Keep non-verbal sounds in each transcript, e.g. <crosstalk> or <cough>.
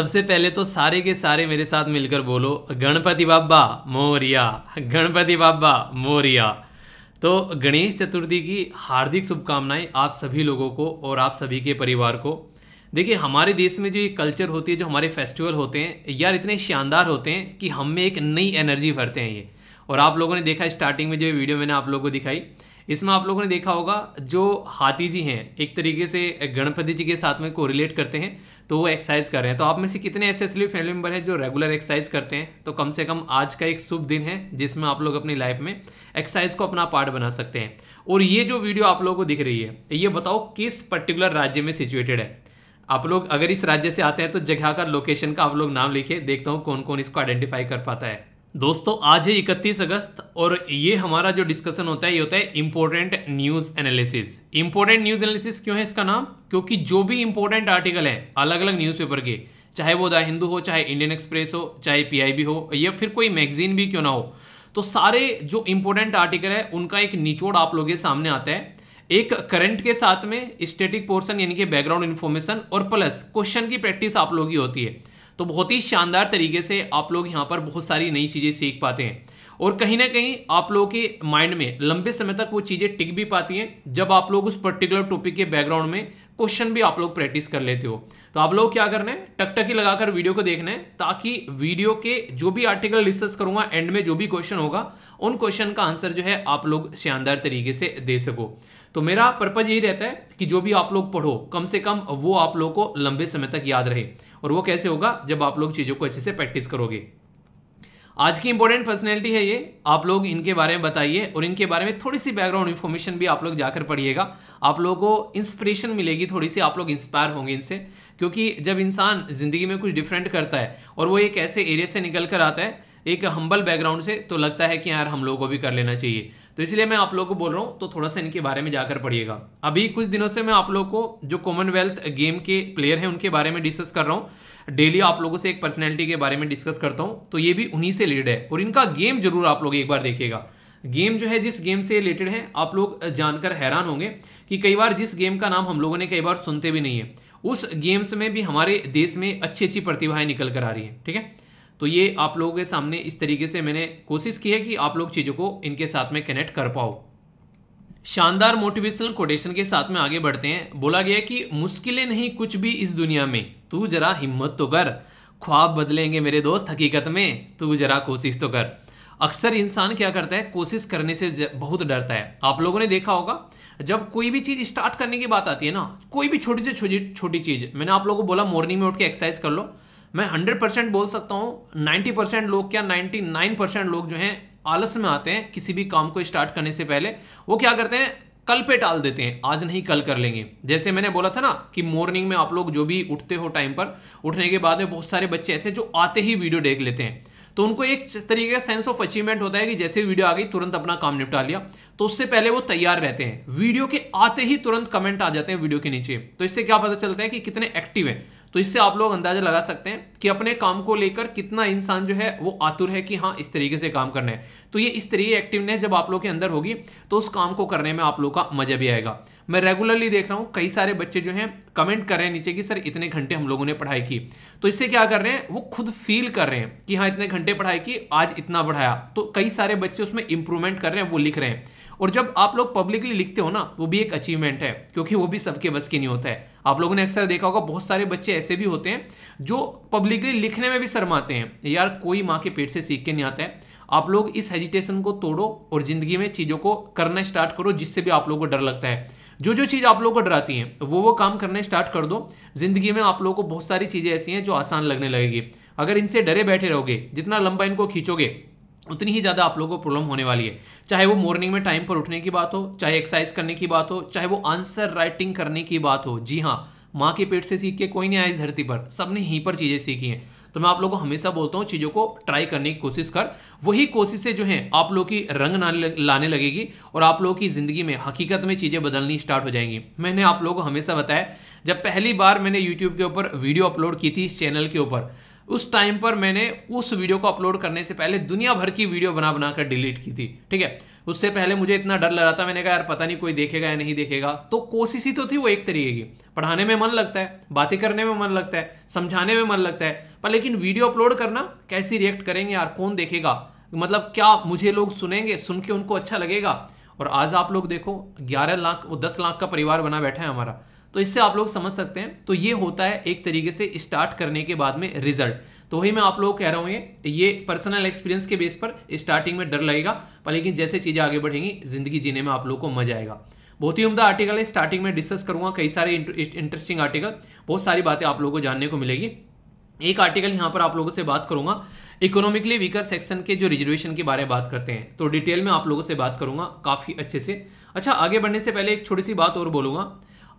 सबसे पहले तो सारे के सारे मेरे साथ मिलकर बोलो गणपति बाबा मोरिया गणपति बाबा मोरिया तो गणेश चतुर्थी की हार्दिक शुभकामनाएं आप सभी लोगों को और आप सभी के परिवार को देखिए हमारे देश में जो ये कल्चर होती है जो हमारे फेस्टिवल होते हैं यार इतने शानदार होते हैं कि हम में एक नई एनर्जी भरते हैं ये और आप लोगों ने देखा स्टार्टिंग में जो वीडियो मैंने आप लोगों को दिखाई इसमें आप लोगों ने देखा होगा जो हाथी जी हैं एक तरीके से गणपति जी के साथ में कोरिलेट करते हैं तो वो एक्सरसाइज कर रहे हैं तो आप में से कितने ऐसे एसली फैमिली मेम्बर हैं जो रेगुलर एक्सरसाइज करते हैं तो कम से कम आज का एक शुभ दिन है जिसमें आप लोग अपनी लाइफ में एक्सरसाइज को अपना पार्ट बना सकते हैं और ये जो वीडियो आप लोगों को दिख रही है ये बताओ किस पर्टिकुलर राज्य में सिचुएटेड है आप लोग अगर इस राज्य से आते हैं तो जगह का लोकेशन का आप लोग नाम लिखे देखता हूँ कौन कौन इसको आइडेंटिफाई कर पाता है दोस्तों आज है इकतीस अगस्त और ये हमारा जो डिस्कशन होता है ये होता है important news analysis important news analysis क्यों है इसका नाम क्योंकि जो भी इम्पोर्टेंट आर्टिकल है अलग अलग न्यूज़पेपर के चाहे वो द हिंदू हो चाहे इंडियन एक्सप्रेस हो चाहे पीआईबी हो या फिर कोई मैगजीन भी क्यों ना हो तो सारे जो इम्पोर्टेंट आर्टिकल है उनका एक निचोड़ आप लोगों के सामने आता है एक करंट के साथ में स्टेटिक पोर्सन यानी कि बैकग्राउंड इन्फॉर्मेशन और प्लस क्वेश्चन की प्रैक्टिस आप लोगों की होती है तो बहुत ही शानदार तरीके से आप लोग यहाँ पर बहुत सारी नई चीज़ें सीख पाते हैं और कहीं ना कहीं आप लोगों के माइंड में लंबे समय तक वो चीज़ें टिक भी पाती हैं जब आप लोग उस पर्टिकुलर टॉपिक के बैकग्राउंड में क्वेश्चन भी आप लोग प्रैक्टिस कर लेते हो तो आप लोग क्या करना है टकटकी लगाकर वीडियो को देखना है ताकि वीडियो के जो भी आर्टिकल डिस्कस करूंगा एंड में जो भी क्वेश्चन होगा उन क्वेश्चन का आंसर जो है आप लोग शानदार तरीके से दे सको तो मेरा पर्पज यही रहता है कि जो भी आप लोग पढ़ो कम से कम वो आप लोग को लंबे समय तक याद रहे और वो कैसे होगा जब आप लोग चीज़ों को अच्छे से प्रैक्टिस करोगे आज की इंपॉर्टेंट पर्सनैलिटी है ये आप लोग इनके बारे में बताइए और इनके बारे में थोड़ी सी बैकग्राउंड इन्फॉर्मेशन भी आप लोग जाकर पढ़िएगा आप लोगों को इंस्पिरेशन मिलेगी थोड़ी सी आप लोग इंस्पायर होंगे इनसे क्योंकि जब इंसान ज़िंदगी में कुछ डिफरेंट करता है और वो एक ऐसे एरिया से निकल कर आता है एक हम्बल बैकग्राउंड से तो लगता है कि यार हम लोगों को भी कर लेना चाहिए तो इसलिए मैं आप लोगों को बोल रहा हूँ तो थोड़ा सा इनके बारे में जाकर पढ़िएगा अभी कुछ दिनों से मैं आप लोगों को जो कॉमनवेल्थ गेम के प्लेयर हैं उनके बारे में डिस्कस कर रहा हूँ डेली आप लोगों से एक पर्सनैलिटी के बारे में डिस्कस करता हूँ तो ये भी उन्हीं से रिलेटेड है और इनका गेम जरूर आप लोग एक बार देखिएगा गेम जो है जिस गेम से रिलेटेड है आप लोग जानकर हैरान होंगे कि कई बार जिस गेम का नाम हम लोगों ने कई बार सुनते भी नहीं है उस गेम्स में भी हमारे देश में अच्छी अच्छी प्रतिभाएं निकल कर आ रही हैं ठीक है तो ये आप लोगों के सामने इस तरीके से मैंने कोशिश की है कि आप लोग चीज़ों को इनके साथ में कनेक्ट कर पाओ शानदार मोटिवेशनल कोटेशन के साथ में आगे बढ़ते हैं बोला गया कि मुश्किलें नहीं कुछ भी इस दुनिया में तू जरा हिम्मत तो कर ख्वाब बदलेंगे मेरे दोस्त हकीकत में तू जरा कोशिश तो कर अक्सर इंसान क्या करता है कोशिश करने से बहुत डरता है आप लोगों ने देखा होगा जब कोई भी चीज़ स्टार्ट करने की बात आती है ना कोई भी छोटी से छोटी छोटी चीज़ मैंने आप लोगों को बोला मॉर्निंग में उठ के एक्सरसाइज कर लो मैं हंड्रेड परसेंट बोल सकता हूँ नाइन्टी परसेंट लोग क्या नाइन्टी नाइन परसेंट लोग जो हैं आलस में आते हैं किसी भी काम को स्टार्ट करने से पहले वो क्या करते हैं कल पे टाल देते हैं आज नहीं कल कर लेंगे जैसे मैंने बोला था ना कि मॉर्निंग में आप लोग जो भी उठते हो टाइम पर उठने के बाद में बहुत सारे बच्चे ऐसे जो आते ही वीडियो देख लेते हैं तो उनको एक तरीके का सेंस ऑफ अचीवमेंट होता है कि जैसे वीडियो आ गई तुरंत अपना काम निपटा लिया तो उससे पहले वो तैयार रहते हैं वीडियो के आते ही तुरंत कमेंट आ जाते हैं वीडियो के नीचे तो इससे क्या पता चलता है कि कितने एक्टिव हैं तो इससे आप लोग अंदाजा लगा सकते हैं कि अपने काम को लेकर कितना इंसान जो है वो आतुर है कि हाँ इस तरीके से काम करना है तो ये इस तरीके एक्टिवनेस जब आप लोग के अंदर होगी तो उस काम को करने में आप लोग का मजा भी आएगा मैं रेगुलरली देख रहा हूँ कई सारे बच्चे जो हैं कमेंट कर रहे हैं नीचे कि सर इतने घंटे हम लोगों ने पढ़ाई की तो इससे क्या कर रहे हैं वो खुद फील कर रहे हैं कि हाँ इतने घंटे पढ़ाई की आज इतना बढ़ाया तो कई सारे बच्चे उसमें इंप्रूवमेंट कर रहे हैं वो लिख रहे हैं और जब आप लोग पब्लिकली लिखते हो ना वो भी एक अचीवमेंट है क्योंकि वो भी सबके बस के नहीं होता है आप लोगों ने अक्सर देखा होगा बहुत सारे बच्चे ऐसे भी होते हैं जो पब्लिकली लिखने में भी शर्माते हैं यार कोई माँ के पेट से सीख के नहीं आता है आप लोग इस हेजिटेशन को तोड़ो और ज़िंदगी में चीज़ों को करना स्टार्ट करो जिससे भी आप लोगों को डर लगता है जो जो चीज़ आप लोगों को डराती हैं वो वो काम करने स्टार्ट कर दो ज़िंदगी में आप लोगों को बहुत सारी चीज़ें ऐसी हैं जो आसान लगने लगेगी अगर इनसे डरे बैठे रहोगे जितना लंबा इनको खींचोगे उतनी ही ज़्यादा आप लोगों को प्रॉब्लम होने वाली है चाहे वो मॉर्निंग में टाइम पर उठने की बात हो चाहे एक्सरसाइज करने की बात हो चाहे वो आंसर राइटिंग करने की बात हो जी हाँ माँ के पेट से सीख के कोई नहीं आया इस धरती पर सब ने यहीं पर चीज़ें सीखी हैं तो मैं आप लोगों को हमेशा बोलता हूँ चीज़ों को ट्राई करने की कोशिश कर वही कोशिशें जो हैं आप लोग की रंग लाने लगेगी और आप लोगों की ज़िंदगी में हकीकत में चीज़ें बदलनी स्टार्ट हो जाएंगी मैंने आप लोगों को हमेशा बताया जब पहली बार मैंने यूट्यूब के ऊपर वीडियो अपलोड की थी इस चैनल के ऊपर उस टाइम पर मैंने उस वीडियो को अपलोड करने से पहले दुनिया भर की वीडियो बना बना कर डिलीट की थी ठीक है उससे पहले मुझे इतना डर लग रहा था मैंने कहा यार पता नहीं कोई देखेगा या नहीं देखेगा तो कोशिश ही तो थी वो एक तरीके की पढ़ाने में मन लगता है बातें करने में मन लगता है समझाने में मन लगता है पर लेकिन वीडियो अपलोड करना कैसी रिएक्ट करेंगे यार कौन देखेगा मतलब क्या मुझे लोग सुनेंगे सुन के उनको अच्छा लगेगा और आज आप लोग देखो ग्यारह लाख दस लाख का परिवार बना बैठा है हमारा तो इससे आप लोग समझ सकते हैं तो ये होता है एक तरीके से स्टार्ट करने के बाद में रिजल्ट तो वही मैं आप लोग कह रहा हूँ ये ये पर्सनल एक्सपीरियंस के बेस पर स्टार्टिंग में डर लगेगा पर लेकिन जैसे चीज़ें आगे बढ़ेंगी ज़िंदगी जीने में आप लोग को मजा आएगा बहुत ही उम्दा आर्टिकल है स्टार्टिंग में डिस्कस करूंगा कई सारे इंटरेस्टिंग आर्टिकल बहुत सारी बातें आप लोगों को जानने को मिलेगी एक आर्टिकल यहाँ पर आप लोगों से बात करूंगा इकोनॉमिकली वीकर सेक्शन के जो रिजर्वेशन के बारे में बात करते हैं तो डिटेल में आप लोगों से बात करूंगा काफ़ी अच्छे से अच्छा आगे बढ़ने से पहले एक छोटी सी बात और बोलूंगा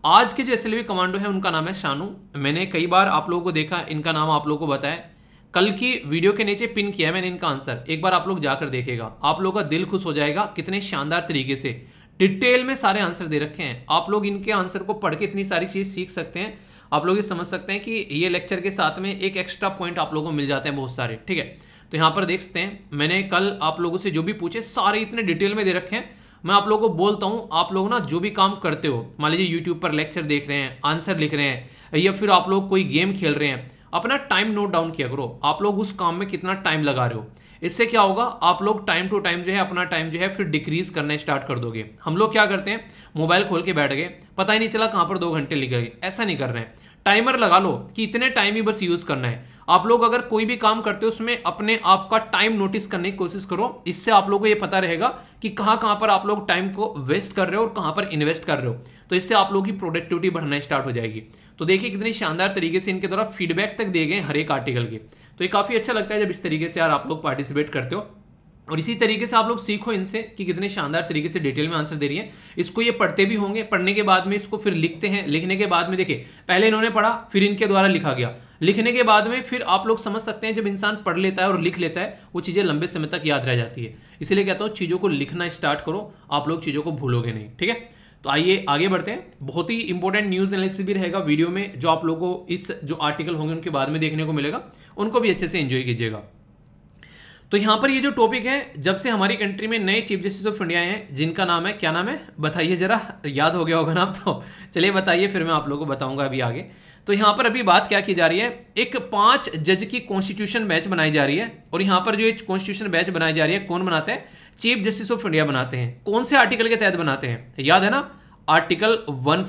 आज के जो एस कमांडो है उनका नाम है शानू मैंने कई बार आप लोगों को देखा इनका नाम आप लोगों को बताया कल की वीडियो के नीचे पिन किया है मैंने इनका आंसर एक बार आप लोग जाकर देखेगा आप लोगों का दिल खुश हो जाएगा कितने शानदार तरीके से डिटेल में सारे आंसर दे रखे हैं आप लोग इनके आंसर को पढ़ के इतनी सारी चीज़ सीख सकते हैं आप लोग ये समझ सकते हैं कि ये लेक्चर के साथ में एक एक्स्ट्रा पॉइंट आप लोगों को मिल जाते हैं बहुत सारे ठीक है तो यहाँ पर देख सकते हैं मैंने कल आप लोगों से जो भी पूछे सारे इतने डिटेल में दे रखे हैं मैं आप लोगों को बोलता हूँ आप लोग ना जो भी काम करते हो मान लीजिए यूट्यूब पर लेक्चर देख रहे हैं आंसर लिख रहे हैं या फिर आप लोग कोई गेम खेल रहे हैं अपना टाइम नोट डाउन किया करो आप लोग उस काम में कितना टाइम लगा रहे हो इससे क्या होगा आप लोग टाइम टू टाइम जो है अपना टाइम जो है फिर डिक्रीज करना स्टार्ट कर दोगे हम लोग क्या करते हैं मोबाइल खोल के बैठ गए पता ही नहीं चला कहाँ पर दो घंटे लिख गए ऐसा नहीं कर रहे हैं टाइमर लगा लो कि इतने टाइम ही बस यूज करना है आप लोग अगर कोई भी काम करते हो उसमें अपने आप का टाइम नोटिस करने की कोशिश करो इससे आप लोगों को ये पता रहेगा कि कहाँ कहाँ पर आप लोग टाइम को वेस्ट कर रहे हो और कहाँ पर इन्वेस्ट कर रहे हो तो इससे आप लोगों की प्रोडक्टिविटी बढ़ना स्टार्ट हो जाएगी तो देखिए कितने शानदार तरीके से इनके द्वारा फीडबैक तक दिए गए हर एक आर्टिकल के तो ये काफ़ी अच्छा लगता है जब इस तरीके से यार आप लोग पार्टिसिपेट करते हो और इसी तरीके से आप लोग सीखो इनसे कि कितने शानदार तरीके से डिटेल में आंसर दे रही है इसको ये पढ़ते भी होंगे पढ़ने के बाद में इसको फिर लिखते हैं लिखने के बाद में देखिए पहले इन्होंने पढ़ा फिर इनके द्वारा लिखा गया लिखने के बाद में फिर आप लोग समझ सकते हैं जब इंसान पढ़ लेता है और लिख लेता है वो चीज़ें लंबे समय तक याद रह जाती है इसलिए कहता हूँ चीज़ों को लिखना स्टार्ट करो आप लोग चीज़ों को भूलोगे नहीं ठीक है तो आइए आगे बढ़ते हैं बहुत ही इंपॉर्टेंट न्यूज़ एनालिसिस भी रहेगा वीडियो में जो आप लोगों को इस जो आर्टिकल होंगे उनके बाद में देखने को मिलेगा उनको भी अच्छे से एंजॉय कीजिएगा तो यहां पर ये जो टॉपिक है जब से हमारी कंट्री में नए चीफ जस्टिस ऑफ इंडिया हैं जिनका नाम है क्या नाम है बताइए जरा याद हो गया होगा नाम तो चलिए बताइए फिर मैं आप लोगों को बताऊंगा अभी आगे तो यहां पर अभी बात क्या की जा रही है एक पांच जज की कॉन्स्टिट्यूशन बेंच बनाई जा रही है और यहां पर जो कॉन्स्टिट्यूशन बेंच बनाई जा रही है कौन बनाते हैं चीफ जस्टिस ऑफ इंडिया बनाते हैं कौन से आर्टिकल के तहत बनाते हैं याद है ना आर्टिकल वन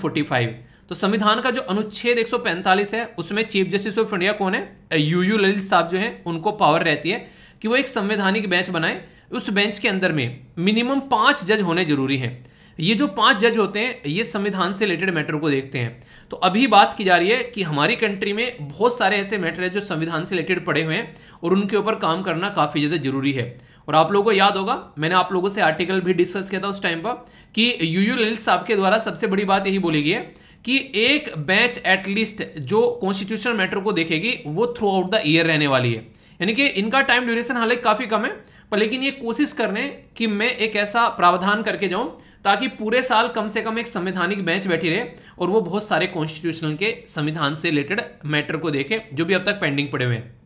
तो संविधान का जो अनुच्छेद 145 है उसमें चीफ जस्टिस ऑफ इंडिया कौन है यू यू ललित साहब जो है उनको पावर रहती है कि वो एक संवैधानिक बेंच बनाए उस बेंच के अंदर में मिनिमम पांच जज होने जरूरी हैं ये जो पांच जज होते हैं ये संविधान से रिलेटेड मैटर को देखते हैं तो अभी बात की जा रही है कि हमारी कंट्री में बहुत सारे ऐसे मैटर हैं जो संविधान से रिलेटेड पड़े हुए हैं और उनके ऊपर काम करना काफ़ी ज़्यादा जरूरी है और आप लोगों को याद होगा मैंने आप लोगों से आर्टिकल भी डिस्कस किया था उस टाइम पर कि यू यू ललित साहब के द्वारा सबसे बड़ी बात यही बोली गई है कि एक बैच एटलीस्ट जो कॉन्स्टिट्यूशनल मैटर को देखेगी वो थ्रू आउट द ईयर रहने वाली है यानी कि इनका टाइम ड्यूरेशन हालांकि काफ़ी कम है पर लेकिन ये कोशिश कर रहे हैं कि मैं एक ऐसा प्रावधान करके जाऊं ताकि पूरे साल कम से कम एक संवैधानिक बेंच बैठी रहे और वो बहुत सारे कॉन्स्टिट्यूशनल के संविधान से रिलेटेड मैटर को देखे जो भी अब तक पेंडिंग पड़े हुए हैं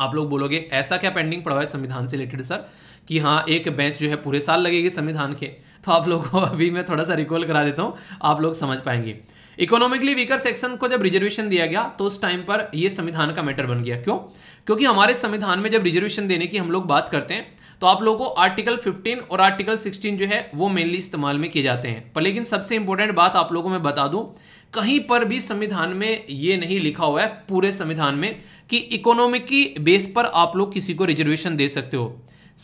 आप लोग बोलोगे ऐसा क्या पेंडिंग पड़ा हुआ है संविधान से रिलेटेड सर कि हाँ एक बेंच जो है पूरे साल लगेगी संविधान के तो आप लोगों को अभी मैं थोड़ा सा रिकॉल करा देता हूँ आप लोग समझ पाएंगे इकोनॉमिकली वीकर सेक्शन को जब रिजर्वेशन दिया गया तो उस टाइम पर यह संविधान का मैटर बन गया क्यों क्योंकि हमारे संविधान में जब रिजर्वेशन देने की हम लोग बात करते हैं तो आप लोगों को आर्टिकल 15 और आर्टिकल 16 जो है वो मेनली इस्तेमाल में किए जाते हैं पर लेकिन सबसे इंपॉर्टेंट बात आप लोगों को मैं बता दूं कहीं पर भी संविधान में ये नहीं लिखा हुआ है पूरे संविधान में कि की बेस पर आप लोग किसी को रिजर्वेशन दे सकते हो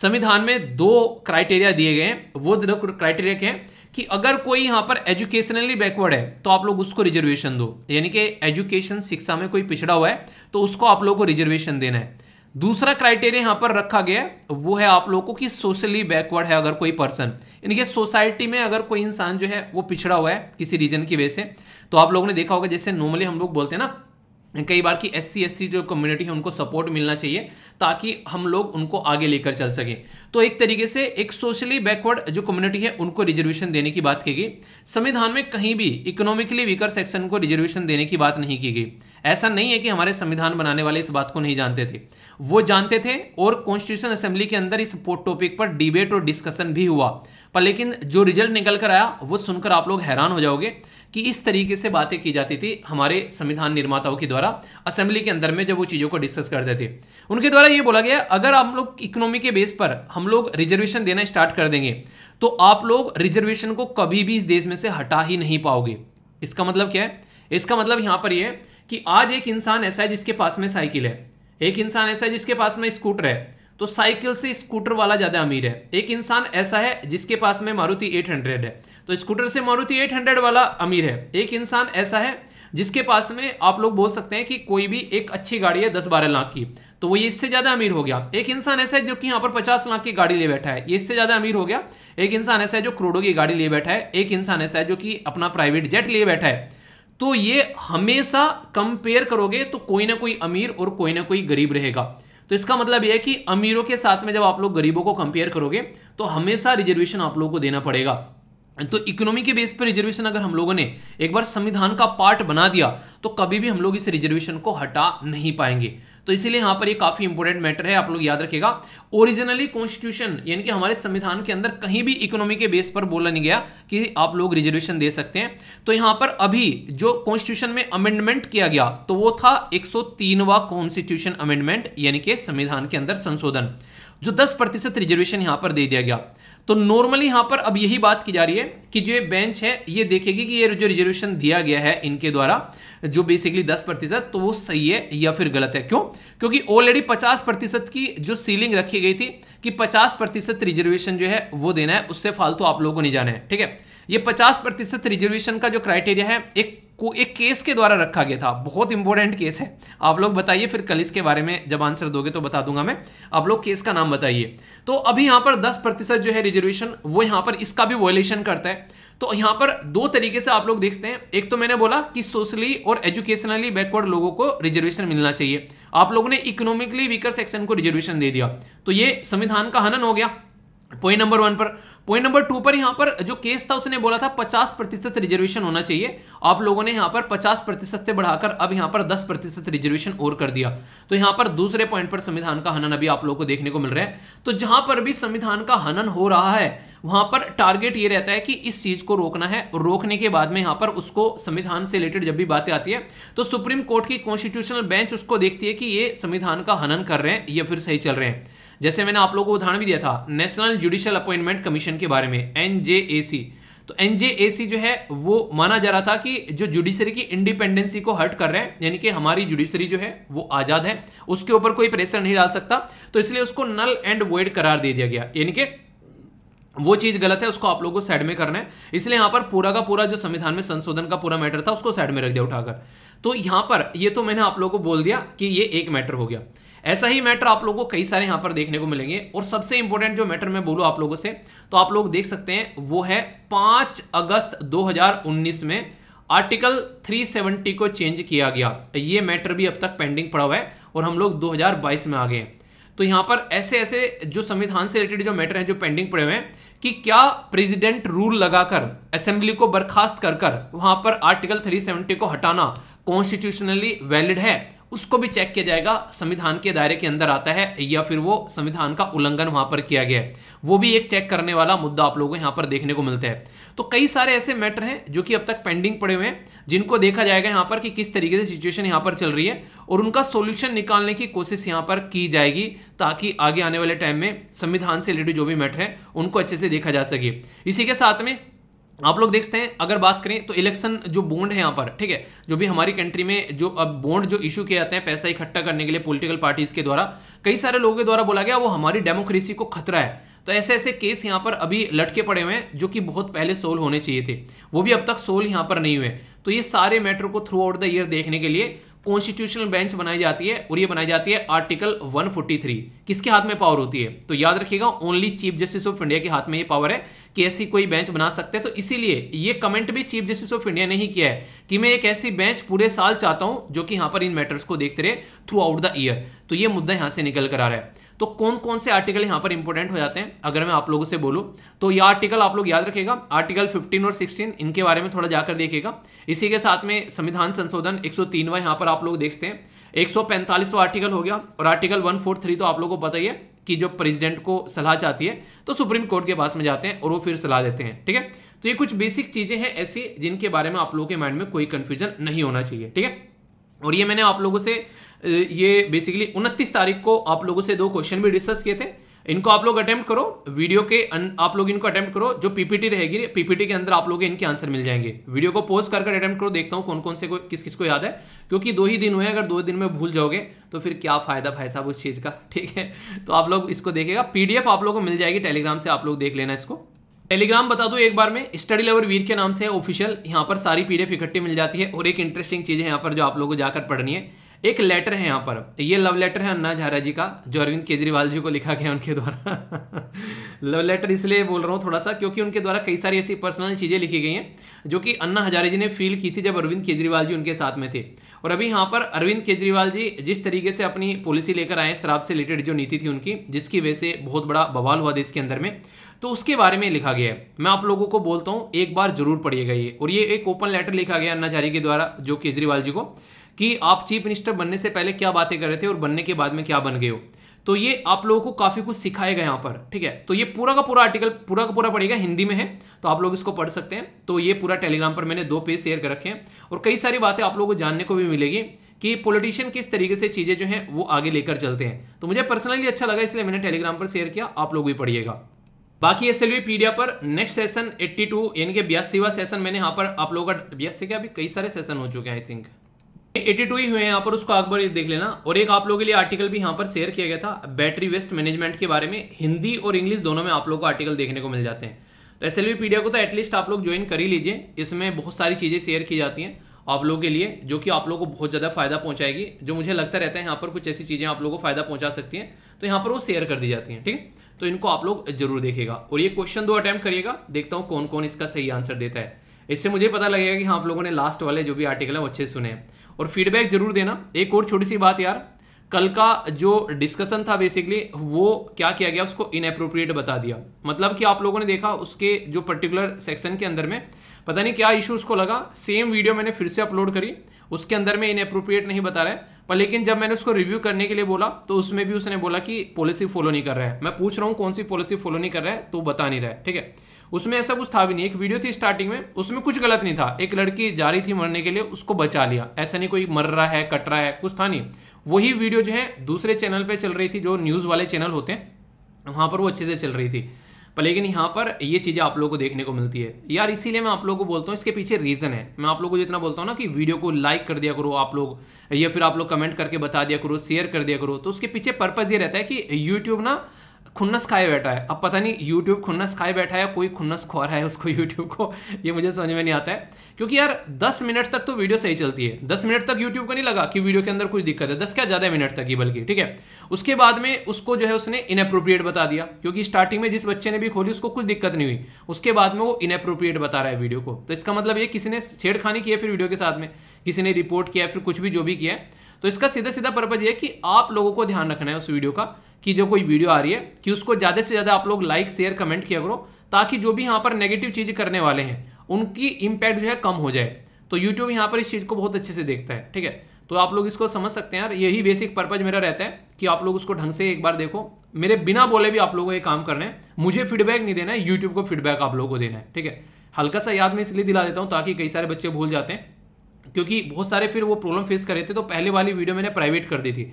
संविधान में दो क्राइटेरिया दिए गए हैं वो दो क्राइटेरिया के हैं कि अगर कोई यहाँ पर एजुकेशनली बैकवर्ड है तो आप लोग उसको रिजर्वेशन दो यानी कि एजुकेशन शिक्षा में कोई पिछड़ा हुआ है तो उसको आप लोग को रिजर्वेशन देना है दूसरा क्राइटेरिया यहाँ पर रखा गया वो है आप लोगों को कि सोशली बैकवर्ड है अगर कोई पर्सन यानी कि सोसाइटी में अगर कोई इंसान जो है वो पिछड़ा हुआ है किसी रीजन की वजह से तो आप लोगों ने देखा होगा जैसे नॉर्मली हम लोग बोलते हैं ना कई बार की एस सी जो कम्युनिटी है उनको सपोर्ट मिलना चाहिए ताकि हम लोग उनको आगे लेकर चल सकें तो एक तरीके से एक सोशली बैकवर्ड जो कम्युनिटी है उनको रिजर्वेशन देने की बात की गई संविधान में कहीं भी इकोनॉमिकली वीकर सेक्शन को रिजर्वेशन देने की बात नहीं की गई ऐसा नहीं है कि हमारे संविधान बनाने वाले इस बात को नहीं जानते थे वो जानते थे और कॉन्स्टिट्यूशन असेंबली के अंदर इस टॉपिक पर डिबेट और डिस्कशन भी हुआ पर लेकिन जो रिजल्ट निकल कर आया वो सुनकर आप लोग हैरान हो जाओगे कि इस तरीके से बातें की जाती थी हमारे संविधान निर्माताओं के द्वारा असेंबली के अंदर में जब वो चीज़ों को डिस्कस करते थे उनके द्वारा ये बोला गया अगर हम लोग इकोनॉमी के बेस पर हम लोग रिजर्वेशन देना स्टार्ट कर देंगे तो आप लोग रिजर्वेशन को कभी भी इस देश में से हटा ही नहीं पाओगे इसका मतलब क्या है इसका मतलब यहाँ पर यह कि आज एक इंसान ऐसा है जिसके पास में साइकिल है एक इंसान ऐसा है जिसके पास में स्कूटर है तो साइकिल से स्कूटर वाला ज़्यादा अमीर है एक इंसान ऐसा है जिसके पास में मारुति 800 है तो स्कूटर से मारुति 800 वाला अमीर है एक इंसान ऐसा है जिसके पास में आप लोग बोल सकते हैं कि कोई भी एक अच्छी गाड़ी है दस बारह लाख की तो वो ये इससे ज़्यादा अमीर हो गया एक इंसान ऐसा है जो कि यहाँ पर पचास लाख की गाड़ी ले बैठा है ये इससे ज़्यादा अमीर हो गया एक इंसान ऐसा है जो करोड़ों की गाड़ी ले बैठा है एक इंसान ऐसा है जो कि अपना प्राइवेट जेट ले बैठा है तो ये हमेशा कंपेयर करोगे तो कोई ना कोई अमीर और कोई ना कोई गरीब रहेगा तो इसका मतलब यह है कि अमीरों के साथ में जब आप लोग गरीबों को कंपेयर करोगे तो हमेशा रिजर्वेशन आप लोगों को देना पड़ेगा तो इकोनॉमी के बेस पर रिजर्वेशन अगर हम लोगों ने एक बार संविधान का पार्ट बना दिया तो कभी भी हम लोग इस रिजर्वेशन को हटा नहीं पाएंगे तो इसीलिए यहां पर ये काफी इंपोर्टेंट मैटर है आप लोग याद रखेगा ओरिजिनली कॉन्स्टिट्यूशन यानी कि हमारे संविधान के अंदर कहीं भी इकोनॉमी के बेस पर बोला नहीं गया कि आप लोग रिजर्वेशन दे सकते हैं तो यहां पर अभी जो कॉन्स्टिट्यूशन में अमेंडमेंट किया गया तो वो था एक सौ कॉन्स्टिट्यूशन अमेंडमेंट यानी कि संविधान के अंदर संशोधन जो दस रिजर्वेशन यहां पर दे दिया गया तो नॉर्मली यहां पर अब यही बात की जा रही है कि जो बेंच है ये देखेगी कि ये जो रिजर्वेशन दिया गया है इनके द्वारा जो बेसिकली 10 प्रतिशत तो वो सही है या फिर गलत है क्यों क्योंकि ऑलरेडी 50 प्रतिशत की जो सीलिंग रखी गई थी कि 50 प्रतिशत रिजर्वेशन जो है वो देना है उससे फालतू तो आप लोगों को नहीं जाना है ठीक है ये पचास प्रतिशत रिजर्वेशन का जो क्राइटेरिया है एक को एक केस के द्वारा रखा गया था बहुत इंपॉर्टेंट केस है आप लोग बताइए फिर कल इसके बारे में जब आंसर दोगे तो बता दूंगा मैं आप लोग केस का नाम बताइए तो अभी यहां पर दस प्रतिशत जो है रिजर्वेशन वो यहाँ पर इसका भी वॉयलेशन करता है तो यहाँ पर दो तरीके से आप लोग देखते हैं एक तो मैंने बोला कि सोशली और एजुकेशनली बैकवर्ड लोगों को रिजर्वेशन मिलना चाहिए आप लोगों ने इकोनॉमिकली वीकर सेक्शन को रिजर्वेशन दे दिया तो ये संविधान का हनन हो गया पॉइंट नंबर वन पर पॉइंट नंबर टू पर यहाँ पर जो केस था उसने बोला था पचास प्रतिशत रिजर्वेशन होना चाहिए आप लोगों ने यहाँ पर पचास प्रतिशत से बढ़ाकर अब यहाँ पर दस प्रतिशत रिजर्वेशन और कर दिया तो यहाँ पर दूसरे पॉइंट पर संविधान का हनन अभी आप लोगों को देखने को मिल रहा है तो जहां पर भी संविधान का हनन हो रहा है वहां पर टारगेट ये रहता है कि इस चीज को रोकना है रोकने के बाद में यहां पर उसको संविधान से रिलेटेड जब भी बातें आती है तो सुप्रीम कोर्ट की कॉन्स्टिट्यूशनल बेंच उसको देखती है कि ये संविधान का हनन कर रहे हैं या फिर सही चल रहे हैं जैसे मैंने आप लोगों को उदाहरण भी दिया था नेशनल जुडिशियल अपॉइंटमेंट कमीशन के बारे में एन तो एनजे जो है वो माना जा रहा था कि जो जुडिशरी की इंडिपेंडेंसी को हर्ट कर रहे हैं यानी कि हमारी जुडिशरी जो है वो आज़ाद है उसके ऊपर कोई प्रेशर नहीं डाल सकता तो इसलिए उसको नल एंड वोड करार दे दिया गया यानी कि वो चीज गलत है उसको आप लोगों को साइड में करना है इसलिए यहां पर पूरा का पूरा जो संविधान में संशोधन का पूरा मैटर था उसको साइड में रख दिया उठाकर तो यहां पर ये तो मैंने आप लोगों को बोल दिया कि ये एक मैटर हो गया ऐसा ही मैटर आप लोगों को कई सारे यहां पर देखने को मिलेंगे और सबसे इंपॉर्टेंट जो मैटर मैं बोलू आप लोगों से तो आप लोग देख सकते हैं वो है पांच अगस्त 2019 में आर्टिकल 370 को चेंज किया गया ये मैटर भी अब तक पेंडिंग पड़ा हुआ है और हम लोग 2022 में आ गए हैं तो यहाँ पर ऐसे ऐसे जो संविधान से रिलेटेड जो मैटर है जो पेंडिंग पड़े हुए हैं कि क्या प्रेसिडेंट रूल लगाकर असेंबली को बर्खास्त कर कर वहां पर आर्टिकल 370 को हटाना कॉन्स्टिट्यूशनली वैलिड है उसको भी चेक किया जाएगा संविधान के दायरे के अंदर आता है या फिर वो संविधान का उल्लंघन वहां पर किया गया है वो भी एक चेक करने वाला मुद्दा आप लोगों को यहाँ पर देखने को मिलता है तो कई सारे ऐसे मैटर हैं जो कि अब तक पेंडिंग पड़े हुए हैं जिनको देखा जाएगा यहाँ पर कि किस तरीके से सिचुएशन यहाँ पर चल रही है और उनका सोल्यूशन निकालने की कोशिश यहाँ पर की जाएगी ताकि आगे आने वाले टाइम में संविधान से रिलेटेड जो भी मैटर है उनको अच्छे से देखा जा सके इसी के साथ में आप लोग देखते हैं अगर बात करें तो इलेक्शन जो बॉन्ड है यहाँ पर ठीक है जो भी हमारी कंट्री में जो अब बॉन्ड जो इशू किए जाते हैं पैसा इकट्ठा करने के लिए पॉलिटिकल पार्टीज के द्वारा कई सारे लोगों के द्वारा बोला गया वो हमारी डेमोक्रेसी को खतरा है तो ऐसे ऐसे केस यहाँ पर अभी लटके पड़े हुए हैं जो कि बहुत पहले सोल्व होने चाहिए थे वो भी अब तक सोल्व यहाँ पर नहीं हुए तो ये सारे मैटर को थ्रू आउट द ईयर देखने के लिए कॉन्स्टिट्यूशनल बेंच बनाई जाती है और ये बनाई जाती है आर्टिकल 143 किसके हाथ में पावर होती है तो याद रखिएगा only chief justice of India के हाथ में ये पावर है कि ऐसी कोई बेंच बना सकते हैं तो इसीलिए ये कमेंट भी चीफ जस्टिस ऑफ इंडिया ने ही किया है कि मैं एक ऐसी बेंच पूरे साल चाहता हूं जो कि यहां पर इन मैटर्स को देखते रहे थ्रू आउट द ईयर तो ये मुद्दा यहां से निकल कर आ रहा है तो कौन कौन से आर्टिकल यहां पर इंपॉर्टेंट हो जाते हैं अगर मैं आप लोगों से बोलूं तो यह आर्टिकल आप लोग याद रखेगा आर्टिकल 15 और 16 इनके बारे में थोड़ा जाकर देखेगा इसी के साथ में संविधान संशोधन सौ यहां पर आप लोग देखते हैं एक आर्टिकल हो गया और आर्टिकल वन तो आप लोगों को पता ही है कि जो प्रेसिडेंट को सलाह चाहती है तो सुप्रीम कोर्ट के पास में जाते हैं और वो फिर सलाह देते हैं ठीक है तो ये कुछ बेसिक चीज़ें हैं ऐसी जिनके बारे में आप लोगों के माइंड में कोई कंफ्यूजन नहीं होना चाहिए ठीक है और ये मैंने आप लोगों से ये बेसिकली उनतीस तारीख को आप लोगों से दो क्वेश्चन भी डिस्कस किए थे इनको आप लोग अटेम्प्ट करो वीडियो के अन, आप लोग इनको अटेम्प्ट करो जो पीपीटी रहेगी पीपीटी के अंदर आप लोग इनके आंसर मिल जाएंगे वीडियो को पोज कर अटेम्प्ट करो देखता हूँ कौन कौन से को, किस किस को याद है क्योंकि दो ही दिन हुए अगर दो दिन में भूल जाओगे तो फिर क्या फायदा भाई साहब उस चीज़ का <laughs> ठीक है तो आप लोग इसको देखेगा पीडीएफ आप लोग को मिल जाएगी टेलीग्राम से आप लोग देख लेना इसको टेलीग्राम बता दूं एक बार में स्टडी लेवर वीर के नाम से ऑफिशियल यहाँ पर सारी पीडीएफ इकट्ठी मिल जाती है और एक इंटरेस्टिंग चीज़ है यहाँ पर जो आप लोगों को जाकर पढ़नी है एक लेटर है यहाँ पर ये लव लेटर है अन्ना झारा जी का जो अरविंद केजरीवाल जी को लिखा गया उनके द्वारा लव <laughs> लेटर इसलिए बोल रहा हूँ थोड़ा सा क्योंकि उनके द्वारा कई सारी ऐसी पर्सनल चीज़ें लिखी गई हैं जो कि अन्ना हजारे जी ने फील की थी जब अरविंद केजरीवाल जी उनके साथ में थे और अभी यहाँ पर अरविंद केजरीवाल जी जिस तरीके से अपनी पॉलिसी लेकर आए शराब से रिलेटेड जो नीति थी उनकी जिसकी वजह से बहुत बड़ा बवाल हुआ देश के अंदर में तो उसके बारे में लिखा गया है मैं आप लोगों को बोलता हूँ एक बार जरूर पढ़िएगा ये और ये एक ओपन लेटर लिखा गया अन्ना झारी के द्वारा जो केजरीवाल जी को कि आप चीफ मिनिस्टर बनने से पहले क्या बातें कर रहे थे और बनने के बाद में क्या बन गए हो तो ये आप लोगों को काफ़ी कुछ सिखाएगा यहाँ पर ठीक है तो ये पूरा का पूरा आर्टिकल पूरा का पूरा पड़ेगा हिंदी में है तो आप लोग इसको पढ़ सकते हैं तो ये पूरा टेलीग्राम पर मैंने दो पेज शेयर कर रखे हैं और कई सारी बातें आप लोगों को जानने को भी मिलेगी कि पॉलिटिशियन किस तरीके से चीज़ें जो है वो आगे लेकर चलते हैं तो मुझे पर्सनली अच्छा लगा इसलिए मैंने टेलीग्राम पर शेयर किया आप लोग भी पढ़िएगा बाकी एस एल पीडिया पर नेक्स्ट सेशन 82 यानी कि बयासीवा सेशन मैंने यहाँ पर आप लोगों का बयासी के अभी कई सारे सेशन हो चुके हैं आई थिंक एटी टू ही हुए हैं यहाँ पर उसको अकबर देख लेना और एक आप लोगों के लिए आर्टिकल भी यहाँ पर शेयर किया गया था बैटरी वेस्ट मैनेजमेंट के बारे में हिंदी और इंग्लिश दोनों में आप लोगों को आर्टिकल देखने को मिल जाते हैं तो एस पीडिया को तो एटलीस्ट आप लोग ज्वाइन कर ही लीजिए इसमें बहुत सारी चीज़ें शेयर की जाती हैं आप लोगों के लिए जो कि आप लोगों को बहुत ज़्यादा फायदा पहुंचाएगी जो मुझे लगता रहता है यहाँ पर कुछ ऐसी चीज़ें आप लोगों को फायदा पहुंचा सकती हैं तो यहाँ पर वो शेयर कर दी जाती हैं ठीक तो इनको आप लोग जरूर देखेगा और ये क्वेश्चन दो अटैम्प्ट करिएगा देखता हूँ कौन कौन इसका सही आंसर देता है इससे मुझे पता लगेगा कि हाँ आप लोगों ने लास्ट वाले जो भी आर्टिकल है वो अच्छे सुने हैं और फीडबैक जरूर देना एक और छोटी सी बात यार कल का जो डिस्कशन था बेसिकली वो क्या किया गया उसको इनअप्रोप्रिएट बता दिया मतलब कि आप लोगों ने देखा उसके जो पर्टिकुलर सेक्शन के अंदर में पता नहीं क्या इशू उसको लगा सेम वीडियो मैंने फिर से अपलोड करी उसके अंदर में इनअप्रोप्रिएट नहीं बता रहा है पर लेकिन जब मैंने उसको रिव्यू करने के लिए बोला तो उसमें भी उसने बोला कि पॉलिसी फॉलो नहीं कर रहा है मैं पूछ रहा हूँ कौन सी पॉलिसी फॉलो नहीं कर रहा है तो बता नहीं रहा है ठीक है उसमें ऐसा कुछ था भी नहीं एक वीडियो थी स्टार्टिंग में उसमें कुछ गलत नहीं था एक लड़की जा रही थी मरने के लिए उसको बचा लिया ऐसा नहीं कोई मर रहा है कट रहा है कुछ था नहीं वही वीडियो जो है दूसरे चैनल पर चल रही थी जो न्यूज़ वाले चैनल होते हैं वहां पर वो अच्छे से चल रही थी पर लेकिन यहाँ पर ये चीज़ें आप लोगों को देखने को मिलती है यार इसीलिए मैं आप लोगों को बोलता हूँ इसके पीछे रीज़न है मैं आप लोगों को जितना बोलता हूँ ना कि वीडियो को लाइक कर दिया करो आप लोग या फिर आप लोग कमेंट करके बता दिया करो शेयर कर दिया करो तो उसके पीछे पर्पज़ ये रहता है कि यूट्यूब ना खुन्नस खाए बैठा है अब पता नहीं यूट्यूब खुन्नस खाए बैठा है कोई खुन्नस खो रहा है उसको यूट्यूब <laughs> को ये मुझे समझ में नहीं आता है क्योंकि यार 10 मिनट तक तो वीडियो सही चलती है 10 मिनट तक यूट्यूब को नहीं लगा कि वीडियो के अंदर कुछ दिक्कत है 10 क्या ज़्यादा मिनट तक ही बल्कि ठीक है उसके बाद में उसको जो है उसने इनअप्रोप्रिएट बता दिया क्योंकि स्टार्टिंग में जिस बच्चे ने भी खोली उसको कुछ दिक्कत नहीं हुई उसके बाद में वो इनअप्रोप्रिएट बता रहा है वीडियो को तो इसका मतलब ये किसी ने छेड़खानी की है फिर वीडियो के साथ में किसी ने रिपोर्ट किया फिर कुछ भी जो भी किया है तो इसका सीधा सीधा पर्पज ये कि आप लोगों को ध्यान रखना है उस वीडियो का कि जो कोई वीडियो आ रही है कि उसको ज़्यादा से ज़्यादा आप लोग लाइक शेयर कमेंट किया करो ताकि जो भी यहाँ पर नेगेटिव चीज़ करने वाले हैं उनकी इम्पैक्ट जो है कम हो जाए तो यूट्यूब यहाँ पर इस चीज़ को बहुत अच्छे से देखता है ठीक है तो आप लोग इसको समझ सकते हैं यार यही बेसिक पर्पज मेरा रहता है कि आप लोग उसको ढंग से एक बार देखो मेरे बिना बोले भी आप लोगों को ये काम करना है मुझे फीडबैक नहीं देना है यूट्यूब को फीडबैक आप लोगों को देना है ठीक है हल्का सा याद मैं इसलिए दिला देता हूँ ताकि कई सारे बच्चे भूल जाते हैं क्योंकि बहुत सारे फिर वो प्रॉब्लम फेस कर रहे थे तो पहले वाली वीडियो मैंने प्राइवेट कर दी थी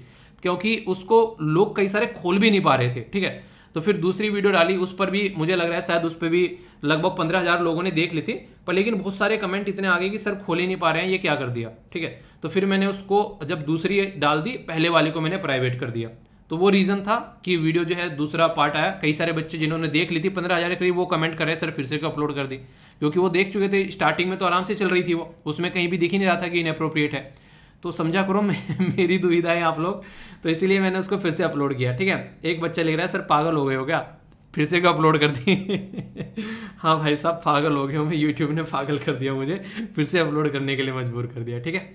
क्योंकि उसको लोग कई सारे खोल भी नहीं पा रहे थे ठीक है तो फिर दूसरी वीडियो डाली उस पर भी मुझे लग रहा है शायद उस पर भी लगभग पंद्रह हज़ार लोगों ने देख ली थी पर लेकिन बहुत सारे कमेंट इतने आ गए कि सर खोल ही नहीं पा रहे हैं ये क्या कर दिया ठीक है तो फिर मैंने उसको जब दूसरी डाल दी पहले वाले को मैंने प्राइवेट कर दिया तो वो रीज़न था कि वीडियो जो है दूसरा पार्ट आया कई सारे बच्चे जिन्होंने देख ली थी पंद्रह हज़ार के करीब वो कमेंट कर रहे हैं सर फिर से क्यों अपलोड कर दी क्योंकि वो देख चुके थे स्टार्टिंग में तो आराम से चल रही थी वो उसमें कहीं भी दिख ही नहीं रहा था कि इनअप्रोप्रिएट है तो समझा करो <laughs> मेरी दुविधा है आप लोग तो इसीलिए मैंने उसको फिर से अपलोड किया ठीक है एक बच्चा लिख रहा है सर पागल हो गए हो क्या फिर से क्यों अपलोड कर दी <laughs> हाँ भाई साहब पागल हो गए हो मैं यूट्यूब ने पागल कर दिया मुझे फिर से अपलोड करने के लिए मजबूर कर दिया ठीक है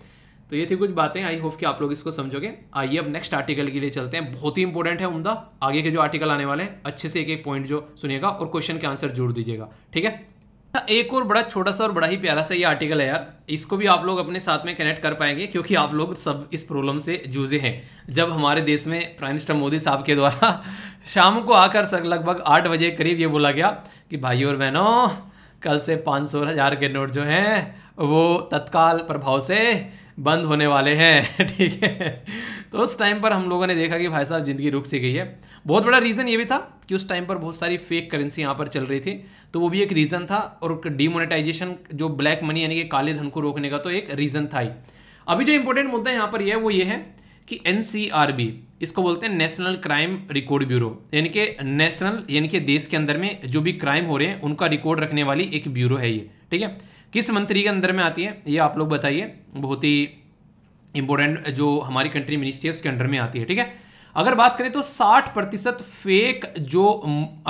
तो ये थी कुछ बातें आई होप कि आप लोग इसको समझोगे आइए अब नेक्स्ट आर्टिकल के लिए चलते हैं बहुत ही इंपॉर्टेंट है उमदा आगे के जो आर्टिकल आने वाले हैं अच्छे से एक एक पॉइंट जो सुनिएगा और क्वेश्चन के आंसर जोड़ दीजिएगा ठीक है एक और बड़ा छोटा सा और बड़ा ही प्यारा सा ये आर्टिकल है यार इसको भी आप लोग अपने साथ में कनेक्ट कर पाएंगे क्योंकि आप लोग सब इस प्रॉब्लम से जूझे हैं जब हमारे देश में प्राइम मिनिस्टर मोदी साहब के द्वारा <laughs> शाम को आकर सर लगभग आठ बजे करीब ये बोला गया कि भाई और बहनों कल से पाँच सौ हज़ार के नोट जो हैं वो तत्काल प्रभाव से बंद होने वाले हैं <laughs> ठीक है तो उस टाइम पर हम लोगों ने देखा कि भाई साहब ज़िंदगी रुक सी गई है बहुत बड़ा रीज़न ये भी था कि उस टाइम पर बहुत सारी फेक करेंसी यहाँ पर चल रही थी तो वो भी एक रीज़न था और डीमोनेटाइजेशन जो ब्लैक मनी यानी कि काले धन को रोकने का तो एक रीज़न था ही अभी जो इम्पोर्टेंट मुद्दा यहाँ पर यह है वो ये है कि एन इसको बोलते हैं नेशनल क्राइम रिकॉर्ड ब्यूरो यानी कि नेशनल यानी कि देश के अंदर में जो भी क्राइम हो रहे हैं उनका रिकॉर्ड रखने वाली एक ब्यूरो है ये ठीक है किस मंत्री के अंदर में आती है ये आप लोग बताइए बहुत ही इंपॉर्टेंट जो हमारी कंट्री मिनिस्ट्री है उसके अंडर में आती है ठीक है अगर बात करें तो 60 प्रतिशत फेक जो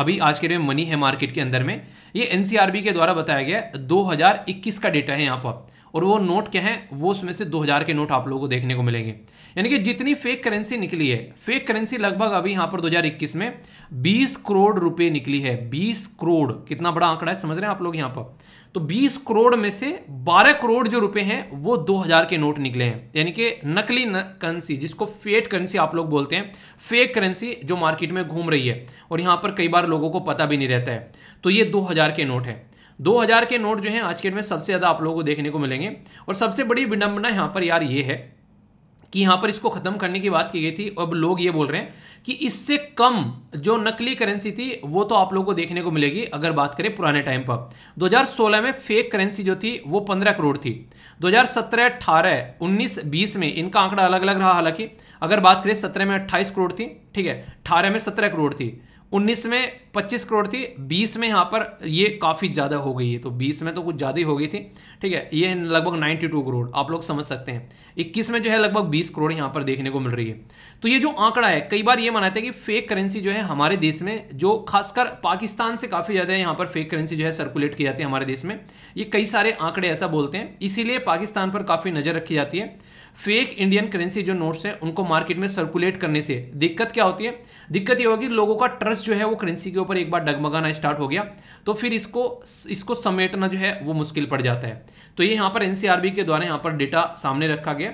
अभी आज के डेट में मनी है मार्केट के अंदर में ये एनसीआरबी के द्वारा बताया गया 2021 का डेटा है यहाँ पर और वो नोट क्या है वो उसमें से 2000 के नोट आप लोगों को देखने को मिलेंगे यानी कि जितनी फेक करेंसी निकली है फेक करेंसी लगभग अभी यहाँ पर 2021 में 20 करोड़ रुपए निकली है 20 करोड़ कितना बड़ा आंकड़ा है समझ रहे हैं आप लोग यहाँ पर तो 20 करोड़ में से 12 करोड़ जो रुपए हैं वो 2000 के नोट निकले हैं यानी कि नकली न, करेंसी जिसको फेट करेंसी आप लोग बोलते हैं फेक करेंसी जो मार्केट में घूम रही है और यहां पर कई बार लोगों को पता भी नहीं रहता है तो ये 2000 के नोट है 2000 के नोट जो है आज के डेट में सबसे ज़्यादा आप लोगों को देखने को मिलेंगे और सबसे बड़ी विडंबना यहां पर यार ये है कि यहां पर इसको ख़त्म करने की बात की गई थी अब लोग ये बोल रहे हैं कि इससे कम जो नकली करेंसी थी वो तो आप लोगों को देखने को मिलेगी अगर बात करें पुराने टाइम पर 2016 में फेक करेंसी जो थी वो 15 करोड़ थी 2017, 18, 19, 20 में इनका आंकड़ा अलग अलग रहा हालांकि अगर बात करें 17 में 28 करोड़ थी ठीक है 18 में 17 करोड़ थी उन्नीस में पच्चीस करोड़ थी बीस में यहाँ पर ये काफ़ी ज़्यादा हो गई है तो बीस में तो कुछ ज़्यादा ही हो गई थी ठीक है ये लगभग 92 टू करोड़ आप लोग समझ सकते हैं इक्कीस में जो है लगभग बीस करोड़ यहाँ पर देखने को मिल रही है तो ये जो आंकड़ा है कई बार ये मनाते हैं कि फेक करेंसी जो है हमारे देश में जो खासकर पाकिस्तान से काफ़ी ज़्यादा यहाँ पर फेक करेंसी जो है सर्कुलेट की जाती है हमारे देश में ये कई सारे आंकड़े ऐसा बोलते हैं इसीलिए पाकिस्तान पर काफ़ी नज़र रखी जाती है फेक इंडियन करेंसी जो नोट्स हैं उनको मार्केट में सर्कुलेट करने से दिक्कत क्या होती है दिक्कत ये होगी लोगों का ट्रस्ट जो है वो करेंसी के ऊपर एक बार डगमगाना स्टार्ट हो गया तो फिर इसको इसको समेटना जो है वो मुश्किल पड़ जाता है तो ये यहाँ पर एनसीआरबी के द्वारा यहाँ पर डेटा सामने रखा गया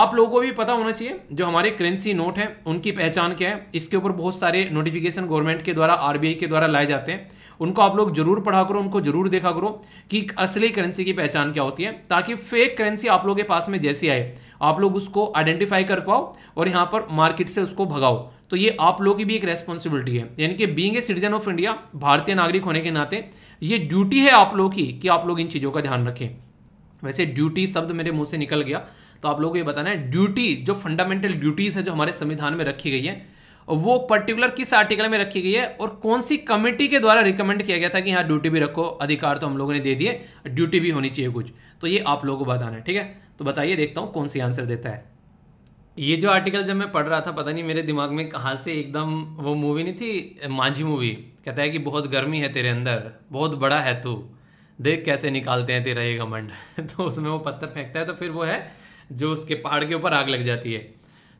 आप लोगों को भी पता होना चाहिए जो हमारे करेंसी नोट हैं उनकी पहचान क्या है इसके ऊपर बहुत सारे नोटिफिकेशन गवर्नमेंट के द्वारा आरबीआई के द्वारा लाए जाते हैं उनको आप लोग जरूर पढ़ा करो उनको जरूर देखा करो कि असली करेंसी की पहचान क्या होती है ताकि फेक करेंसी आप लोगों के पास में जैसी आए आप लोग उसको आइडेंटिफाई कर पाओ और यहाँ पर मार्केट से उसको भगाओ तो ये आप लोगों की भी एक रेस्पॉन्सिबिलिटी है यानी कि being a citizen of India भारतीय नागरिक होने के नाते ये ड्यूटी है आप लोगों की कि आप लोग इन चीज़ों का ध्यान रखें वैसे ड्यूटी शब्द मेरे मुंह से निकल गया तो आप लोगों को ये बताना है ड्यूटी जो फंडामेंटल ड्यूटीज़ है जो हमारे संविधान में रखी गई है वो पर्टिकुलर किस आर्टिकल में रखी गई है और कौन सी कमेटी के द्वारा रिकमेंड किया गया था कि हाँ ड्यूटी भी रखो अधिकार तो हम लोगों ने दे दिए ड्यूटी भी होनी चाहिए कुछ तो ये आप लोगों को बताना है ठीक है तो बताइए देखता हूँ कौन सी आंसर देता है ये जो आर्टिकल जब मैं पढ़ रहा था पता नहीं मेरे दिमाग में कहाँ से एकदम वो मूवी नहीं थी मांझी मूवी कहता है कि बहुत गर्मी है तेरे अंदर बहुत बड़ा है तू देख कैसे निकालते हैं तेरा ये घमंड <laughs> तो उसमें वो पत्थर फेंकता है तो फिर वो है जो उसके पहाड़ के ऊपर आग लग जाती है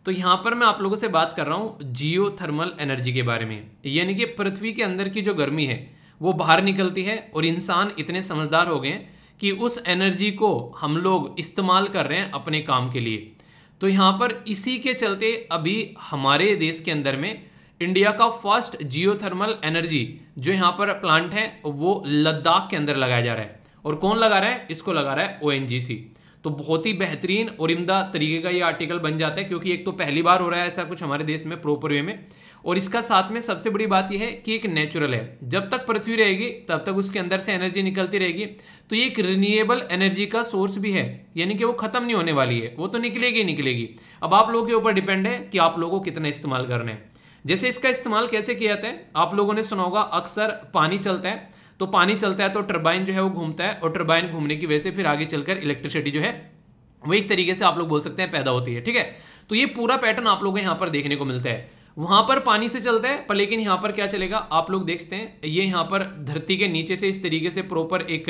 तो यहाँ पर मैं आप लोगों से बात कर रहा हूँ जियो थर्मल एनर्जी के बारे में यानी कि पृथ्वी के अंदर की जो गर्मी है वो बाहर निकलती है और इंसान इतने समझदार हो गए कि उस एनर्जी को हम लोग इस्तेमाल कर रहे हैं अपने काम के लिए तो यहाँ पर इसी के चलते अभी हमारे देश के अंदर में इंडिया का फर्स्ट जियो थर्मल एनर्जी जो यहाँ पर प्लांट है वो लद्दाख के अंदर लगाया जा रहा है और कौन लगा रहा है इसको लगा रहा है ओ तो बहुत ही बेहतरीन और इमदा तरीके का ये आर्टिकल बन जाता है क्योंकि एक तो पहली बार हो रहा है ऐसा कुछ हमारे देश में प्रॉपर वे में और इसका साथ में सबसे बड़ी बात यह है कि एक नेचुरल है जब तक पृथ्वी रहेगी तब तक उसके अंदर से एनर्जी निकलती रहेगी तो ये एक रिन्यूएबल एनर्जी का सोर्स भी है यानी कि वो खत्म नहीं होने वाली है वो तो निकलेगी निकलेगी अब आप लोगों के ऊपर डिपेंड है कि आप लोगों को कितना इस्तेमाल करना है जैसे इसका इस्तेमाल कैसे किया जाता है आप लोगों ने सुना होगा अक्सर पानी चलता है तो पानी चलता है तो टर्बाइन जो है वो घूमता है और टर्बाइन घूमने की वजह से फिर आगे चलकर इलेक्ट्रिसिटी जो है वो एक तरीके से आप लोग बोल सकते हैं पैदा होती है ठीक है तो ये पूरा पैटर्न आप लोग यहाँ पर देखने को मिलता है वहां पर पानी से चलता है पर लेकिन यहाँ पर क्या चलेगा आप लोग देखते हैं ये यहाँ पर धरती के नीचे से इस तरीके से प्रॉपर एक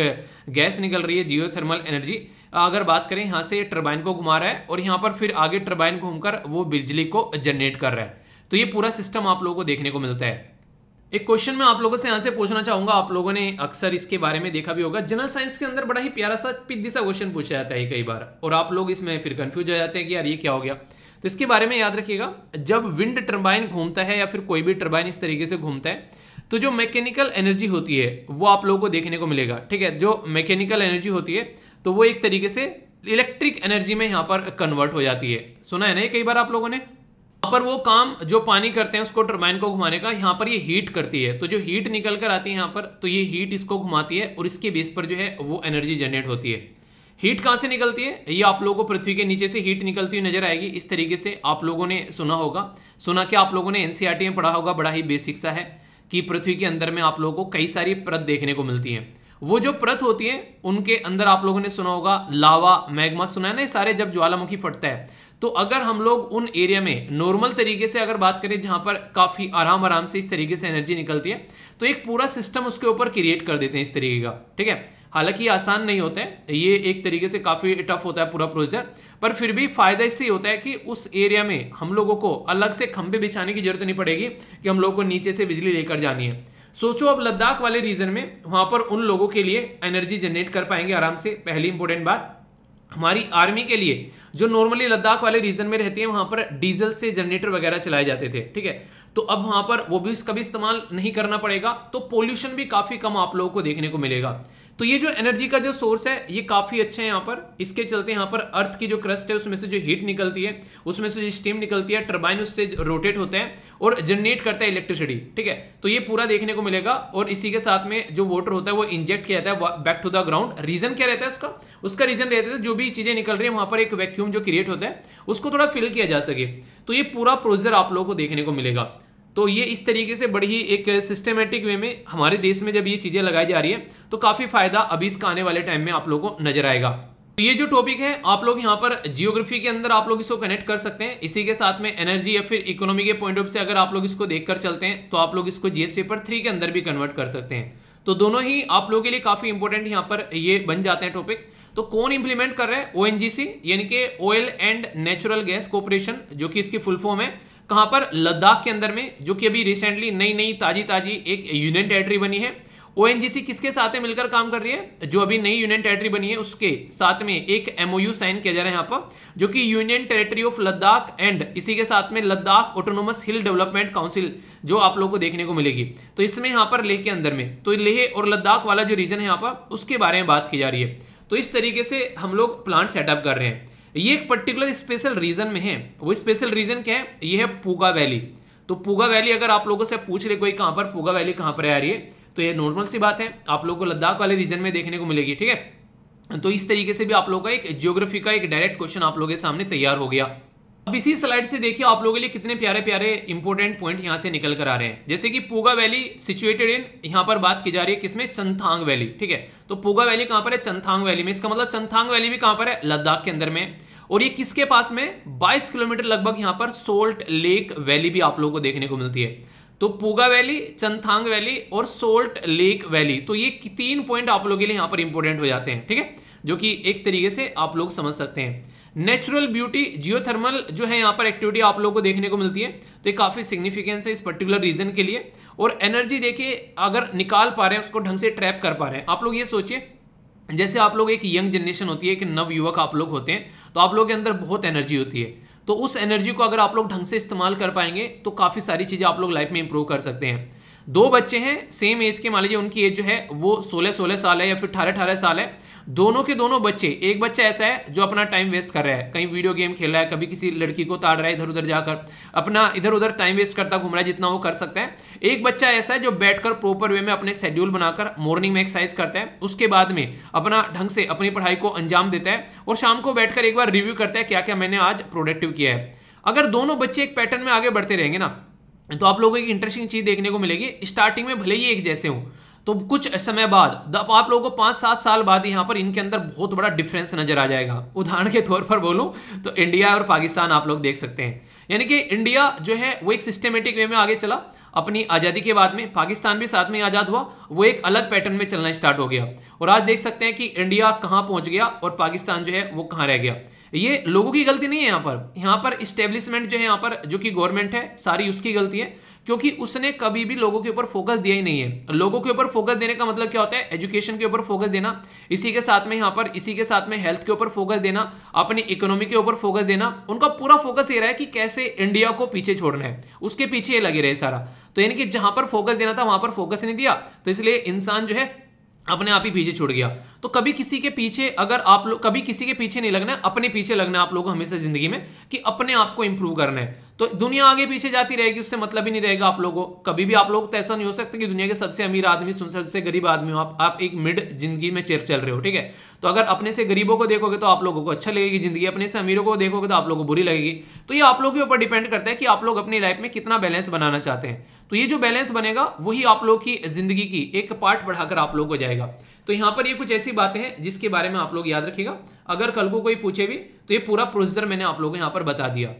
गैस निकल रही है जियोथर्मल एनर्जी अगर बात करें यहाँ से टर्बाइन को घुमा रहा है और यहाँ पर फिर आगे टर्बाइन घूमकर वो बिजली को जनरेट कर रहा है तो ये पूरा सिस्टम आप लोगों को देखने को मिलता है एक क्वेश्चन मैं आप लोगों से यहाँ से पूछना चाहूंगा आप लोगों ने अक्सर इसके बारे में देखा भी होगा जनरल साइंस के अंदर बड़ा ही प्यारा सा पिद्दी सा क्वेश्चन पूछा जाता है कई बार और आप लोग इसमें फिर कंफ्यूज हो जाते हैं कि यार ये क्या हो गया तो इसके बारे में याद रखिएगा जब विंड टर्बाइन घूमता है या फिर कोई भी टर्बाइन इस तरीके से घूमता है तो जो मैकेनिकल एनर्जी होती है वो आप लोगों को देखने को मिलेगा ठीक है जो मैकेनिकल एनर्जी होती है तो वो एक तरीके से इलेक्ट्रिक एनर्जी में यहाँ पर कन्वर्ट हो जाती है सुना है ना कई बार आप लोगों ने यहाँ पर वो काम जो पानी करते हैं उसको टर्बाइन को घुमाने का यहाँ पर ये हीट करती है तो जो हीट निकल कर आती है यहाँ पर तो ये हीट इसको घुमाती है और इसके बेस पर जो है वो एनर्जी जनरेट होती है हीट कहाँ से निकलती है ये आप लोगों को पृथ्वी के नीचे से हीट निकलती हुई नजर आएगी इस तरीके से आप लोगों ने सुना होगा सुना कि आप लोगों ने एनसीईआरटी e में पढ़ा होगा बड़ा ही बेसिक सा है कि पृथ्वी के अंदर में आप लोगों को कई सारी प्रत देखने को मिलती है वो जो प्रत होती है उनके अंदर आप लोगों ने सुना होगा लावा मैग्मा सुना है ना ये सारे जब ज्वालामुखी फटता है तो अगर हम लोग उन एरिया में नॉर्मल तरीके से अगर बात करें जहाँ पर काफ़ी आराम आराम से इस तरीके से एनर्जी निकलती है तो एक पूरा सिस्टम उसके ऊपर क्रिएट कर देते हैं इस तरीके का ठीक है हालांकि ये आसान नहीं होता है ये एक तरीके से काफ़ी टफ होता है पूरा प्रोसीजर पर फिर भी फायदा इससे होता है कि उस एरिया में हम लोगों को अलग से खंभे बिछाने की जरूरत नहीं पड़ेगी कि हम लोगों को नीचे से बिजली लेकर जानी है सोचो अब लद्दाख वाले रीजन में वहां पर उन लोगों के लिए एनर्जी जनरेट कर पाएंगे आराम से पहली इंपॉर्टेंट बात हमारी आर्मी के लिए जो नॉर्मली लद्दाख वाले रीजन में रहती है वहां पर डीजल से जनरेटर वगैरह चलाए जाते थे ठीक है तो अब वहां पर वो भी उसका भी इस्तेमाल नहीं करना पड़ेगा तो पोल्यूशन भी काफ़ी कम आप लोगों को देखने को मिलेगा तो ये जो एनर्जी का जो सोर्स है ये काफ़ी अच्छा है यहाँ पर इसके चलते यहाँ पर अर्थ की जो क्रस्ट है उसमें से जो हीट निकलती है उसमें से जो स्टीम निकलती है टर्बाइन उससे रोटेट होते हैं और जनरेट करता है इलेक्ट्रिसिटी ठीक है तो ये पूरा देखने को मिलेगा और इसी के साथ में जो वोटर होता है वो इंजेक्ट किया जाता है back to the ground reason क्या रहता है उसका उसका रीजन रहता है जो भी चीज़ें निकल रही है वहां पर एक वैक्यूम जो क्रिएट होता है उसको थोड़ा फिल किया जा सके तो ये पूरा प्रोसीजर आप लोगों को देखने को मिलेगा तो ये इस तरीके से बड़ी ही एक सिस्टमेटिक वे में हमारे देश में जब ये चीज़ें लगाई जा रही है तो काफ़ी फ़ायदा अभी इसका आने वाले टाइम में आप लोगों को नजर आएगा तो ये जो टॉपिक है आप लोग यहाँ पर जियोग्राफी के अंदर आप लोग इसको कनेक्ट कर सकते हैं इसी के साथ में एनर्जी या फिर इकोनॉमी के पॉइंट ऑफ से अगर आप लोग इसको देखकर चलते हैं तो आप लोग इसको जीएस पेपर थ्री के अंदर भी कन्वर्ट कर सकते हैं तो दोनों ही आप लोगों के लिए काफ़ी इंपॉर्टेंट यहाँ पर ये बन जाते हैं टॉपिक तो कौन इंप्लीमेंट कर रहे हैं ओ यानी कि oil and natural gas corporation जो कि इसकी फुल फॉर्म है कहां पर लद्दाख के अंदर में जो कि अभी रिसेंटली नई नई ताजी ताजी एक यूनियन टेरिटरी बनी है ओ किसके साथ है मिलकर काम कर रही है जो अभी नई यूनियन टेरिटरी बनी है उसके साथ में एक एमओयू साइन किया जा रहा है यहाँ पर जो कि union territory of Ladakh and इसी के साथ में Ladakh autonomous hill development council जो आप लोगों को देखने को मिलेगी तो इसमें यहाँ पर लेह के अंदर में तो लेह और लद्दाख वाला जो रीजन है यहाँ पर उसके बारे में बात की जा रही है तो इस तरीके से हम लोग प्लांट सेटअप कर रहे हैं ये एक पर्टिकुलर स्पेशल रीजन में है वो स्पेशल रीजन क्या है ये है पूगा वैली तो पूगा वैली अगर आप लोगों से पूछ ले कोई कहां पर पूगा वैली कहां पर आ रही है तो ये नॉर्मल सी बात है आप लोगों को लद्दाख वाले रीजन में देखने को मिलेगी ठीक है तो इस तरीके से भी आप लोगों का एक ज्योग्राफी का एक डायरेक्ट क्वेश्चन आप लोगों के सामने तैयार हो गया अब इसी स्लाइड से देखिए आप लोगों के लिए कितने प्यारे प्यारे इंपोर्टेंट पॉइंट यहाँ से निकल कर आ रहे हैं जैसे कि पूगा वैली सिचुएटेड इन यहाँ पर बात की जा रही है किसमें चंथांग वैली ठीक है तो पूगा वैली कहाँ पर है चंथांग वैली में इसका मतलब चंथांग वैली भी कहाँ पर है लद्दाख के अंदर में और ये किसके पास में बाईस किलोमीटर लगभग यहाँ पर सोल्ट लेक वैली भी आप लोगों को देखने को मिलती है तो पूगा वैली चंथांग वैली और सोल्ट लेक वैली तो ये तीन पॉइंट आप लोगों के लिए यहाँ पर इंपोर्टेंट हो जाते हैं ठीक है जो कि एक तरीके से आप लोग समझ सकते हैं नेचुरल ब्यूटी जियोथर्मल जो है यहाँ पर एक्टिविटी आप लोगों को देखने को मिलती है तो ये काफ़ी सिग्निफिकेंस है इस पर्टिकुलर रीजन के लिए और एनर्जी देखिए अगर निकाल पा रहे हैं उसको ढंग से ट्रैप कर पा रहे हैं आप लोग ये सोचिए जैसे आप लोग एक यंग जनरेशन होती है एक नव युवक आप लोग होते हैं तो आप लोग के अंदर बहुत एनर्जी होती है तो उस एनर्जी को अगर आप लोग ढंग से इस्तेमाल कर पाएंगे तो काफ़ी सारी चीज़ें आप लोग लाइफ में इंप्रूव कर सकते हैं दो बच्चे हैं सेम एज के मान लीजिए उनकी एज जो है वो सोलह सोलह साल है या फिर अठारह अठारह साल है दोनों के दोनों बच्चे एक बच्चा ऐसा है जो अपना टाइम वेस्ट कर रहा है कहीं वीडियो गेम खेल रहा है कभी किसी लड़की को ताड़ रहा है इधर उधर जाकर अपना इधर उधर टाइम वेस्ट करता घूम रहा है जितना वो कर सकता है एक बच्चा ऐसा है जो बैठकर प्रॉपर वे में अपने शेड्यूल बनाकर मॉर्निंग में एक्सरसाइज करता है उसके बाद में अपना ढंग से अपनी पढ़ाई को अंजाम देता है और शाम को बैठकर एक बार रिव्यू करता है क्या क्या मैंने आज प्रोडक्टिव किया है अगर दोनों बच्चे एक पैटर्न में आगे बढ़ते रहेंगे ना तो आप लोगों को एक इंटरेस्टिंग चीज़ देखने को मिलेगी स्टार्टिंग में भले ही एक जैसे हो तो कुछ समय बाद आप लोगों को पांच सात साल बाद यहां पर इनके अंदर बहुत बड़ा डिफरेंस नजर आ जाएगा उदाहरण के तौर पर बोलूं तो इंडिया और पाकिस्तान आप लोग देख सकते हैं यानी कि इंडिया जो है वो एक सिस्टमेटिक वे में आगे चला अपनी आज़ादी के बाद में पाकिस्तान भी साथ में आज़ाद हुआ वो एक अलग पैटर्न में चलना स्टार्ट हो गया और आज देख सकते हैं कि इंडिया कहां पहुंच गया और पाकिस्तान जो है वो कहां रह गया ये लोगों की गलती नहीं है यहां पर यहां पर इस्टेब्लिशमेंट जो है यहाँ पर जो कि गवर्नमेंट है सारी उसकी गलती है क्योंकि उसने कभी भी लोगों के ऊपर फोकस दिया ही नहीं है लोगों के ऊपर फोकस देने का मतलब क्या होता है एजुकेशन के ऊपर फोकस देना इसी के साथ में यहाँ पर इसी के साथ में हेल्थ के ऊपर फोकस देना अपनी इकोनॉमी के ऊपर फोकस देना उनका पूरा फोकस ये रहा है कि कैसे इंडिया को पीछे छोड़ना है उसके पीछे ये लगे रहे सारा तो यानी कि जहां पर फोकस देना था वहां पर फोकस नहीं दिया तो इसलिए इंसान जो है अपने आप ही पीछे छोड़ गया तो कभी किसी के पीछे अगर आप लोग कभी किसी के पीछे नहीं लगना है अपने पीछे लगना है आप लोगों को हमेशा जिंदगी में कि अपने आप को इंप्रूव करना है तो दुनिया आगे पीछे जाती रहेगी उससे मतलब ही नहीं रहेगा आप लोगों को कभी भी आप लोग तो ऐसा नहीं हो सकता कि दुनिया के सबसे अमीर आदमी सुन सबसे गरीब आदमी हो आप आप एक मिड जिंदगी में चेर चल रहे हो ठीक है तो अगर अपने से गरीबों को देखोगे तो आप लोगों को अच्छा लगेगी जिंदगी अपने से अमीरों को देखोगे तो आप लोगों को बुरी लगेगी तो ये आप लोगों के ऊपर डिपेंड करता है कि आप लोग अपनी लाइफ में कितना बैलेंस बनाना चाहते हैं तो ये जो बैलेंस बनेगा वही आप लोग की जिंदगी की एक पार्ट बढ़ाकर आप लोग को जाएगा तो यहां पर ये कुछ ऐसी बातें हैं जिसके बारे में आप लोग याद रखिएगा अगर कल को कोई पूछे भी तो ये पूरा प्रोसीजर मैंने आप लोगों को यहाँ पर बता दिया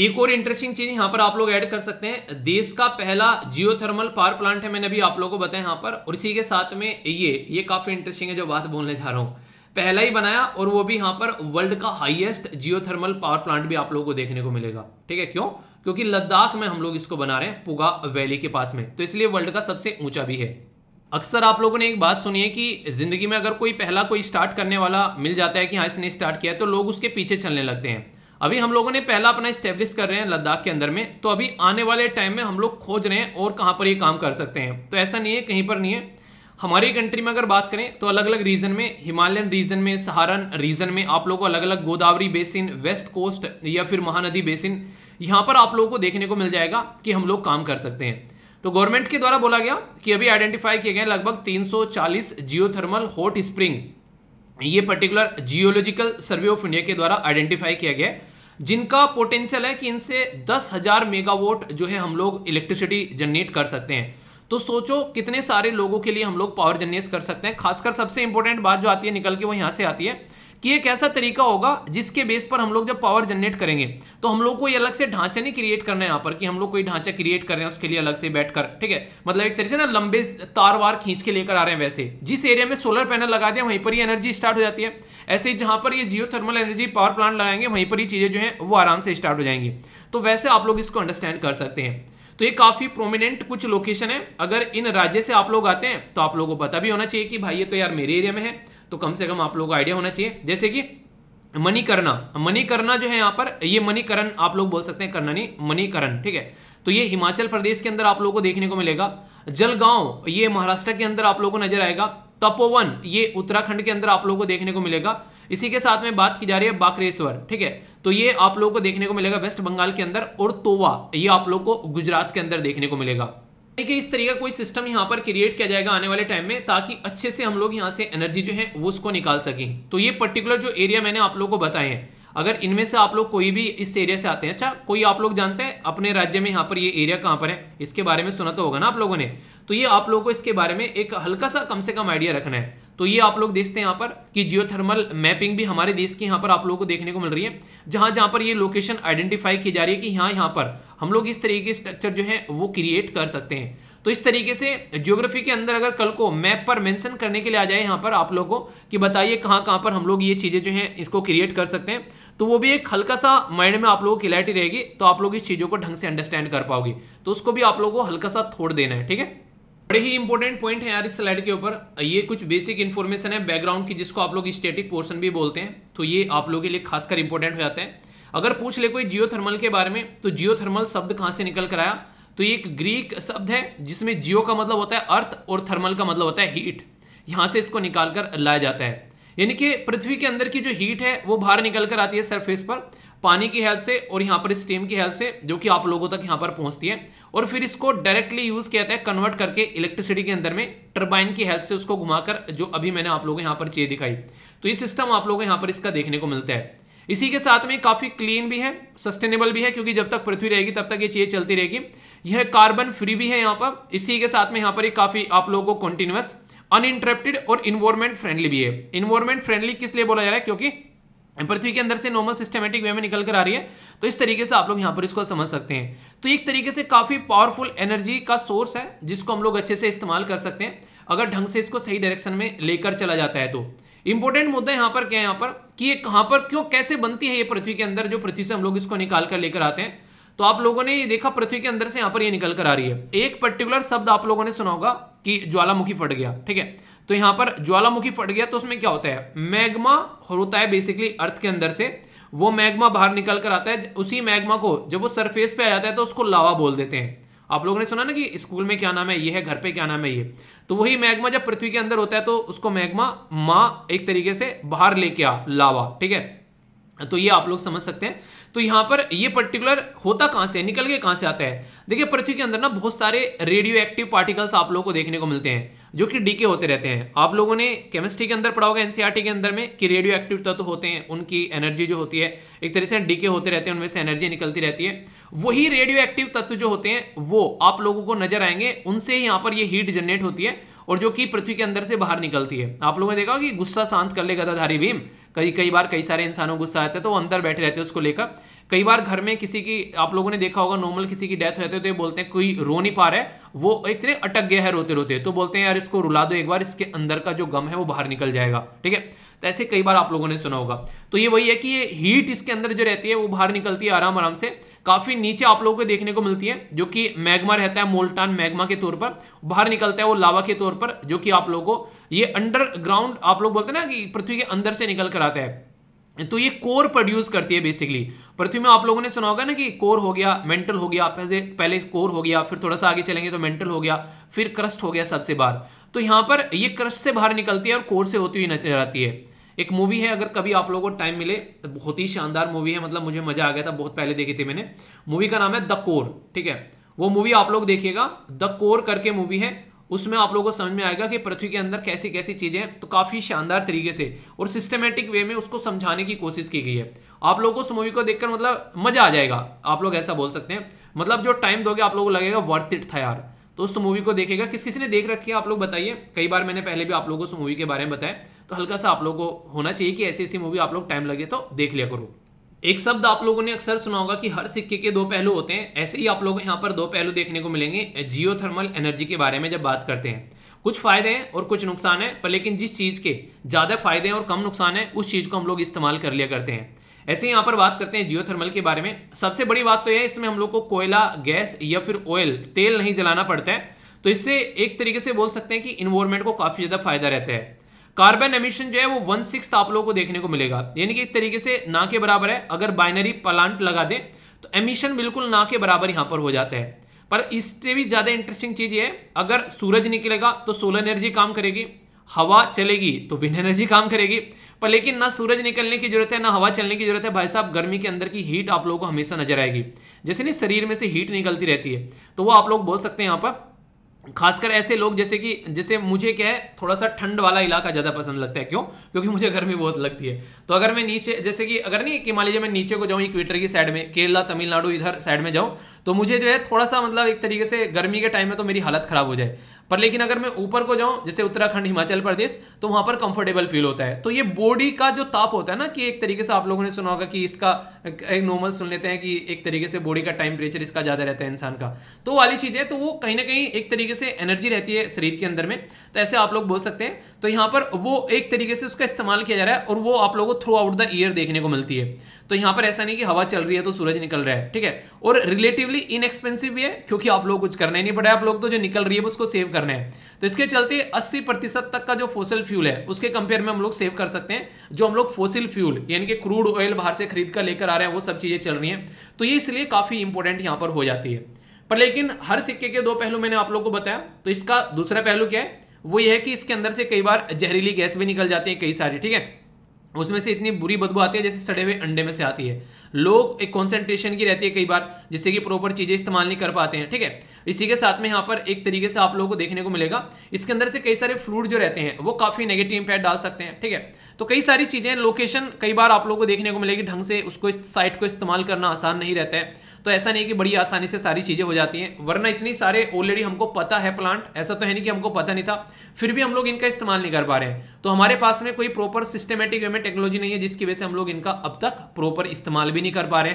एक और इंटरेस्टिंग चीज यहां पर आप लोग ऐड कर सकते हैं देश का पहला जियोथर्मल पावर प्लांट है मैंने अभी आप लोगों को बताया यहां पर और इसी के साथ में ये ये काफी इंटरेस्टिंग है जो बात बोलने जा रहा हूं पहला ही बनाया और वो भी यहां पर वर्ल्ड का हाईएस्ट जियोथर्मल पावर प्लांट भी आप लोगों को देखने को मिलेगा ठीक है क्यों क्योंकि लद्दाख में हम लोग इसको बना रहे हैं पुगा वैली के पास में तो इसलिए वर्ल्ड का सबसे ऊंचा भी है अक्सर आप लोगों ने एक बात सुनी है कि जिंदगी में अगर कोई पहला कोई स्टार्ट करने वाला मिल जाता है कि हाँ इसने स्टार्ट किया तो लोग उसके पीछे चलने लगते हैं अभी हम लोगों ने पहला अपना स्टेब्लिश कर रहे हैं लद्दाख के अंदर में तो अभी आने वाले टाइम में हम लोग खोज रहे हैं और कहाँ पर ये काम कर सकते हैं तो ऐसा नहीं है कहीं पर नहीं है हमारी कंट्री में अगर बात करें तो अलग अलग रीजन में हिमालयन रीजन में सहारन रीजन में आप लोगों को अलग अलग गोदावरी बेसिन वेस्ट कोस्ट या फिर महानदी बेसिन यहाँ पर आप लोगों को देखने को मिल जाएगा कि हम लोग काम कर सकते हैं तो गवर्नमेंट के द्वारा बोला गया कि अभी आइडेंटिफाई किए गए लगभग 340 जियोथर्मल हॉट स्प्रिंग ये particular geological survey of India के द्वारा आइडेंटिफाई किया गया है जिनका पोटेंशियल है कि इनसे दस हजार मेगावोट जो है हम लोग इलेक्ट्रिसिटी जनरेट कर सकते हैं तो सोचो कितने सारे लोगों के लिए हम लोग पावर जनरेट कर सकते हैं खासकर सबसे इंपॉर्टेंट बात जो आती है निकल के वो यहां से आती है कि एक ऐसा तरीका होगा जिसके बेस पर हम लोग जब पावर जनरेट करेंगे तो हम लोग को ये अलग से ढांचा नहीं क्रिएट करना है यहाँ पर कि हम लोग कोई ढांचा क्रिएट कर रहे हैं उसके लिए अलग से बैठकर ठीक है मतलब एक तरीके से ना लंबे तार वार खींच के लेकर आ रहे हैं वैसे जिस एरिया में सोलर पैनल लगा दिया वहीं पर ही एनर्जी स्टार्ट हो जाती है ऐसे ही जहां पर ये geo thermal energy power plant लगाएंगे वहीं पर ही चीज़ें जो हैं वो आराम से स्टार्ट हो जाएंगी तो वैसे आप लोग इसको अंडरस्टैंड कर सकते हैं तो ये काफ़ी प्रोमिनेंट कुछ लोकेशन है अगर इन राज्य से आप लोग आते हैं तो आप लोगों को पता भी होना चाहिए कि भाई ये तो यार मेरे एरिया में है तो कम से कम आप लोगों को आइडिया होना चाहिए जैसे कि मनी करना मनी करना जो है यहाँ पर ये मनीकरण आप लोग बोल सकते हैं करना नहीं मनीकरण ठीक है तो ये हिमाचल प्रदेश के अंदर आप लोगों को देखने को मिलेगा जलगांव ये महाराष्ट्र के अंदर आप लोगों को नजर आएगा तपोवन ये उत्तराखंड के अंदर आप लोगों को देखने को मिलेगा इसी के साथ में बात की जा रही है बाकरेश्वर ठीक है तो ये आप लोगों को देखने को मिलेगा वेस्ट बंगाल के अंदर और तोवा ये आप लोग को गुजरात के अंदर देखने को मिलेगा देखिए इस का कोई सिस्टम यहाँ पर क्रिएट किया जाएगा आने वाले टाइम में ताकि अच्छे से हम लोग यहाँ से एनर्जी जो है वो उसको निकाल सकें तो ये पर्टिकुलर जो एरिया मैंने आप लोगों को बताए हैं अगर इनमें से आप लोग कोई भी इस एरिया से आते हैं अच्छा कोई आप लोग जानते हैं अपने राज्य में यहाँ पर ये एरिया कहाँ पर है इसके बारे में सुना तो होगा ना आप लोगों ने तो ये आप लोगों को इसके बारे में एक हल्का सा कम से कम आइडिया रखना है तो ये आप लोग देखते हैं यहाँ पर कि जियोथर्मल मैपिंग भी हमारे देश की यहाँ पर आप लोगों को देखने को मिल रही है जहां जहां पर ये लोकेशन आइडेंटिफाई की जा रही है कि यहाँ यहाँ पर हम लोग इस तरीके स्ट्रक्चर जो है वो क्रिएट कर सकते हैं तो इस तरीके से ज्योग्राफी के अंदर अगर कल को मैप पर मेंशन करने के लिए आ जाए यहाँ पर आप लोगों को कि बताइए कहाँ कहाँ पर हम लोग ये चीज़ें जो हैं इसको क्रिएट कर सकते हैं तो वो भी एक हल्का सा माइंड में आप लोगों की क्लैरिटी रहेगी तो आप लोग इस चीज़ों को ढंग से अंडरस्टैंड कर पाओगे तो उसको भी आप लोगों को हल्का सा थोड़ देना है ठीक है बड़े ही इंपॉर्टेंट पॉइंट है यार इस स्लाइड के ऊपर ये कुछ बेसिक इन्फॉर्मेशन है बैकग्राउंड की जिसको आप लोग स्टेटिक पोर्शन भी बोलते हैं तो ये आप लोगों के लिए खासकर इंपॉर्टेंट हो जाता है अगर पूछ ले कोई जियोथर्मल के बारे में तो जियोथर्मल शब्द कहाँ से निकल कर आया तो ये एक ग्रीक शब्द है जिसमें जियो का मतलब होता है अर्थ और थर्मल का मतलब होता है हीट यहाँ से इसको निकाल कर लाया जाता है यानी कि पृथ्वी के अंदर की जो हीट है वो बाहर निकल कर आती है सरफेस पर पानी की हेल्प से और यहाँ पर स्टीम की हेल्प से जो कि आप लोगों तक यहाँ पर पहुँचती है और फिर इसको डायरेक्टली यूज किया जाता है कन्वर्ट करके इलेक्ट्रिसिटी के अंदर में टर्बाइन की हेल्प से उसको घुमाकर जो अभी मैंने आप लोगों को यहाँ पर चीज दिखाई तो ये सिस्टम आप लोगों को यहाँ पर इसका देखने को मिलता है इसी के साथ में काफी क्लीन भी है सस्टेनेबल भी है क्योंकि जब तक पृथ्वी रहेगी तब तक ये चीज चलती रहेगी यह कार्बन फ्री भी है यहाँ पर इसी के साथ में यहाँ पर ये काफी आप लोगों को कंटिन्यूस अनइंटरप्टेड और इन्वायरमेंट फ्रेंडली भी है इन्वायरमेंट फ्रेंडली किस लिए बोला जा रहा है क्योंकि पृथ्वी के अंदर से नॉर्मल सिस्टमेटिक वे में निकल कर आ रही है तो इस तरीके से आप लोग यहाँ पर इसको समझ सकते हैं तो एक तरीके से काफ़ी पावरफुल एनर्जी का सोर्स है जिसको हम लोग अच्छे से इस्तेमाल कर सकते हैं अगर ढंग से इसको सही डायरेक्शन में लेकर चला जाता है तो इंपॉर्टेंट मुद्दा यहाँ पर क्या है यहाँ पर कि ये कहाँ पर क्यों कैसे बनती है ये पृथ्वी के अंदर जो पृथ्वी से हम लोग इसको निकाल कर लेकर आते हैं तो आप लोगों ने ये देखा पृथ्वी के अंदर से यहाँ पर ये निकल कर आ रही है एक पर्टिकुलर शब्द आप लोगों ने सुना होगा कि ज्वालामुखी फट गया ठीक है तो यहां पर ज्वालामुखी फट गया तो उसमें क्या होता है मैग्मा होता है बेसिकली अर्थ के अंदर से वो मैग्मा बाहर निकल कर आता है उसी मैग्मा को जब वो सरफेस पे आ जाता है तो उसको लावा बोल देते हैं आप लोगों ने सुना ना कि स्कूल में क्या नाम है ये है घर पे क्या नाम है ये तो वही मैग्मा जब पृथ्वी के अंदर होता है तो उसको मैग्मा माँ एक तरीके से बाहर लेके आ लावा ठीक है तो ये आप लोग समझ सकते हैं तो यहाँ पर ये पर्टिकुलर होता कहां से निकल के कहां से आता है देखिए पृथ्वी के अंदर ना बहुत सारे रेडियो एक्टिव पार्टिकल्स आप लोगों को देखने को मिलते हैं जो कि डीके होते रहते हैं आप लोगों ने केमिस्ट्री के अंदर पढ़ा होगा एनसीईआरटी e के अंदर में कि रेडियो एक्टिव तत्व तो होते हैं उनकी एनर्जी जो होती है एक तरह से डीके होते रहते हैं उनमें से एनर्जी निकलती रहती है वही रेडियो एक्टिव तत्व जो होते हैं वो आप लोगों को नजर आएंगे उनसे यहां पर ये हीट जनरेट होती है और जो कि पृथ्वी के अंदर से बाहर निकलती है आप लोगों ने देखा कि गुस्सा शांत कर ले गदाधारी भीम कई कई बार कई सारे इंसानों को गुस्सा आता है तो वो अंदर बैठे रहते हैं उसको लेकर कई बार घर में किसी की आप लोगों ने देखा होगा नॉर्मल किसी की डेथ हो जाती है तो ये बोलते हैं कोई रो नहीं पा रहा है वो एक तरह अटक गया है रोते रोते तो बोलते हैं यार इसको रुला दो एक बार इसके अंदर का जो गम है वो बाहर निकल जाएगा ठीक है तो ऐसे कई बार आप लोगों ने सुना होगा तो ये वही है कि ये हीट इसके अंदर जो रहती है वो बाहर निकलती है आराम आराम से काफ़ी नीचे आप लोगों को देखने को मिलती है जो कि मैग्मा रहता है मोल्टान मैग्मा के तौर पर बाहर निकलता है वो लावा के तौर पर जो कि आप लोगों को ये अंडरग्राउंड आप लोग बोलते हैं ना कि पृथ्वी के अंदर से निकल कर आता है तो ये कोर प्रोड्यूस करती है बेसिकली पृथ्वी में आप लोगों ने सुना होगा ना कि कोर हो गया मेंटल हो गया पहले पहले कोर हो गया फिर थोड़ा सा आगे चलेंगे तो मेंटल हो गया फिर क्रस्ट हो गया सबसे बाहर तो यहां पर ये क्रस्ट से बाहर निकलती है और कोर से होती हुई नजर आती है एक मूवी है अगर कभी आप लोगों को टाइम मिले तो बहुत ही शानदार मूवी है मतलब मुझे मजा आ गया था बहुत पहले देखी थी मैंने मूवी का नाम है द कोर ठीक है वो मूवी आप लोग देखिएगा द कोर करके मूवी है उसमें आप लोगों को समझ में आएगा कि पृथ्वी के अंदर कैसी कैसी चीज़ें तो काफ़ी शानदार तरीके से और सिस्टमेटिक वे में उसको समझाने की कोशिश की गई है आप लोगों को उस मूवी को देखकर मतलब मजा आ जाएगा आप लोग ऐसा बोल सकते हैं मतलब जो टाइम दोगे आप लोगों को लगेगा वर्थ इट था यार दोस्तों मूवी को देखेगा किस किसी ने देख रखी है आप लोग बताइए कई बार मैंने पहले भी आप लोगों को मूवी के बारे में बताया तो हल्का सा आप लोगों को होना चाहिए कि ऐसी ऐसी मूवी आप लोग टाइम लगे तो देख लिया करो एक शब्द आप लोगों ने अक्सर सुना होगा कि हर सिक्के के दो पहलू होते हैं ऐसे ही आप लोग यहाँ पर दो पहलू देखने को मिलेंगे जियोथर्मल एनर्जी के बारे में जब बात करते हैं कुछ फायदे हैं और कुछ नुकसान है पर लेकिन जिस चीज़ के ज़्यादा फायदे हैं और कम नुकसान है उस चीज़ को हम लोग इस्तेमाल कर लिया करते हैं ऐसे यहां पर बात करते हैं जियो के बारे में सबसे बड़ी बात तो यह इसमें हम लोग को कोयला गैस या फिर ऑयल तेल नहीं जलाना पड़ता है तो इससे एक तरीके से बोल सकते हैं कि इन्वायरमेंट को काफ़ी ज़्यादा फायदा रहता है कार्बन एमिशन जो है वो वन सिक्स आप लोगों को देखने को मिलेगा यानी कि एक तरीके से ना के बराबर है अगर बाइनरी प्लांट लगा दें तो एमिशन बिल्कुल ना के बराबर यहां पर हो जाता है पर इससे भी ज़्यादा इंटरेस्टिंग चीज़ ये है अगर सूरज निकलेगा तो सोलर एनर्जी काम करेगी हवा चलेगी तो विंड एनर्जी काम करेगी पर लेकिन ना सूरज निकलने की जरूरत है ना हवा चलने की जरूरत है भाई साहब गर्मी के अंदर की हीट आप लोगों को हमेशा नजर आएगी जैसे नहीं शरीर में से हीट निकलती रहती है तो वो आप लोग बोल सकते हैं यहाँ पर खासकर ऐसे लोग जैसे कि जैसे मुझे क्या है थोड़ा सा ठंड वाला इलाका ज़्यादा पसंद लगता है क्यों क्योंकि मुझे गर्मी बहुत लगती है तो अगर मैं नीचे जैसे कि अगर नहीं कि मान लीजिए मैं नीचे को जाऊँ इक्वेटर की साइड में केरला तमिलनाडु इधर साइड में जाऊँ तो मुझे जो है थोड़ा सा मतलब एक तरीके से गर्मी के टाइम में तो मेरी हालत खराब हो जाए पर लेकिन अगर मैं ऊपर को जाऊं जैसे उत्तराखंड हिमाचल प्रदेश तो वहां पर कंफर्टेबल फील होता है तो ये बॉडी का जो ताप होता है ना कि एक तरीके से आप लोगों ने सुना होगा कि इसका एक नॉर्मल सुन लेते हैं कि एक तरीके से बॉडी का टेम्परेचर इसका ज़्यादा रहता है इंसान का तो वाली चीज़ है तो वो कहीं ना कहीं एक तरीके से एनर्जी रहती है शरीर के अंदर में तो ऐसे आप लोग बोल सकते हैं तो यहां पर वो एक तरीके से उसका इस्तेमाल किया जा रहा है और वो आप लोगों को थ्रू आउट द ईयर देखने को मिलती है तो यहाँ पर ऐसा नहीं कि हवा चल रही है तो सूरज निकल रहा है ठीक है और रिलेटिवली इनएक्सपेंसिव भी है क्योंकि आप लोग कुछ करना ही नहीं पड़ा आप लोग तो जो निकल रही है उसको सेव करना है तो इसके चलते अस्सी प्रतिशत तक का जो फोसिल फ्यूल है उसके कंपेयर में हम लोग सेव कर सकते हैं जो हम लोग फोसिल फ्यूल यानी कि क्रूड ऑयल बाहर से खरीद कर लेकर आ रहे हैं वो सब चीज़ें चल रही है तो ये इसलिए काफ़ी इंपॉर्टेंट यहां पर हो जाती है पर लेकिन हर सिक्के के दो पहलू मैंने आप लोग को बताया तो इसका दूसरा पहलू क्या है वो ये है कि इसके अंदर से कई बार जहरीली गैस भी निकल जाती है कई सारी ठीक है उसमें से इतनी बुरी बदबू आती है जैसे सड़े हुए अंडे में से आती है लोग एक कॉन्सेंट्रेशन की रहती है कई बार जिससे कि प्रॉपर चीज़ें इस्तेमाल नहीं कर पाते हैं ठीक है इसी के साथ में यहाँ पर एक तरीके से आप लोगों को देखने को मिलेगा इसके अंदर से कई सारे फ्लूड जो रहते हैं वो काफ़ी नेगेटिव इम्पैक्ट डाल सकते हैं ठीक है तो कई सारी चीज़ें लोकेशन कई बार आप लोगों को देखने को मिलेगी ढंग से उसको साइट को इस्तेमाल करना आसान नहीं रहता है तो ऐसा नहीं कि बड़ी आसानी से सारी चीज़ें हो जाती हैं वरना इतनी सारे ऑलरेडी हमको पता है प्लांट ऐसा तो है नहीं कि हमको पता नहीं था फिर भी हम लोग इनका इस्तेमाल नहीं कर पा रहे तो हमारे पास में कोई प्रॉपर सिस्टमेटिक वे में टेक्नोलॉजी नहीं है जिसकी वजह से हम लोग इनका अब तक प्रॉपर इस्तेमाल भी नहीं कर पा रहे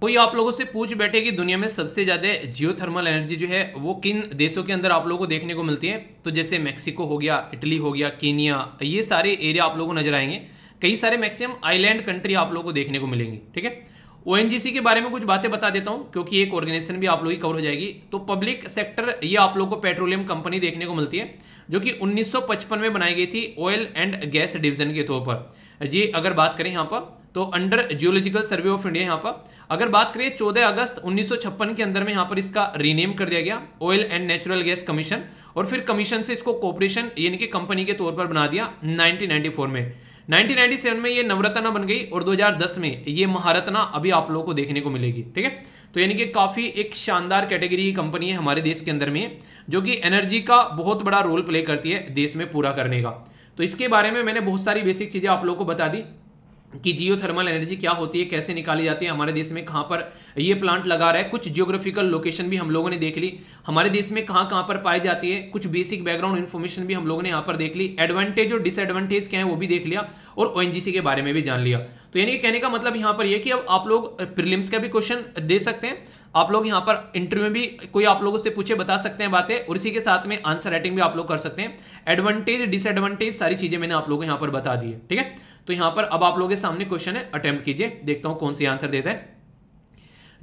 कोई आप लोगों से पूछ बैठे कि दुनिया में सबसे ज़्यादा जियो थर्मल एनर्जी जो है वो किन देशों के अंदर आप लोगों को देखने को मिलती है तो जैसे मेक्सिको हो गया इटली हो गया केनिया ये सारे एरिया आप लोगों को नजर आएंगे कई सारे मैक्सिमम आइलैंड कंट्री आप लोगों को देखने को मिलेंगी ठीक है ओ के बारे में कुछ बातें बता देता हूँ क्योंकि एक ऑर्गेनाइजेशन भी आप लोग की कवर हो जाएगी तो पब्लिक सेक्टर ये आप लोग को पेट्रोलियम कंपनी देखने को मिलती है जो कि 1955 में बनाई गई थी ऑयल एंड गैस डिवीजन के तौर पर जी अगर बात करें यहां पर तो under geological survey of India यहाँ पर अगर बात करें चौदह अगस्त उन्नीस के अंदर में यहां पर इसका रीनेम कर दिया गया oil and natural gas commission और फिर कमीशन से इसको कॉपरेशन यानी कि कंपनी के तौर पर बना दिया नाइनटीन में 1997 में ये नवरत्ना बन गई और 2010 में ये महारत्ना अभी आप लोगों को देखने को मिलेगी ठीक है तो यानी कि काफ़ी एक शानदार कैटेगरी की कंपनी है हमारे देश के अंदर में जो कि एनर्जी का बहुत बड़ा रोल प्ले करती है देश में पूरा करने का तो इसके बारे में मैंने बहुत सारी बेसिक चीज़ें आप लोगों को बता दी कि जियो थर्मल एनर्जी क्या होती है कैसे निकाली जाती है हमारे देश में कहाँ पर ये प्लांट लगा रहा है कुछ जियोग्राफिकल लोकेशन भी हम लोगों ने देख ली हमारे देश में कहाँ कहाँ पर पाई जाती है कुछ बेसिक बैकग्राउंड इन्फॉर्मेशन भी हम लोगों ने यहाँ पर देख ली एडवांटेज और डिसएडवांटेज क्या है वो भी देख लिया और ओ के बारे में भी जान लिया तो यानी कहने का मतलब यहाँ पर यह कि अब आप लोग प्रिलिम्स का भी क्वेश्चन दे सकते हैं आप लोग यहाँ पर इंटरव्यू में भी कोई आप लोगों से पूछे बता सकते हैं बातें और इसी के साथ में आंसर राइटिंग भी आप लोग कर सकते हैं एडवांटेज डिसएडवांटेज सारी चीज़ें मैंने आप लोगों को यहाँ पर बता दी है ठीक है तो यहां पर अब आप लोगों के सामने क्वेश्चन है अटेम्प्ट कीजिए देखता हूं कौन सी आंसर देता है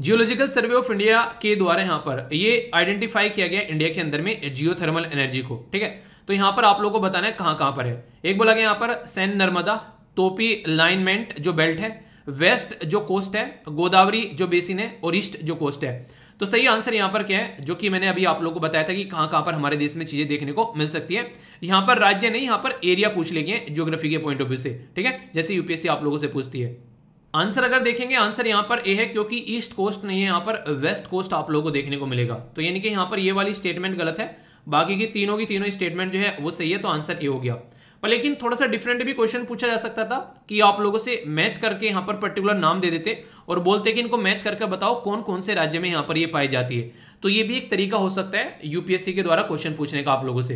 जियोलॉजिकल सर्वे ऑफ इंडिया के द्वारा यहां पर ये आइडेंटिफाई किया गया इंडिया के अंदर में जियोथर्मल एनर्जी को ठीक है तो यहां पर आप लोगों को बताना है कहां कहां पर है एक बोला गया यहां पर सैन नर्मदा तोपी लाइनमेंट जो बेल्ट है वेस्ट जो कोस्ट है गोदावरी जो बेसिन है और ईस्ट जो कोस्ट है तो सही आंसर यहां पर क्या है जो कि मैंने अभी आप लोगों को बताया था कि कहां कहां पर हमारे देश में चीज़ें देखने को मिल सकती है यहां पर राज्य नहीं यहां पर एरिया पूछ गए ज्योग्राफी के पॉइंट ऑफ व्यू से ठीक है जैसे यूपीएससी आप लोगों से पूछती है आंसर अगर देखेंगे आंसर यहां पर ए है क्योंकि ईस्ट कोस्ट नहीं है यहां पर वेस्ट कोस्ट आप लोगों को देखने को मिलेगा तो यानी कि यहां पर ये वाली स्टेटमेंट गलत है बाकी की तीनों की तीनों स्टेटमेंट जो है वो सही है तो आंसर ए हो गया पर लेकिन थोड़ा सा डिफरेंट भी क्वेश्चन पूछा जा सकता था कि आप लोगों से मैच करके यहाँ पर पर्टिकुलर नाम दे देते और बोलते कि इनको मैच करके बताओ कौन कौन से राज्य में यहाँ पर ये पाई जाती है तो ये भी एक तरीका हो सकता है यूपीएससी के द्वारा क्वेश्चन पूछने का आप लोगों से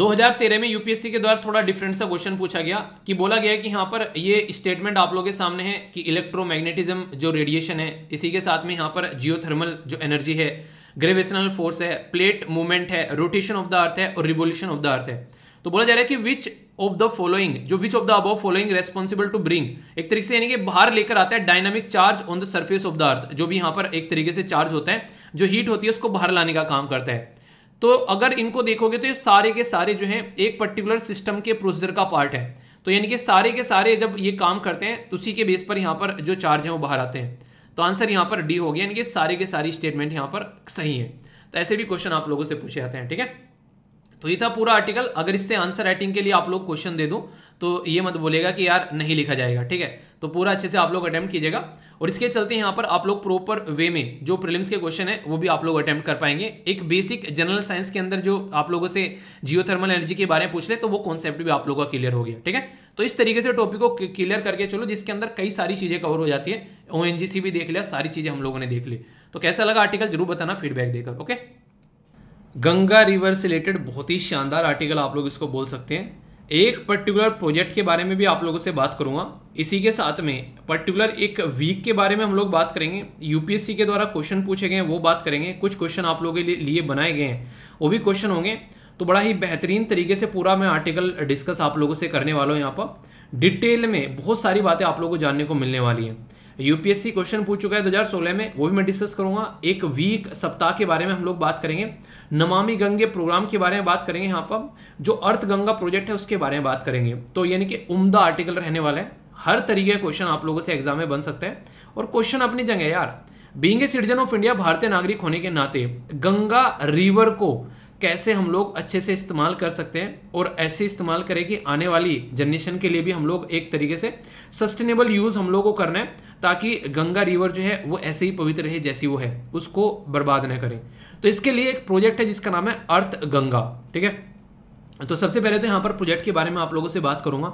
2013 में यूपीएससी के द्वारा थोड़ा डिफरेंट सा क्वेश्चन पूछा गया कि बोला गया कि यहाँ पर ये स्टेटमेंट आप लोगों के सामने है कि इलेक्ट्रोमैग्नेटिज्म जो रेडिएशन है इसी के साथ में यहाँ पर जियोथर्मल जो एनर्जी है ग्रेविशनल फोर्स है प्लेट मूवमेंट है रोटेशन ऑफ द अर्थ है और रिवोल्यूशन ऑफ द अर्थ है तो बोला जा रहा है कि विच ऑफ द फॉलोइंग जो which of the above following responsible to bring एक तरीके से यानी कि बाहर लेकर आता है dynamic charge on the surface of the earth जो भी यहां पर एक तरीके से चार्ज होता है जो हीट होती है उसको बाहर लाने का काम करता है तो अगर इनको देखोगे तो ये सारे के सारे जो है एक पर्टिकुलर सिस्टम के प्रोसीजर का पार्ट है तो यानी कि सारे के सारे जब ये काम करते हैं तो उसी के बेस पर यहाँ पर जो चार्ज है वो बाहर आते हैं तो आंसर यहाँ पर डी हो गया यानी कि सारे के सारी स्टेटमेंट यहाँ पर सही है तो ऐसे भी क्वेश्चन आप लोगों से पूछे जाते हैं ठीक है तो ये था पूरा आर्टिकल अगर इससे आंसर राइटिंग के लिए आप लोग क्वेश्चन दे दूं तो ये मत बोलेगा कि यार नहीं लिखा जाएगा ठीक है तो पूरा अच्छे से आप लोग अटैम्प्ट कीजिएगा और इसके चलते यहाँ पर आप लोग प्रॉपर वे में जो प्रिलिम्स के क्वेश्चन है वो भी आप लोग अटैम्प्ट कर पाएंगे एक बेसिक जनरल साइंस के अंदर जो आप लोगों से जियो एनर्जी के बारे में पूछ ले तो वो कॉन्सेप्ट भी आप लोगों का क्लियर हो गया ठीक है तो इस तरीके से टॉपिक को क्लियर करके चलो जिसके अंदर कई सारी चीज़ें कवर हो जाती है ओ भी देख लिया सारी चीज़ें हम लोगों ने देख ली तो कैसा लगा आर्टिकल जरूर बताना फीडबैक देकर ओके गंगा रिवर से रिलेटेड बहुत ही शानदार आर्टिकल आप लोग इसको बोल सकते हैं एक पर्टिकुलर प्रोजेक्ट के बारे में भी आप लोगों से बात करूंगा इसी के साथ में पर्टिकुलर एक वीक के बारे में हम लोग बात करेंगे यूपीएससी के द्वारा क्वेश्चन पूछे गए हैं वो बात करेंगे कुछ क्वेश्चन आप लोगों के लिए बनाए गए हैं वो भी क्वेश्चन होंगे तो बड़ा ही बेहतरीन तरीके से पूरा मैं आर्टिकल डिस्कस आप लोगों से करने वाला हूँ यहाँ पर डिटेल में बहुत सारी बातें आप लोगों को जानने को मिलने वाली हैं यूपीएससी क्वेश्चन पूछ चुका है 2016 में वो भी मैं डिस्कस करूंगा एक वीक सप्ताह के बारे में हम लोग बात करेंगे नमामि गंगे प्रोग्राम के बारे में बात करेंगे यहाँ पर जो अर्थ गंगा प्रोजेक्ट है उसके बारे में बात करेंगे तो यानी कि उमदा आर्टिकल रहने वाला है हर तरीके का क्वेश्चन आप लोगों से एग्जाम में बन सकते हैं और क्वेश्चन अपनी जगह यार being a citizen of India भारतीय नागरिक होने के नाते गंगा रिवर को कैसे हम लोग अच्छे से इस्तेमाल कर सकते हैं और ऐसे इस्तेमाल करें कि आने वाली जनरेशन के लिए भी हम लोग एक तरीके से सस्टेनेबल यूज़ हम लोग को करना है ताकि गंगा रिवर जो है वो ऐसे ही पवित्र रहे जैसी वो है उसको बर्बाद ना करें तो इसके लिए एक प्रोजेक्ट है जिसका नाम है अर्थ गंगा ठीक है तो सबसे पहले तो यहाँ पर प्रोजेक्ट के बारे में आप लोगों से बात करूंगा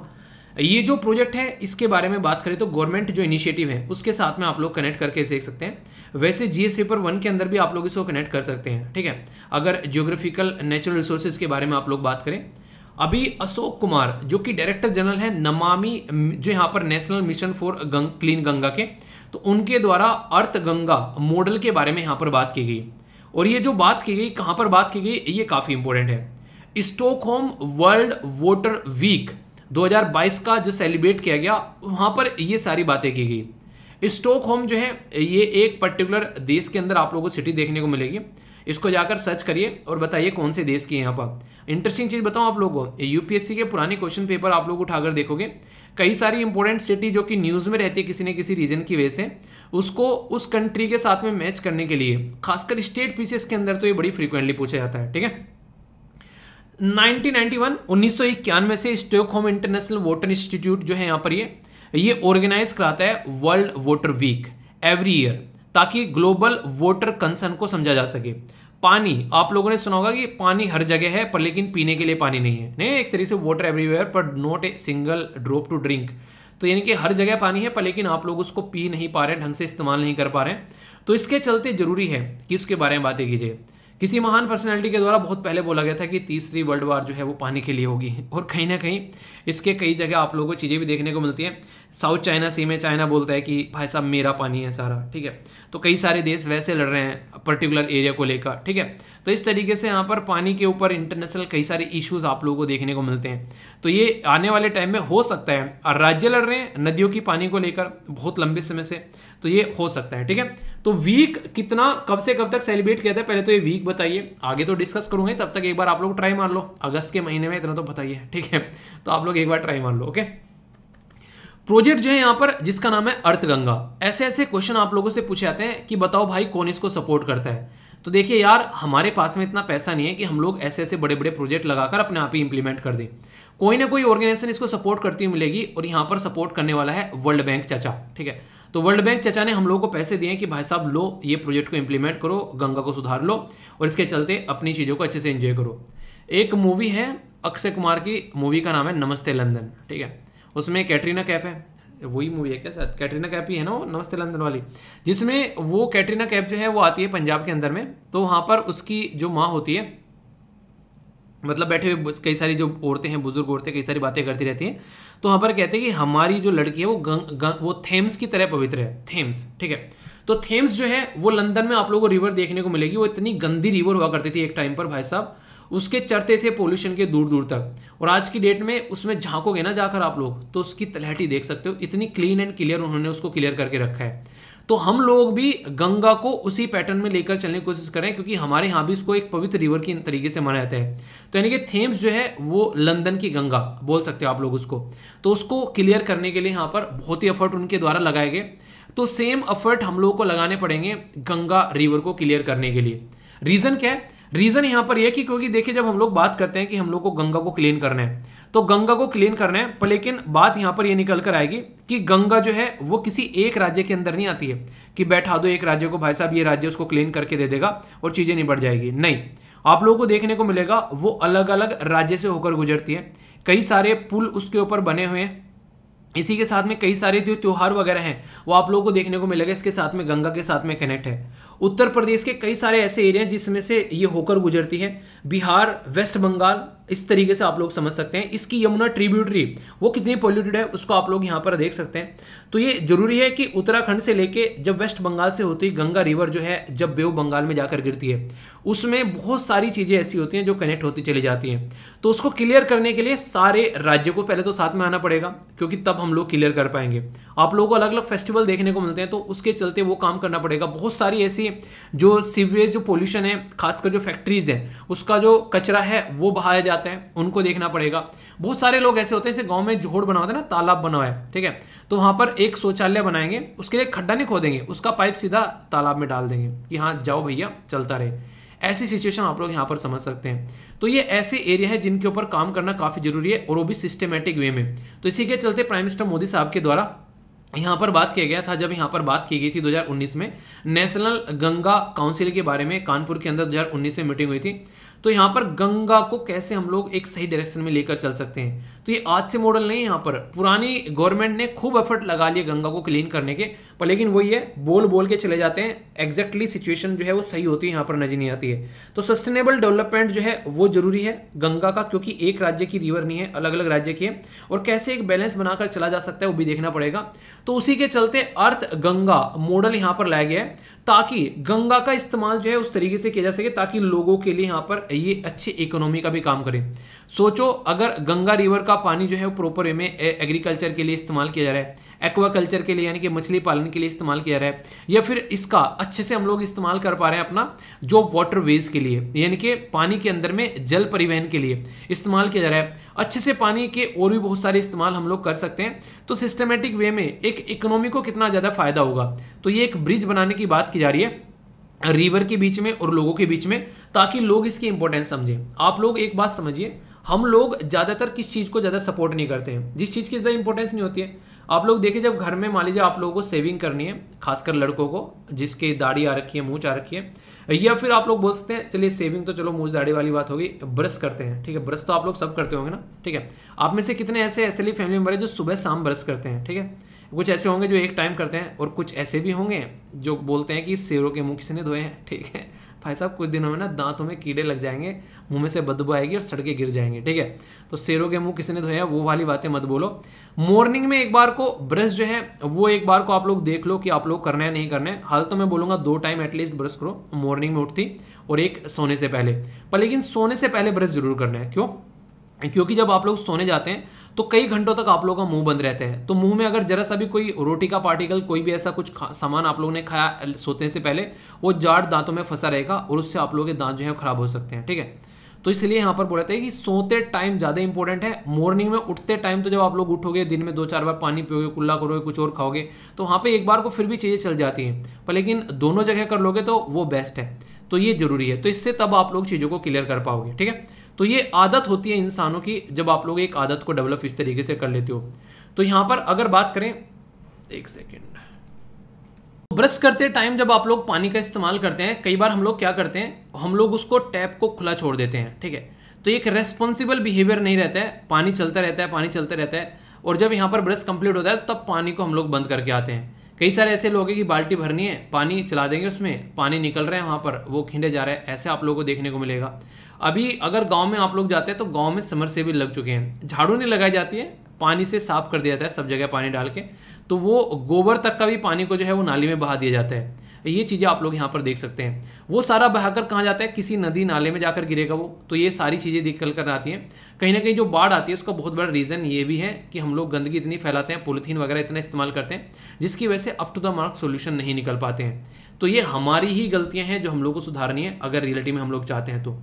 ये जो प्रोजेक्ट है इसके बारे में बात करें तो गवर्नमेंट जो इनिशिएटिव है उसके साथ में आप लोग कनेक्ट करके देख सकते हैं वैसे जी एस पेपर वन के अंदर भी आप लोग इसको कनेक्ट कर सकते हैं ठीक है अगर जियोग्राफिकल नेचुरल रिसोर्सेज के बारे में आप लोग बात करें अभी अशोक कुमार जो कि डायरेक्टर जनरल है नमामि जो यहाँ पर national mission for Ganga, clean Ganga के तो उनके द्वारा अर्थ गंगा मॉडल के बारे में यहाँ पर बात की गई और ये जो बात की गई कहाँ पर बात की गई ये काफ़ी इंपॉर्टेंट है स्टोकहोम वर्ल्ड वोटर वीक 2022 का जो सेलिब्रेट किया गया वहाँ पर ये सारी बातें की गई होम जो है ये एक पर्टिकुलर देश के अंदर आप लोगों को सिटी देखने को मिलेगी इसको जाकर सर्च करिए और बताइए कौन से देश की है यहाँ पर इंटरेस्टिंग चीज़ बताऊँ आप लोगों को यूपीएससी के पुराने क्वेश्चन पेपर आप लोग उठाकर देखोगे कई सारी इंपॉर्टेंट सिटी जो कि न्यूज़ में रहती है किसी न किसी रीजन की वजह से उसको उस कंट्री के साथ में मैच करने के लिए खासकर स्टेट पीसीएस के अंदर तो ये बड़ी फ्रीक्वेंटली पूछा जाता है ठीक है 1991 1991 से स्टोकहोम इंटरनेशनल वोटर इंस्टीट्यूट जो है यहाँ पर ये ये ऑर्गेनाइज कराता है world water week every year ताकि ग्लोबल वोटर कंसर्न को समझा जा सके पानी आप लोगों ने सुना होगा कि पानी हर जगह है पर लेकिन पीने के लिए पानी नहीं है नहीं एक तरीके से वाटर एवरीवेयर पर not a single drop to drink तो यानी कि हर जगह पानी है पर लेकिन आप लोग उसको पी नहीं पा रहे ढंग से इस्तेमाल नहीं कर पा रहे हैं तो इसके चलते जरूरी है कि उसके बारे में बातें कीजिए किसी महान पर्सनैलिटी के द्वारा बहुत पहले बोला गया था कि तीसरी वर्ल्ड वार जो है वो पानी के लिए होगी और कहीं ना कहीं इसके कई जगह आप लोगों को चीज़ें भी देखने को मिलती हैं साउथ चाइना सी में चाइना बोलता है कि भाई साहब मेरा पानी है सारा ठीक है तो कई सारे देश वैसे लड़ रहे हैं पर्टिकुलर एरिया को लेकर ठीक है तो इस तरीके से यहाँ पर पानी के ऊपर इंटरनेशनल कई सारे इश्यूज़ आप लोगों को देखने को मिलते हैं तो ये आने वाले टाइम में हो सकता है राज्य लड़ रहे हैं नदियों की पानी को लेकर बहुत लंबे समय से तो ये हो सकता है ठीक है तो वीक कितना कब से कब तक सेलिब्रेट किया था पहले तो ये वीक बताइए आगे तो डिस्कस करूंगे तब तक एक बार आप लोग ट्राई मार लो अगस्त के महीने में इतना तो बताइए ठीक है तो आप लोग एक बार ट्राई मार लो ओके प्रोजेक्ट जो है यहाँ पर जिसका नाम है अर्थगंगा ऐसे ऐसे क्वेश्चन आप लोगों से पूछे जाते हैं कि बताओ भाई कौन इसको सपोर्ट करता है तो देखिए यार हमारे पास में इतना पैसा नहीं है कि हम लोग ऐसे ऐसे बड़े बड़े प्रोजेक्ट लगाकर अपने आप ही इंप्लीमेंट कर दें कोई ना कोई ऑर्गेनाइजेशन इसको सपोर्ट करती हुई मिलेगी और यहाँ पर सपोर्ट करने वाला है वर्ल्ड बैंक चाचा ठीक है तो वर्ल्ड बैंक चचा ने हम लोगों को पैसे दिए कि भाई साहब लो ये प्रोजेक्ट को इम्प्लीमेंट करो गंगा को सुधार लो और इसके चलते अपनी चीज़ों को अच्छे से इन्जॉय करो एक मूवी है अक्षय कुमार की मूवी का नाम है नमस्ते लंदन ठीक है उसमें कैटरीना कैफ है वही मूवी है क्या शायद कैटरीना कैफ ही है ना वो नमस्ते लंदन वाली जिसमें वो कैटरीना कैफ जो है वो आती है पंजाब के अंदर में तो वहाँ पर उसकी जो माँ होती है मतलब बैठे हुए कई सारी जो औरतें हैं बुजुर्ग औरतें कई सारी बातें करती रहती हैं तो यहाँ पर कहते हैं कि हमारी जो लड़की है वो गंग, गंग, वो थेम्स की तरह पवित्र है थेम्स ठीक है तो थेम्स जो है वो लंदन में आप लोगों को रिवर देखने को मिलेगी वो इतनी गंदी रिवर हुआ करती थी एक टाइम पर भाई साहब उसके चढ़ते थे पोल्यूशन के दूर दूर तक और आज की डेट में उसमें झांकोगे ना जाकर आप लोग तो उसकी तलहटी देख सकते हो इतनी क्लीन एंड क्लियर उन्होंने उसको क्लियर करके रखा है तो हम लोग भी गंगा को उसी पैटर्न में लेकर चलने की कोशिश करें क्योंकि हमारे यहाँ भी इसको एक पवित्र रिवर के तरीके से माना जाता है तो यानी कि थेम्स जो है वो लंदन की गंगा बोल सकते हो आप लोग उसको तो उसको क्लियर करने के लिए यहाँ पर बहुत ही एफर्ट उनके द्वारा लगाए गए तो सेम एफर्ट हम लोगों को लगाने पड़ेंगे गंगा रिवर को क्लियर करने के लिए रीज़न क्या है रीज़न यहाँ पर यह कि क्योंकि देखिए जब हम लोग बात करते हैं कि हम लोग को गंगा को क्लीन करना है तो गंगा को क्लीन करना है पर लेकिन बात यहाँ पर यह निकल कर आएगी कि गंगा जो है वो किसी एक राज्य के अंदर नहीं आती है कि बैठा दो एक राज्य को भाई साहब ये राज्य उसको क्लीन करके दे देगा और चीज़ें नहीं बढ़ जाएगी नहीं आप लोगों को देखने को मिलेगा वो अलग अलग राज्य से होकर गुजरती है कई सारे पुल उसके ऊपर बने हुए हैं इसी के साथ में कई सारे जो त्यौहार वगैरह हैं वो आप लोगों को देखने को मिलेगा इसके साथ में गंगा के साथ में कनेक्ट है उत्तर प्रदेश के कई सारे ऐसे एरिया जिसमें से ये होकर गुजरती है बिहार वेस्ट बंगाल इस तरीके से आप लोग समझ सकते हैं इसकी यमुना ट्रिब्यूटरी वो कितनी पोल्यूटेड है उसको आप लोग यहाँ पर देख सकते हैं तो ये जरूरी है कि उत्तराखंड से लेके जब वेस्ट बंगाल से होती है गंगा रिवर जो है जब बेव बंगाल में जाकर गिरती है उसमें बहुत सारी चीज़ें ऐसी होती हैं जो कनेक्ट होती चली जाती हैं तो उसको क्लियर करने के लिए सारे राज्य को पहले तो साथ में आना पड़ेगा क्योंकि तब हम लोग क्लियर कर पाएंगे आप लोगों को अलग अलग फेस्टिवल देखने को मिलते हैं तो उसके चलते वो काम करना पड़ेगा बहुत सारी ऐसी जो सीवरेज जो पोल्यूशन है खासकर जो फैक्ट्रीज हैं उसका जो कचरा है वो बहाया जाता है उनको देखना पड़ेगा बहुत सारे लोग ऐसे होते हैं जैसे गाँव में जोड़ बना होता है ना तालाब बनाए ठीक है तो वहाँ पर एक शौचालय बनाएंगे उसके लिए खड्डा नहीं खोदेंगे उसका पाइप सीधा तालाब में डाल देंगे कि हाँ जाओ भैया चलता रहे ऐसी सिचुएशन आप लोग यहाँ पर समझ सकते हैं तो ये ऐसे एरिया है जिनके ऊपर काम करना काफ़ी जरूरी है और वो भी सिस्टमेटिक वे में तो इसी के चलते प्राइम मिनिस्टर मोदी साहब के द्वारा यहाँ पर बात किया गया था जब यहाँ पर बात की गई थी 2019 में नेशनल गंगा काउंसिल के बारे में कानपुर के अंदर 2019 में मीटिंग हुई थी तो यहाँ पर गंगा को कैसे हम लोग एक सही डायरेक्शन में लेकर चल सकते हैं तो ये आज से मॉडल नहीं यहाँ पर पुरानी गवर्नमेंट ने खूब एफर्ट लगा लिए गंगा को क्लीन करने के पर लेकिन वही है बोल बोल के चले जाते हैं एग्जैक्टली सिचुएशन जो है वो सही होती है यहाँ पर नजर नहीं आती है तो सस्टेनेबल डेवलपमेंट जो है वो जरूरी है गंगा का क्योंकि एक राज्य की रिवर नहीं है अलग अलग राज्य की है और कैसे एक बैलेंस बनाकर चला जा सकता है वो भी देखना पड़ेगा तो उसी के चलते अर्थ गंगा मॉडल यहाँ पर लाया गया है ताकि गंगा का इस्तेमाल जो है उस तरीके से किया जा सके ताकि लोगों के लिए यहाँ पर ये अच्छे इकोनॉमी का भी काम करें सोचो अगर गंगा रिवर का पानी जो है प्रॉपर वे में एग्रीकल्चर के लिए इस्तेमाल किया जा रहा है एक्वाकल्चर के लिए यानी कि मछली पालन के लिए इस्तेमाल किया रहा है या फिर इसका अच्छे से हम लोग इस्तेमाल कर पा रहे हैं अपना जो वाटर वेज के लिए यानी कि पानी के अंदर में जल परिवहन के लिए इस्तेमाल किया जा रहा है अच्छे से पानी के और भी बहुत सारे इस्तेमाल हम लोग कर सकते हैं तो सिस्टमेटिक वे में एक इकोनॉमी को कितना ज़्यादा फायदा होगा तो ये एक ब्रिज बनाने की बात की जा रही है रिवर के बीच में और लोगों के बीच में ताकि लोग इसकी इंपॉर्टेंस समझें आप लोग एक बात समझिए हम लोग ज़्यादातर किस चीज़ को ज़्यादा सपोर्ट नहीं करते हैं जिस चीज़ की ज़्यादा इंपॉर्टेंस नहीं होती है आप लोग देखिए जब घर में मान लीजिए आप लोगों को सेविंग करनी है खासकर लड़कों को जिसके दाढ़ी आ रखी है मूछ आ रखी है या फिर आप लोग बोल सकते हैं चलिए सेविंग तो चलो मूछ दाढ़ी वाली बात होगी ब्रश करते हैं ठीक है ब्रश तो आप लोग सब करते होंगे ना ठीक है आप में से कितने ऐसे ऐसे फैमिली मेम्बर है जो सुबह शाम ब्रश करते हैं ठीक है कुछ ऐसे होंगे जो एक टाइम करते हैं और कुछ ऐसे भी होंगे जो बोलते हैं कि शेरों के मुँह किसी ने धोए हैं ठीक है भाई साहब कुछ दिनों में ना दांतों में कीड़े लग जाएंगे मुंह में से बदबू आएगी और सड़के गिर जाएंगे ठीक है तो शेरों के मुंह ने धोया वो वाली बातें मत बोलो मॉर्निंग में एक बार को ब्रश जो है वो एक बार को आप लोग देख लो कि आप लोग करना है नहीं करना है हाल तो मैं बोलूंगा दो टाइम एटलीस्ट ब्रश करो मॉर्निंग में उठती और एक सोने से पहले पर लेकिन सोने से पहले ब्रश जरूर करना है क्यों क्योंकि जब आप लोग सोने जाते हैं तो कई घंटों तक आप लोगों का मुंह बंद रहते हैं तो मुंह में अगर जरा सा भी कोई रोटी का पार्टिकल कोई भी ऐसा कुछ सामान आप लोगों ने खाया सोते से पहले वो जाड़ दांतों में फंसा रहेगा और उससे आप लोगों के दांत जो है खराब हो सकते हैं ठीक है तो इसलिए यहां पर बोला हैं कि सोते टाइम ज़्यादा इंपॉर्टेंट है मॉर्निंग में उठते टाइम तो जब आप लोग उठोगे दिन में दो चार बार पानी पियोगे कुल्ला करोगे कुछ और खाओगे तो वहां पे एक बार को फिर भी चीज़ें चल जाती हैं पर लेकिन दोनों जगह कर लोगे तो वो बेस्ट है तो ये जरूरी है तो इससे तब आप लोग चीज़ों को क्लियर कर पाओगे ठीक है तो ये आदत होती है इंसानों की जब आप लोग एक आदत को डेवलप इस तरीके से कर लेते हो तो यहाँ पर अगर बात करें एक सेकेंड ब्रश करते टाइम जब आप लोग पानी का इस्तेमाल करते हैं कई बार हम लोग क्या करते हैं हम लोग उसको टैप को खुला छोड़ देते हैं ठीक है तो एक रेस्पॉन्सिबल बिहेवियर नहीं रहता है पानी चलता रहता है पानी चलता रहता है और जब यहाँ पर ब्रश कंप्लीट होता है तब पानी को हम लोग बंद करके आते हैं कई सारे ऐसे लोग हैं कि बाल्टी भरनी है पानी चला देंगे उसमें पानी निकल रहा है वहाँ पर वो खिंडे जा रहे हैं ऐसे आप लोगों को देखने को मिलेगा अभी अगर गांव में आप लोग जाते हैं तो गांव में समर से भी लग चुके हैं झाड़ू नहीं लगाई जाती है पानी से साफ कर दिया जाता है सब जगह पानी डाल के तो वो गोबर तक का भी पानी को जो है वो नाली में बहा दिया जाता है ये चीज़ें आप लोग यहाँ पर देख सकते हैं वो सारा बहाकर कहाँ जाता है किसी नदी नाले में जाकर गिरेगा वो तो ये सारी चीज़ें निकल कर आती हैं कहीं ना कहीं जो बाढ़ आती है उसका बहुत बड़ा रीज़न ये भी है कि हम लोग गंदगी इतनी फैलाते हैं पोलिथीन वगैरह इतना इस्तेमाल करते हैं जिसकी वजह से up to the mark solution नहीं निकल पाते हैं तो ये हमारी ही गलतियाँ हैं जो हम लोग को सुधारनी है अगर रियलिटी में हम लोग चाहते हैं तो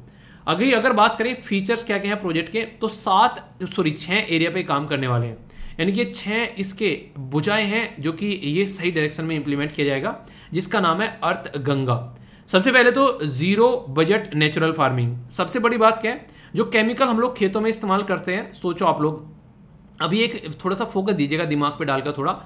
अगली अगर बात करें फीचर्स क्या क्या हैं प्रोजेक्ट के तो सात सॉरी छः एरिया पे काम करने वाले हैं यानी कि छः इसके बुझाएँ हैं जो कि ये सही डायरेक्शन में इम्प्लीमेंट किया जाएगा जिसका नाम है अर्थ गंगा सबसे पहले तो ज़ीरो बजट नेचुरल फार्मिंग सबसे बड़ी बात क्या है जो केमिकल हम लोग खेतों में इस्तेमाल करते हैं सोचो आप लोग अभी एक थोड़ा सा फोकस दीजिएगा दिमाग पे डालकर थोड़ा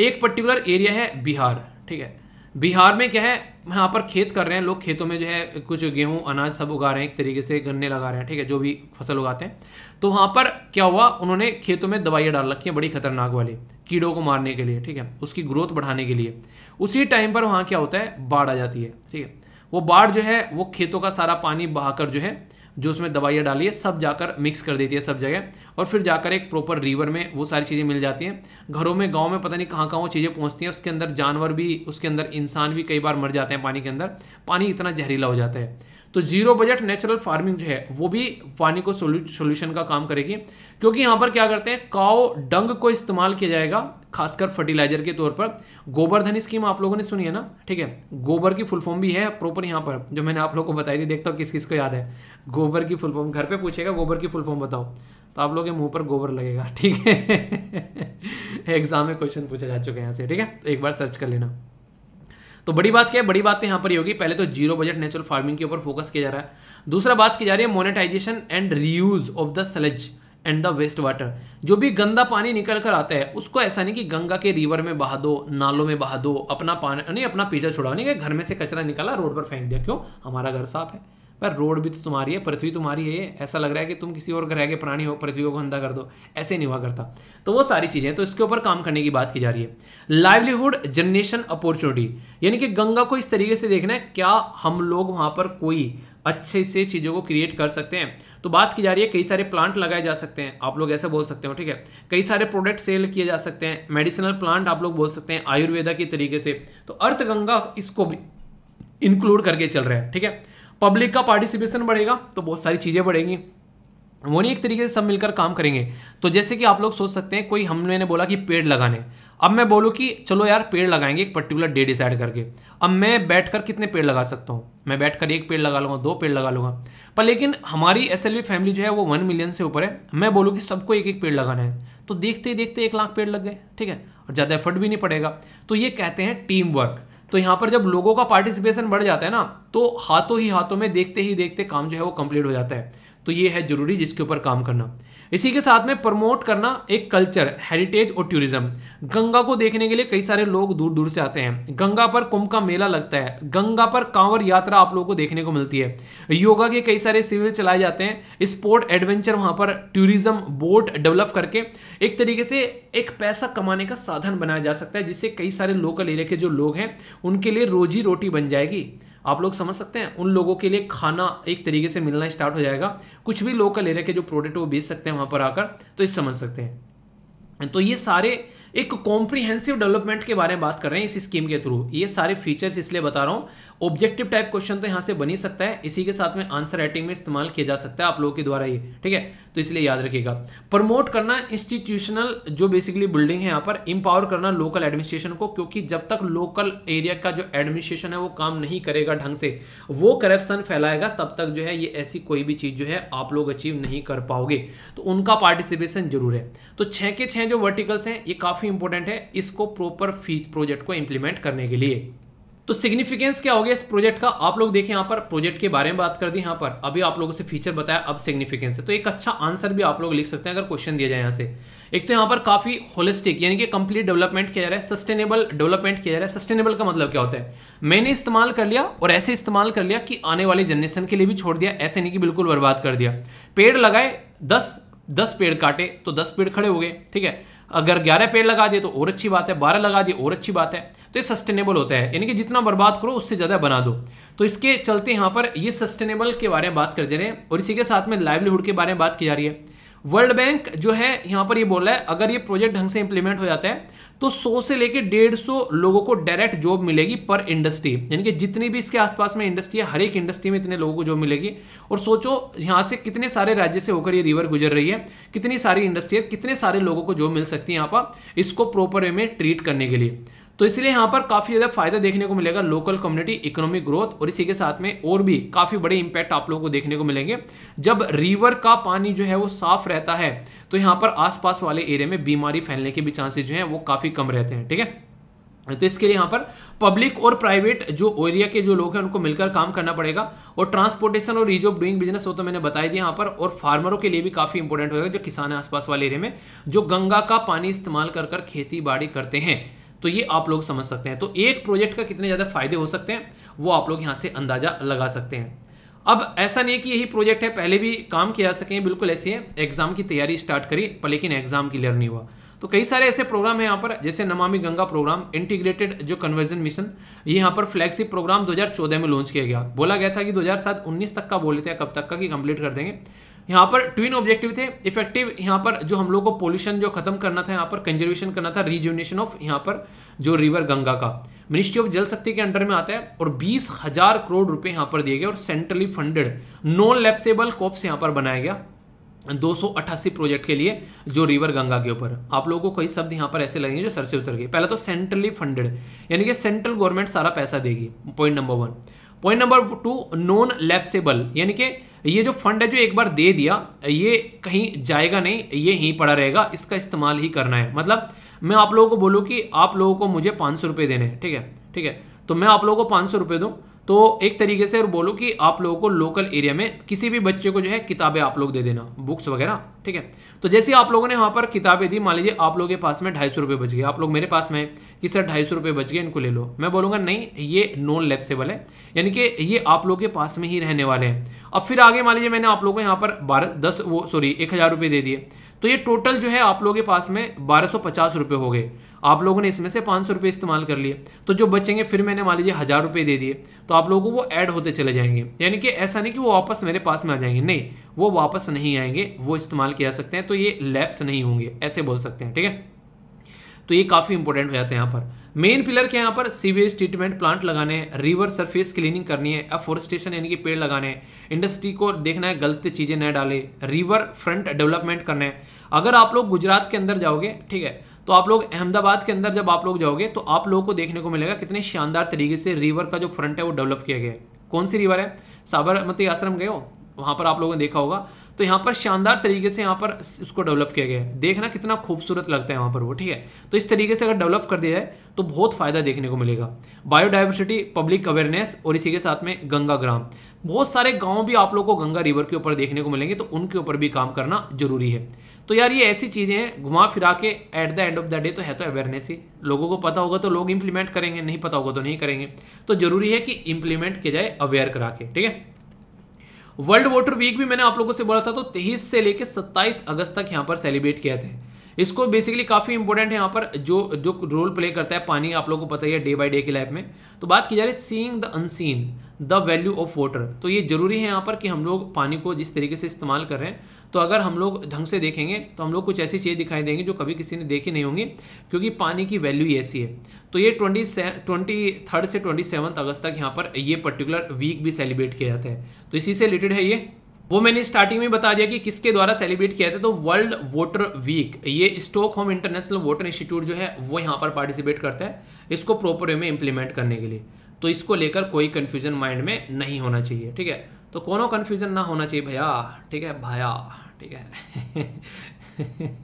एक पर्टिकुलर एरिया है बिहार ठीक है बिहार में क्या है यहाँ पर खेत कर रहे हैं लोग खेतों में जो है कुछ गेहूं अनाज सब उगा रहे हैं एक तरीके से गन्ने लगा रहे हैं ठीक है जो भी फसल उगाते हैं तो वहाँ पर क्या हुआ उन्होंने खेतों में दवाइयाँ डाल रखी हैं बड़ी खतरनाक वाली कीड़ों को मारने के लिए ठीक है उसकी ग्रोथ बढ़ाने के लिए उसी टाइम पर वहाँ क्या होता है बाढ़ आ जाती है ठीक है वो बाढ़ जो है वो खेतों का सारा पानी बहाकर जो है जो उसमें दवाइयाँ डाली है सब जाकर मिक्स कर देती है सब जगह और फिर जाकर एक प्रॉपर रिवर में वो सारी चीज़ें मिल जाती हैं घरों में गाँव में पता नहीं कहाँ कहाँ वो चीज़ें पहुँचती हैं उसके अंदर जानवर भी उसके अंदर इंसान भी कई बार मर जाते हैं पानी के अंदर पानी इतना जहरीला हो जाता है तो जीरो बजट नेचुरल फार्मिंग जो है वो भी पानी को सोल्यूशन का काम करेगी क्योंकि यहां पर क्या करते हैं काओ डंग को इस्तेमाल किया जाएगा खासकर फर्टिलाइजर के तौर पर गोबरधन स्कीम आप लोगों ने सुनी है ना ठीक है गोबर की फुल फॉर्म भी है प्रॉपर यहां पर जो मैंने आप लोगों को बताई थी देखता हूँ किस किस को याद है गोबर की फुल फॉर्म घर पे पूछेगा गोबर की फुल फॉर्म बताओ तो आप लोगों के मुंह पर गोबर लगेगा ठीक है एग्जाम <laughs> में क्वेश्चन पूछे जा चुके हैं यहाँ से ठीक है तो एक बार सर्च कर लेना तो बड़ी बात क्या है बड़ी बात तो यहाँ पर होगी पहले तो जीरो बजट नेचुरल फार्मिंग के ऊपर फोकस किया जा रहा है दूसरा बात की जा रही है monetisation and reuse of the sludge and the waste water जो भी गंदा पानी निकल कर आता है उसको ऐसा नहीं कि गंगा के रिवर में बहा दो नालों में बहा दो अपना पानी अपना पीछा छुड़ाओ नहीं घर में से कचरा निकाला रोड पर फेंक दिया क्यों हमारा घर साफ है पर रोड भी तो तुम्हारी है पृथ्वी तुम्हारी है ऐसा लग रहा है कि तुम किसी और ग्रह के प्राणी हो पृथ्वी को गंदा कर दो ऐसे नहीं हुआ करता तो वो सारी चीज़ें तो इसके ऊपर काम करने की बात की जा रही है लाइवलीहुड जनरेशन अपॉर्चुनिटी यानी कि गंगा को इस तरीके से देखना है क्या हम लोग वहां पर कोई अच्छे से चीज़ों को क्रिएट कर सकते हैं तो बात की जा रही है कई सारे प्लांट लगाए जा सकते हैं आप लोग ऐसे बोल सकते हो ठीक है कई सारे प्रोडक्ट सेल किए जा सकते हैं मेडिसिनल प्लांट आप लोग बोल सकते हैं आयुर्वेदा के तरीके से तो अर्थ गंगा इसको भी इंक्लूड करके चल रहा है ठीक है पब्लिक का पार्टिसिपेशन बढ़ेगा तो बहुत सारी चीज़ें बढ़ेंगी वो नहीं एक तरीके से सब मिलकर काम करेंगे तो जैसे कि आप लोग सोच सकते हैं कोई हम ने बोला कि पेड़ लगाने अब मैं बोलूँ कि चलो यार पेड़ लगाएंगे एक पर्टिकुलर डे डिसाइड करके अब मैं बैठकर कितने पेड़ लगा सकता हूँ मैं बैठकर एक पेड़ लगा लूँगा दो पेड़ लगा लूंगा पर लेकिन हमारी एस फैमिली जो है वो वन मिलियन से ऊपर है मैं बोलूँ कि सबको एक एक पेड़ लगाना है तो देखते ही देखते एक लाख पेड़ लग गए ठीक है और ज़्यादा एफर्ट भी नहीं पड़ेगा तो ये कहते हैं टीम वर्क तो यहाँ पर जब लोगों का पार्टिसिपेशन बढ़ जाता है ना तो हाथों ही हाथों में देखते ही देखते काम जो है वो कंप्लीट हो जाता है तो ये है जरूरी जिसके ऊपर काम करना इसी के साथ में प्रमोट करना एक कल्चर हेरिटेज और टूरिज्म गंगा को देखने के लिए कई सारे लोग दूर दूर से आते हैं गंगा पर कुंभ का मेला लगता है गंगा पर कांवर यात्रा आप लोगों को देखने को मिलती है योगा के कई सारे शिविर चलाए जाते हैं स्पोर्ट एडवेंचर वहां पर टूरिज्म बोट डेवलप करके एक तरीके से एक पैसा कमाने का साधन बनाया जा सकता है जिससे कई सारे लोकल एरिया के जो लोग हैं उनके लिए रोजी रोटी बन जाएगी आप लोग समझ सकते हैं उन लोगों के लिए खाना एक तरीके से मिलना स्टार्ट हो जाएगा कुछ भी लोकल एरिया के जो प्रोडक्ट वो बेच सकते हैं वहाँ पर आकर तो इस समझ सकते हैं तो ये सारे एक कॉम्प्रिहेंसिव डेवलपमेंट के बारे में बात कर रहे हैं इस स्कीम के थ्रू ये सारे फीचर्स इसलिए बता रहा हूँ ऑब्जेक्टिव टाइप क्वेश्चन तो यहाँ से बनी सकता है इसी के साथ में आंसर राइटिंग में इस्तेमाल किया जा सकता है आप लोगों के द्वारा ये ठीक है तो इसलिए याद रखिएगा प्रमोट करना इंस्टीट्यूशनल जो बेसिकली बिल्डिंग है यहां पर इंपावर करना लोकल एडमिनिस्ट्रेशन को क्योंकि जब तक लोकल एरिया का जो एडमिनिस्ट्रेशन है वो काम नहीं करेगा ढंग से वो करप्शन फैलाएगा तब तक जो है ये ऐसी कोई भी चीज़ जो है आप लोग अचीव नहीं कर पाओगे तो उनका पार्टिसिपेशन जरूर है तो छह के छह जो वर्टिकल्स हैं ये काफ़ी इंपोर्टेंट है इसको प्रॉपर फीस प्रोजेक्ट को इंप्लीमेंट करने के लिए तो सिग्निफिकेंस क्या हो गया इस प्रोजेक्ट का आप लोग देखें यहाँ पर प्रोजेक्ट के बारे में बात कर दी यहाँ पर अभी आप लोगों से फीचर बताया अब सिग्निफिकेंस है तो एक अच्छा आंसर भी आप लोग लिख सकते हैं अगर क्वेश्चन दिया जाए यहाँ से एक तो यहाँ पर काफी होलिस्टिक यानी कि कंप्लीट डेवलपमेंट किया जा रहा है सस्टेनेबल डेवलपमेंट किया जा रहा है सस्टेनेबल का मतलब क्या होता है मैंने इस्तेमाल कर लिया और ऐसे इस्तेमाल कर लिया कि आने वाले जनरेशन के लिए भी छोड़ दिया ऐसे नहीं कि बिल्कुल बर्बाद कर दिया पेड़ लगाए दस दस पेड़ काटे तो दस पेड़ खड़े हो गए ठीक है अगर ग्यारह पेड़ लगा दिए तो और अच्छी बात है बारह लगा दिए और अच्छी बात है तो ये सस्टेनेबल होता है यानी कि जितना बर्बाद करो उससे ज़्यादा बना दो तो इसके चलते यहाँ पर ये सस्टेनेबल के बारे में बात कर रहे हैं और इसी के साथ में लाइवलीहुड के बारे में बात की जा रही है वर्ल्ड बैंक जो है यहाँ पर ये बोल रहा है अगर ये प्रोजेक्ट ढंग से इंप्लीमेंट हो जाता है तो 100 से लेके 150 लोगों को डायरेक्ट जॉब मिलेगी पर इंडस्ट्री यानी कि जितनी भी इसके आसपास में इंडस्ट्री है हर एक इंडस्ट्री में इतने लोगों को जॉब मिलेगी और सोचो यहाँ से कितने सारे राज्य से होकर ये रिवर गुजर रही है कितनी सारी इंडस्ट्री है कितने सारे लोगों को जॉब मिल सकती है यहाँ पर इसको प्रॉपर वे में ट्रीट करने के लिए तो इसलिए यहाँ पर काफ़ी ज़्यादा फायदा देखने को मिलेगा लोकल कम्युनिटी इकोनॉमिक ग्रोथ और इसी के साथ में और भी काफ़ी बड़े इंपैक्ट आप लोगों को देखने को मिलेंगे जब रिवर का पानी जो है वो साफ रहता है तो यहाँ पर आसपास वाले एरिया में बीमारी फैलने के भी चांसेस जो है वो काफ़ी कम रहते हैं ठीक है तो इसके लिए यहाँ पर पब्लिक और प्राइवेट जो एरिया के जो लोग हैं उनको मिलकर काम करना पड़ेगा और ट्रांसपोर्टेशन और रीज ऑफ डूइंग बिजनेस हो तो मैंने बताया दिया यहाँ पर और फार्मरों के लिए भी काफ़ी इंपॉर्टेंट होगा जो किसान है आसपास वाले एरिया में जो गंगा का पानी इस्तेमाल कर कर खेती बाड़ी करते हैं तो ये आप लोग समझ सकते हैं तो एक प्रोजेक्ट का कितने ज़्यादा फायदे हो सकते हैं वो आप लोग यहाँ से अंदाज़ा लगा सकते हैं अब ऐसा नहीं है कि यही प्रोजेक्ट है पहले भी काम किया जा सके बिल्कुल ऐसे है एग्जाम की तैयारी स्टार्ट करी पर लेकिन एग्जाम क्लियर नहीं हुआ तो कई सारे ऐसे प्रोग्राम हैं यहाँ पर जैसे नमामि गंगा प्रोग्राम इंटीग्रेटेड जो कन्वर्जन मिशन ये यहाँ पर फ्लैगशिप प्रोग्राम 2014 में लॉन्च किया गया बोला गया था कि 2007-19 तक का बोलते हैं कब तक का कि कंप्लीट कर देंगे यहाँ पर ट्विन ऑब्जेक्टिव थे इफेक्टिव यहाँ पर जो हम लोग को पोल्यूशन जो खत्म करना था यहाँ पर कंजर्वेशन करना था रिज्यूनेशन ऑफ यहाँ पर जो रिवर गंगा का मिनिस्ट्री ऑफ जल शक्ति के अंडर में आता है और बीस हजार करोड़ रुपए यहाँ पर दिए गए और centrally funded non lapsable corpus यहाँ पर बनाया गया दो प्रोजेक्ट के लिए जो रिवर गंगा के ऊपर आप लोगों को कई शब्द यहाँ पर ऐसे लगेंगे जो सर से उतर गए पहले तो सेंट्रली फंडेड यानी कि सेंट्रल गवर्नमेंट सारा पैसा देगी point number one point number two non lapsable यानी कि ये जो फंड है जो एक बार दे दिया ये कहीं जाएगा नहीं ये यहीं पड़ा रहेगा इसका इस्तेमाल ही करना है मतलब मैं आप लोगों को बोलूँ कि आप लोगों को मुझे पाँच सौ रुपये देने हैं ठीक है ठीक है तो मैं आप लोगों को पाँच सौ रुपये दूँ तो एक तरीके से और बोलो कि आप लोगों को लोकल एरिया में किसी भी बच्चे को जो है किताबें आप लोग दे देना बुक्स वगैरह ठीक है तो जैसे आप लोगों ने यहाँ पर किताबें दी मान लीजिए आप लोगों के पास में ढाई सौ रुपये बच गए आप लोग मेरे पास में कि सर ढाई सौ रुपये बच गए इनको ले लो मैं बोलूँगा नहीं ये नॉन लेप्सेबल है यानी कि ये आप लोगों के पास में ही रहने वाले हैं अब फिर आगे मान लीजिए मैंने आप लोगों को यहाँ पर बारह दस वो सॉरी एक हज़ार रुपये दे दिए तो ये टोटल जो है आप लोगों के पास में बारह सौ पचास रुपये हो गए आप लोगों ने इसमें से पाँच सौ रुपये इस्तेमाल कर लिए तो जो बचेंगे फिर मैंने मान लीजिए हज़ार रुपये दे दिए तो आप लोगों को वो ऐड होते चले जाएंगे यानी कि ऐसा नहीं कि वो वापस मेरे पास में आ जाएंगे नहीं वो वापस नहीं आएंगे वो इस्तेमाल किया सकते हैं तो ये लैप्स नहीं होंगे ऐसे बोल सकते हैं ठीक है तो ये काफ़ी इंपॉर्टेंट हो जाते हैं यहाँ पर मेन पिलर के यहाँ पर सीवेज ट्रीटमेंट प्लांट लगाने रिवर सरफेस क्लीनिंग करनी है अफोरेस्टेशन यानी कि पेड़ लगाने इंडस्ट्री को देखना है गलत चीज़ें न डाले रिवर फ्रंट डेवलपमेंट करना है अगर आप लोग गुजरात के अंदर जाओगे ठीक है तो आप लोग अहमदाबाद के अंदर जब आप लोग जाओगे तो आप लोगों को देखने को मिलेगा कितने शानदार तरीके से रिवर का जो फ्रंट है वो डेवलप किया गया है कौन सी रिवर है साबरमती आश्रम गए हो वहाँ पर आप लोगों ने देखा होगा तो यहाँ पर शानदार तरीके से यहाँ पर उसको डेवलप किया गया है देखना कितना खूबसूरत लगता है वहाँ पर वो ठीक है तो इस तरीके से अगर डेवलप कर दिया जाए तो बहुत फ़ायदा देखने को मिलेगा बायोडाइवर्सिटी पब्लिक अवेयरनेस और इसी के साथ में गंगा ग्राम बहुत सारे गाँव भी आप लोग को गंगा रिवर के ऊपर देखने को मिलेंगे तो उनके ऊपर भी काम करना जरूरी है तो यार ये ऐसी चीज़ें हैं घुमा फिरा के at the end of the day तो है तो अवेयरनेस ही लोगों को पता होगा तो लोग इंप्लीमेंट करेंगे नहीं पता होगा तो नहीं करेंगे तो जरूरी है कि इंप्लीमेंट किया जाए अवेयर करा के ठीक है वर्ल्ड वाटर वीक भी मैंने आप लोगों से बोला था तो तेईस से लेकर सत्ताईस अगस्त तक यहाँ पर सेलिब्रेट किया था इसको बेसिकली काफ़ी इंपॉर्टेंट है यहाँ पर जो जो रोल प्ले करता है पानी आप लोगों को पता ही है डे बाई डे की लाइफ में तो बात की जा रही है seeing the unseen the value of water तो ये जरूरी है यहाँ पर कि हम लोग पानी को जिस तरीके से इस्तेमाल कर रहे हैं तो अगर हम लोग ढंग से देखेंगे तो हम लोग कुछ ऐसी चीज़ दिखाई देंगे जो कभी किसी ने देखी नहीं होंगी क्योंकि पानी की वैल्यू ही ऐसी है तो ये ट्वेंटी ट्वेंटी थर्ड से ट्वेंटी सेवन्थ अगस्त तक यहाँ पर ये पर्टिकुलर वीक भी सेलिब्रेट किया जाता है तो इसी से रिलेटेड है ये वो मैंने स्टार्टिंग में बता दिया कि किसके द्वारा सेलिब्रेट किया जाता है तो वर्ल्ड वोटर वीक ये Stockholm international water institute जो है वो यहाँ पर पार्टिसिपेट करता है इसको प्रॉपर वे में इम्प्लीमेंट करने के लिए तो इसको लेकर कोई कन्फ्यूजन माइंड में नहीं होना चाहिए ठीक है तो कोनो कन्फ्यूजन ना होना चाहिए भैया ठीक है भाया ठीक है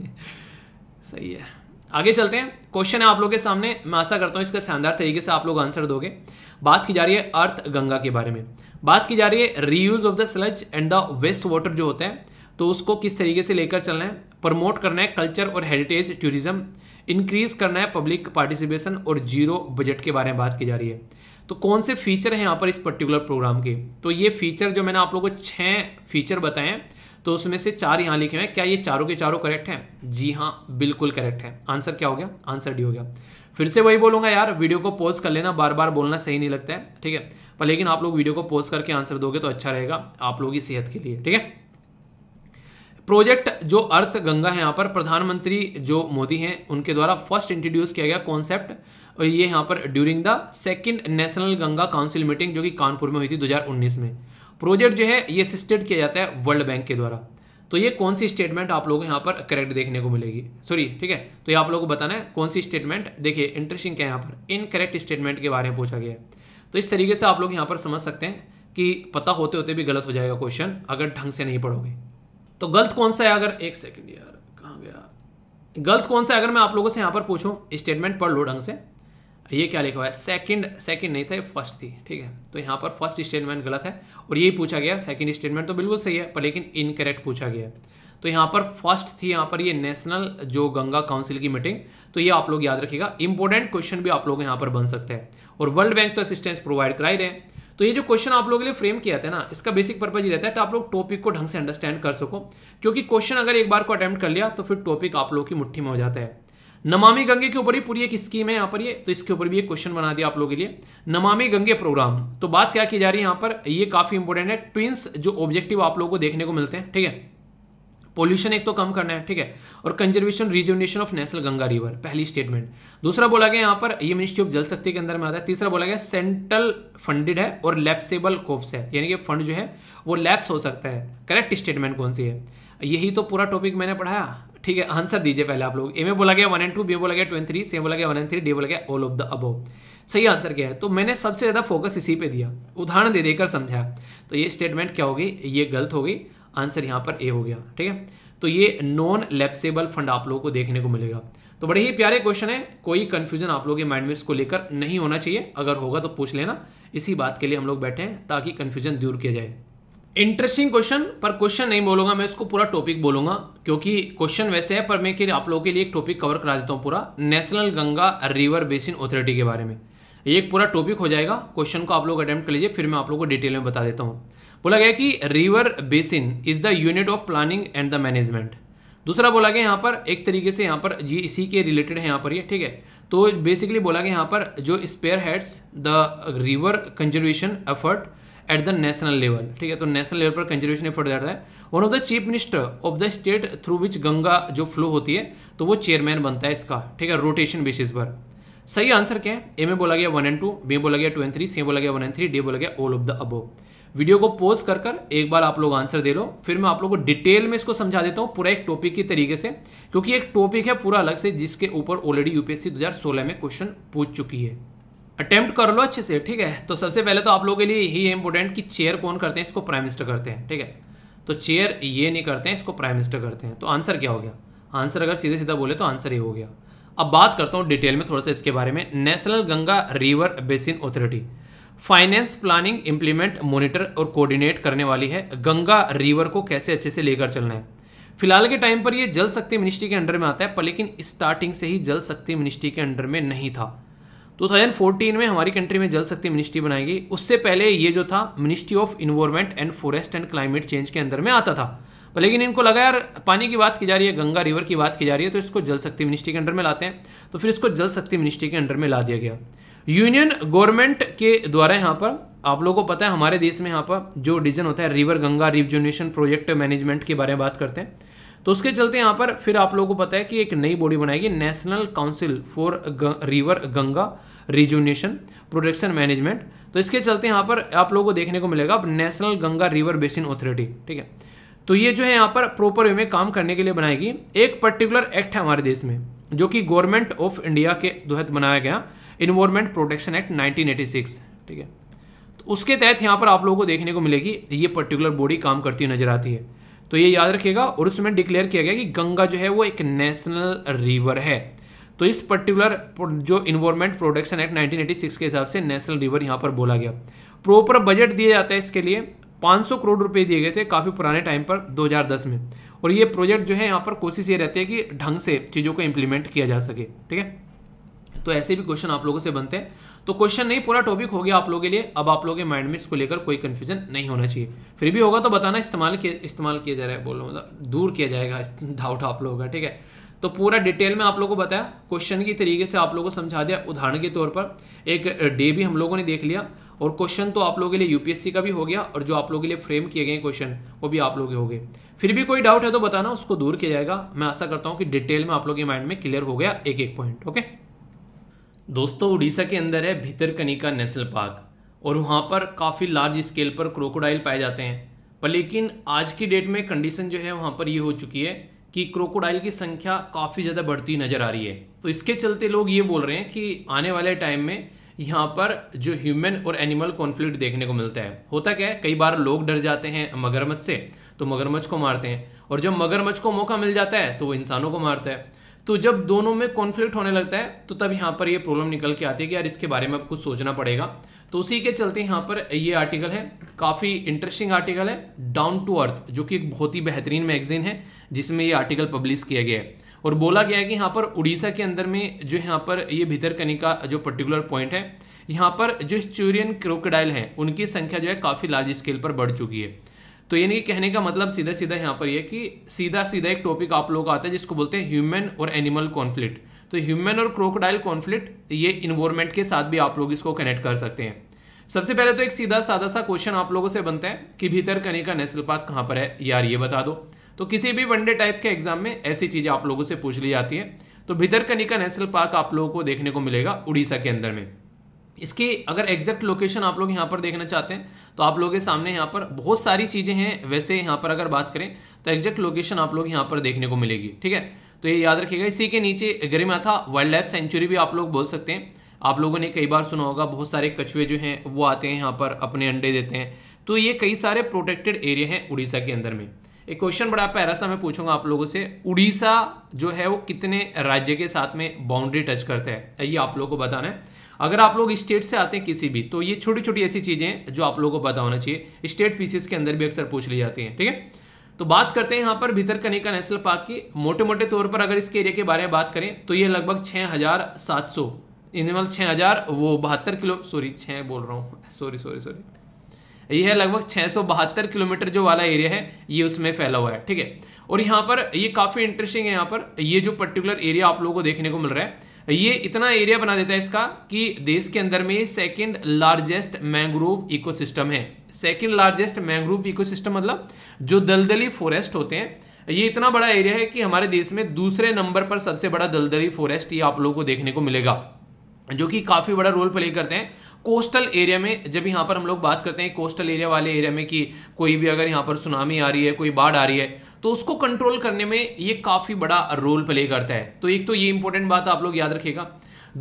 <laughs> सही है आगे चलते हैं क्वेश्चन है आप लोग के सामने मैं आशा करता हूँ इसका शानदार तरीके से आप लोग आंसर दोगे बात की जा रही है अर्थ गंगा के बारे में बात की जा रही है reuse of the sludge and the waste water जो होता है तो उसको किस तरीके से लेकर चलना है प्रमोट करना है कल्चर और हेरिटेज टूरिज्म इंक्रीज करना है पब्लिक पार्टिसिपेशन और जीरो बजट के बारे में बात की जा रही है तो कौन से फीचर हैं यहाँ पर इस पर्टिकुलर प्रोग्राम के तो ये फीचर जो मैंने आप लोगों को छः फीचर बताए हैं तो उसमें से चार यहां लिखे हुए क्या ये चारों के चारों करेक्ट हैं जी हाँ बिल्कुल करेक्ट है आंसर क्या हो गया आंसर डी हो गया फिर से वही बोलूंगा यार वीडियो को पोज कर लेना बार बार बोलना सही नहीं लगता है ठीक है पर लेकिन आप लोग वीडियो को पोज करके आंसर दोगे तो अच्छा रहेगा आप लोगों की सेहत के लिए ठीक है प्रोजेक्ट जो अर्थ गंगा है यहाँ पर प्रधानमंत्री जो मोदी हैं उनके द्वारा फर्स्ट इंट्रोड्यूस किया गया कॉन्सेप्ट ये यहाँ पर during the second national Ganga council meeting जो कि कानपुर में हुई थी 2019 में प्रोजेक्ट जो है ये असिस्टेड किया जाता है वर्ल्ड बैंक के द्वारा तो ये कौन सी स्टेटमेंट आप लोगों को यहाँ पर करेक्ट देखने को मिलेगी सॉरी ठीक है तो ये आप लोगों को बताना है कौन सी स्टेटमेंट देखिए इंटरेस्टिंग क्या है यहाँ पर इनकरेक्ट स्टेटमेंट के बारे में पूछा गया है तो इस तरीके से आप लोग यहाँ पर समझ सकते हैं कि पता होते होते भी गलत हो जाएगा क्वेश्चन अगर ढंग से नहीं पढ़ोगे तो गलत कौन सा है अगर एक सेकेंड यार कहाँ गया गलत कौन सा है अगर मैं आप लोगों से यहाँ पर पूछूँ स्टेटमेंट पढ़ लो ढंग से ये क्या लिखा हुआ है सेकंड सेकंड नहीं था ये फर्स्ट थी ठीक है तो यहाँ पर फर्स्ट स्टेटमेंट गलत है और यही पूछा गया सेकंड स्टेटमेंट तो बिल्कुल सही है पर लेकिन इनकरेक्ट पूछा गया तो यहाँ पर फर्स्ट थी यहाँ पर ये नेशनल जो गंगा काउंसिल की मीटिंग तो ये आप लोग याद रखिएगा इंपॉर्टेंट क्वेश्चन भी आप लोग यहाँ पर बन सकते हैं और वर्ल्ड बैंक तो असिस्टेंस प्रोवाइड करा ही रहे तो ये जो क्वेश्चन आप लोगों के लिए फ्रेम किया था ना इसका बेसिक पर्पज ये रहता है तो आप लोग टॉपिक को ढंग से अंडरस्टैंड कर सको क्योंकि क्वेश्चन अगर एक बार को अटैम्प्ट कर लिया तो फिर टॉपिक आप लोगों की मुट्ठी में हो जाता है नमामि गंगे के ऊपर ही पूरी एक स्कीम है यहाँ पर ये तो इसके ऊपर भी एक क्वेश्चन बना दिया आप लोगों के लिए नमामि गंगे प्रोग्राम तो बात क्या की जा रही है यहाँ पर ये काफ़ी इंपॉर्टेंट है ट्विंस जो ऑब्जेक्टिव आप लोगों को देखने को मिलते हैं ठीक है पोल्यूशन एक तो कम करना है ठीक है और conservation rejuvenation of national Ganga river पहली स्टेटमेंट दूसरा बोला गया यहाँ पर ये मिनिस्ट्री ऑफ जल शक्ति के अंदर में आता है तीसरा बोला गया सेंट्रल फंडेड है और लैप्सेबल कोप्स है यानी कि फंड जो है वो लैप्स हो सकता है करेक्ट स्टेटमेंट कौन सी है यही तो पूरा टॉपिक मैंने पढ़ाया ठीक है आंसर दीजिए पहले आप लोग ए में बोला गया वन एंड टू बी बोला गया ट्वेंटी थ्री सी बोला गया वन एंड थ्री डी बोला गया ऑल ऑफ द अबो सही आंसर क्या है तो मैंने सबसे ज़्यादा फोकस इसी पे दिया उदाहरण दे देकर समझाया तो ये स्टेटमेंट क्या होगी ये गलत होगी आंसर यहाँ पर ए हो गया ठीक है तो ये नॉन लेप्सेबल फंड आप लोगों को देखने को मिलेगा तो बड़े ही प्यारे क्वेश्चन है कोई कन्फ्यूजन आप लोगों के माइंड में इसको लेकर नहीं होना चाहिए अगर होगा तो पूछ लेना इसी बात के लिए हम लोग बैठे हैं ताकि कन्फ्यूजन दूर किया जाए इंटरेस्टिंग क्वेश्चन पर क्वेश्चन नहीं बोलूंगा मैं इसको पूरा टॉपिक बोलूंगा क्योंकि क्वेश्चन वैसे है पर मैं आप लोगों के लिए एक टॉपिक कवर करा देता हूँ पूरा national Ganga river basin authority के बारे में ये एक पूरा टॉपिक हो जाएगा क्वेश्चन को आप लोग अटेम्प्ट कर लीजिए फिर मैं आप लोग को डिटेल में बता देता हूँ बोला गया कि river basin is the unit of planning and the management दूसरा बोला गया यहाँ पर एक तरीके से यहाँ पर जी इसी के रिलेटेड है यहाँ पर ये ठीक है तो बेसिकली बोला गया यहाँ पर जो spearheads the river conservation effort at the national level ठीक है तो नेशनल लेवल पर कंजर्वेशन एफर्ट रहा है one of the chief minister of the state through which Ganga जो फ्लो होती है तो वो चेयरमैन बनता है इसका ठीक है रोटेशन बेसिस पर सही आंसर क्या है ए में बोला गया वन एंड टू बी बोला गया टू एंड थ्री सी बोला गया वन एंड थ्री डी बोला गया all of the above video को पोज कर कर एक बार आप लोग आंसर दे लो फिर मैं आप लोग को डिटेल में इसको समझा देता हूँ पूरा एक टॉपिक की तरीके से क्योंकि एक टॉपिक है पूरा अलग से जिसके ऊपर ऑलरेडी यूपीएससी 2016 में क्वेश्चन पूछ चुकी है अटेम्प्ट कर लो अच्छे से ठीक है तो सबसे पहले तो आप लोगों के लिए यही इंपॉर्टेंट कि चेयर कौन करते हैं इसको प्राइम मिनिस्टर करते हैं ठीक है तो चेयर ये नहीं करते हैं इसको प्राइम मिनिस्टर करते हैं तो आंसर क्या हो गया आंसर अगर सीधे सीधा बोले तो आंसर ये हो गया अब बात करता हूँ डिटेल में थोड़ा सा इसके बारे में national Ganga river basin authority finance planning implement monitor और कोऑर्डिनेट करने वाली है गंगा रिवर को कैसे अच्छे से लेकर चलना है फिलहाल के टाइम पर यह जल शक्ति मिनिस्ट्री के अंडर में आता है पर लेकिन स्टार्टिंग से ही जल शक्ति मिनिस्ट्री के अंडर में नहीं था 2014 तो में हमारी कंट्री में जल शक्ति मिनिस्ट्री बनाई गई उससे पहले ये जो था ministry of environment and forest and climate change के अंदर में आता था पर लेकिन इनको लगा यार पानी की बात की जा रही है गंगा रिवर की बात की जा रही है तो इसको जल शक्ति मिनिस्ट्री के अंडर में लाते हैं तो फिर इसको जल शक्ति मिनिस्ट्री के अंडर में ला दिया गया यूनियन गवर्नमेंट के द्वारा यहाँ पर आप लोगों को पता है हमारे देश में यहाँ पर जो डिजन होता है river Ganga rejuvenation project management के बारे में बात करते हैं तो उसके चलते यहाँ पर फिर आप लोगों को पता है कि एक नई बॉडी बनाएगी national council for river Ganga rejuvenation protection management तो इसके चलते यहाँ पर आप लोगों को देखने को मिलेगा अब national Ganga river basin authority ठीक है तो ये जो है यहाँ पर प्रॉपर वे में काम करने के लिए बनाएगी एक पर्टिकुलर एक्ट है हमारे देश में जो कि गवर्नमेंट ऑफ इंडिया के तहत बनाया गया इन्वायरमेंट प्रोटेक्शन एक्ट 1986 ठीक है तो उसके तहत यहाँ पर आप लोगों को देखने को मिलेगी ये पर्टिकुलर बॉडी काम करती हुई नजर आती है तो ये याद रखिएगा और उसमें डिक्लेयर किया गया कि गंगा जो है वो एक नेशनल रिवर है तो इस पर्टिकुलर जो इन्वायरमेंट प्रोटेक्शन एक्ट 1986 के हिसाब से नेशनल रिवर यहाँ पर बोला गया प्रॉपर बजट दिया जाता है इसके लिए 500 करोड़ रुपए दिए गए थे काफ़ी पुराने टाइम पर 2010 में और ये प्रोजेक्ट जो है यहाँ पर कोशिश ये रहती है कि ढंग से चीज़ों को इम्प्लीमेंट किया जा सके ठीक है तो ऐसे भी क्वेश्चन आप लोगों से बनते हैं तो क्वेश्चन नहीं पूरा टॉपिक हो गया आप लोगों के लिए अब आप लोगों के माइंड में इसको लेकर कोई कन्फ्यूजन नहीं होना चाहिए फिर भी होगा तो बताना इस्तेमाल किया इस्तेमाल किया जा रहा है बोलो मतलब दूर किया जाएगा डाउट आप लोगों का ठीक है तो पूरा डिटेल में आप लोगों को बताया क्वेश्चन की तरीके से आप लोगों को समझा दिया उदाहरण के तौर पर एक डे भी हम लोगों ने देख लिया और क्वेश्चन तो आप लोगों के लिए यूपीएससी का भी हो गया और जो आप लोगों के लिए फ्रेम किए गए क्वेश्चन वो भी आप लोगों के हो गए फिर भी कोई डाउट है तो बताना उसको दूर किया जाएगा मैं आशा करता हूँ कि डिटेल में आप लोगों के माइंड में क्लियर हो गया एक एक पॉइंट ओके दोस्तों उड़ीसा के अंदर है भितरकनिका नेशनल पार्क और वहाँ पर काफ़ी लार्ज स्केल पर क्रोकोडाइल पाए जाते हैं पर लेकिन आज की डेट में कंडीशन जो है वहाँ पर ये हो चुकी है कि क्रोकोडाइल की संख्या काफ़ी ज़्यादा बढ़ती नज़र आ रही है तो इसके चलते लोग ये बोल रहे हैं कि आने वाले टाइम में यहाँ पर जो ह्यूमन और एनिमल कॉन्फ्लिक्ट देखने को मिलता है होता क्या है कई बार लोग डर जाते हैं मगरमच्छ से तो मगरमच्छ को मारते हैं और जब मगरमच्छ को मौका मिल जाता है तो वो इंसानों को मारता है तो जब दोनों में कॉन्फ्लिक्ट होने लगता है तो तब यहाँ पर ये प्रॉब्लम निकल के आती है कि यार इसके बारे में अब कुछ सोचना पड़ेगा तो उसी के चलते यहाँ पर ये आर्टिकल है काफ़ी इंटरेस्टिंग आर्टिकल है डाउन टू अर्थ जो कि एक बहुत ही बेहतरीन मैगजीन है जिसमें ये आर्टिकल पब्लिश किया गया है और बोला गया है कि यहाँ पर उड़ीसा के अंदर में जो यहाँ पर ये भीतरकनिका जो पर्टिकुलर पॉइंट है यहाँ पर जो चूरियन क्रोकडाइल हैं उनकी संख्या जो है काफ़ी लार्ज स्केल पर बढ़ चुकी है तो ये नहीं कहने का मतलब सीधा सीधा यहाँ पर यह कि सीधा सीधा एक टॉपिक आप लोग आता है जिसको बोलते हैं ह्यूमन और एनिमल कॉन्फ्लिक्ट तो ह्यूमन और क्रोकोडाइल कॉन्फ्लिक्ट ये इन्वॉर्मेंट के साथ भी आप लोग इसको कनेक्ट कर सकते हैं सबसे पहले तो एक सीधा साधा सा क्वेश्चन आप लोगों से बनता है कि भीतर कनिका नेशनल पार्क कहाँ पर है यार ये बता दो तो किसी भी वनडे टाइप के एग्जाम में ऐसी चीज़ें आप लोगों से पूछ ली जाती है तो भीतर कनिका नेशनल पार्क आप लोगों को देखने को मिलेगा उड़ीसा के अंदर में इसकी अगर एग्जैक्ट लोकेशन आप लोग यहाँ पर देखना चाहते हैं तो आप लोगों के सामने यहाँ पर बहुत सारी चीज़ें हैं वैसे यहाँ पर अगर बात करें तो एग्जैक्ट लोकेशन आप लोग यहाँ पर देखने को मिलेगी ठीक है तो ये याद रखिएगा इसी के नीचे था वाइल्ड लाइफ सेंचुरी भी आप लोग बोल सकते हैं आप लोगों ने कई बार सुना होगा बहुत सारे कछुए जो हैं वो आते हैं यहाँ पर अपने अंडे देते हैं तो ये कई सारे प्रोटेक्टेड एरिया हैं उड़ीसा के अंदर में एक क्वेश्चन बड़ा पैरा सा मैं पूछूंगा आप लोगों से उड़ीसा जो है वो कितने राज्य के साथ में बाउंड्री टच करता है ये आप लोगों को बताना है अगर आप लोग स्टेट से आते हैं किसी भी तो ये छोटी छोटी ऐसी चीज़ें जो आप लोगों को पता होना चाहिए स्टेट पीसीस के अंदर भी अक्सर पूछ ली जाती हैं ठीक है तो बात करते हैं यहाँ पर भीतर कनिका नेशनल पार्क की मोटे मोटे तौर पर अगर इसके एरिया के बारे में बात करें तो ये लगभग छह हज़ार सात सौ इनमल मतलब छह हज़ार वो बहत्तर किलो सॉरी छह बोल रहा हूँ सॉरी सॉरी सॉरी ये है लगभग छह सौ बहत्तर किलोमीटर जो वाला एरिया है ये उसमें फैला हुआ है ठीक है और यहाँ पर ये काफ़ी इंटरेस्टिंग है यहाँ पर ये जो पर्टिकुलर एरिया आप लोगों को देखने को मिल रहा है ये इतना एरिया बना देता है इसका कि देश के अंदर में सेकंड लार्जेस्ट मैंग्रोव इकोसिस्टम है सेकंड लार्जेस्ट मैंग्रोव इकोसिस्टम मतलब जो दलदली फॉरेस्ट होते हैं ये इतना बड़ा एरिया है कि हमारे देश में दूसरे नंबर पर सबसे बड़ा दलदली फॉरेस्ट ये आप लोगों को देखने को मिलेगा जो कि काफ़ी बड़ा रोल प्ले करते हैं कोस्टल एरिया में जब यहाँ पर हम लोग बात करते हैं कोस्टल एरिया वाले एरिया में कि कोई भी अगर यहाँ पर सुनामी आ रही है कोई बाढ़ आ रही है तो उसको कंट्रोल करने में ये काफ़ी बड़ा रोल प्ले करता है तो एक तो ये इंपॉर्टेंट बात आप लोग याद रखिएगा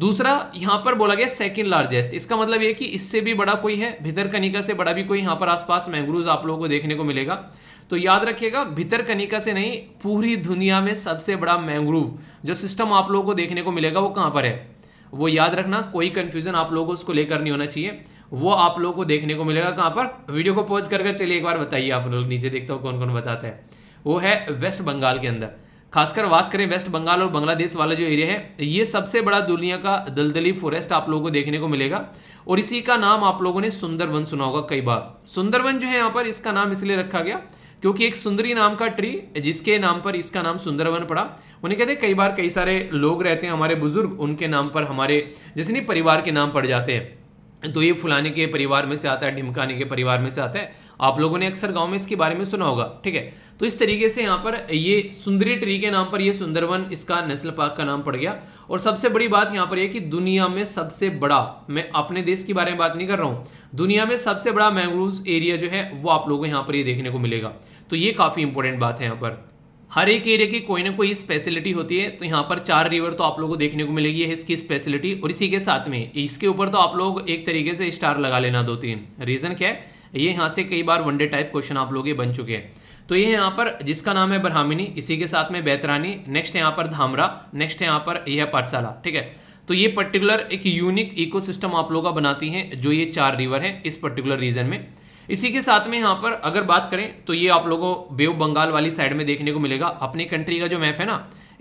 दूसरा यहां पर बोला गया सेकेंड लार्जेस्ट इसका मतलब ये कि इससे भी बड़ा कोई है भितर कनिका से बड़ा भी कोई यहां पर आसपास मैंग्रोव आप लोगों को देखने को मिलेगा तो याद रखिएगा कनिका से नहीं पूरी दुनिया में सबसे बड़ा मैंग्रोव जो सिस्टम आप लोगों को देखने को मिलेगा वो कहां पर है वो याद रखना कोई कंफ्यूजन आप लोगों को उसको लेकर नहीं होना चाहिए वो आप लोगों को देखने को मिलेगा कहां पर वीडियो को पॉज कर चलिए एक बार बताइए आप लोग नीचे देखता हो कौन कौन बताता है वो है वेस्ट बंगाल के अंदर खासकर बात करें वेस्ट बंगाल और बांग्लादेश वाला जो एरिया है ये सबसे बड़ा दुनिया का दलदली फॉरेस्ट आप लोगों को देखने को मिलेगा और इसी का नाम आप लोगों ने सुंदरवन सुना होगा कई बार सुंदरवन जो है यहाँ पर इसका नाम इसलिए रखा गया क्योंकि एक सुंदरी नाम का ट्री जिसके नाम पर इसका नाम सुंदरवन पड़ा उन्हें कहते कई बार कई सारे लोग रहते हैं हमारे बुजुर्ग उनके नाम पर हमारे जैसे नहीं परिवार के नाम पड़ जाते हैं तो ये फुलाने के परिवार में से आता है ढिमकाने के परिवार में से आता है आप लोगों ने अक्सर गांव में इसके बारे में सुना होगा ठीक है तो इस तरीके से यहाँ पर ये सुंदरी ट्री के नाम पर ये सुंदरवन इसका नेशनल पार्क का नाम पड़ गया और सबसे बड़ी बात यहाँ पर यह कि दुनिया में सबसे बड़ा मैं अपने देश के बारे में बात नहीं कर रहा हूँ दुनिया में सबसे बड़ा मैंग्रोव एरिया जो है वो आप लोगों को यहाँ पर ये देखने को मिलेगा तो ये काफ़ी इंपॉर्टेंट बात है यहाँ पर हर एक एरिया की कोई ना कोई स्पेशलिटी होती है तो यहाँ पर चार रिवर तो आप लोगों को देखने को मिलेगी है इसकी स्पेशलिटी और इसी के साथ में इसके ऊपर तो आप लोग एक तरीके से स्टार लगा लेना दो तीन रीज़न क्या है ये यहाँ से कई बार वनडे टाइप क्वेश्चन आप लोग बन चुके हैं तो ये यहाँ पर जिसका नाम है ब्रह्मिनी इसी के साथ में बैतरानी नेक्स्ट यहाँ पर धामरा नेक्स्ट यहाँ पर यह पाठशाला ठीक है तो ये पर्टिकुलर एक यूनिक इकोसिस्टम आप लोगों का बनाती हैं जो ये चार रिवर हैं इस पर्टिकुलर रीजन में इसी के साथ में यहाँ पर अगर बात करें तो ये आप लोगों को बंगाल वाली साइड में देखने को मिलेगा अपनी कंट्री का जो मैप है ना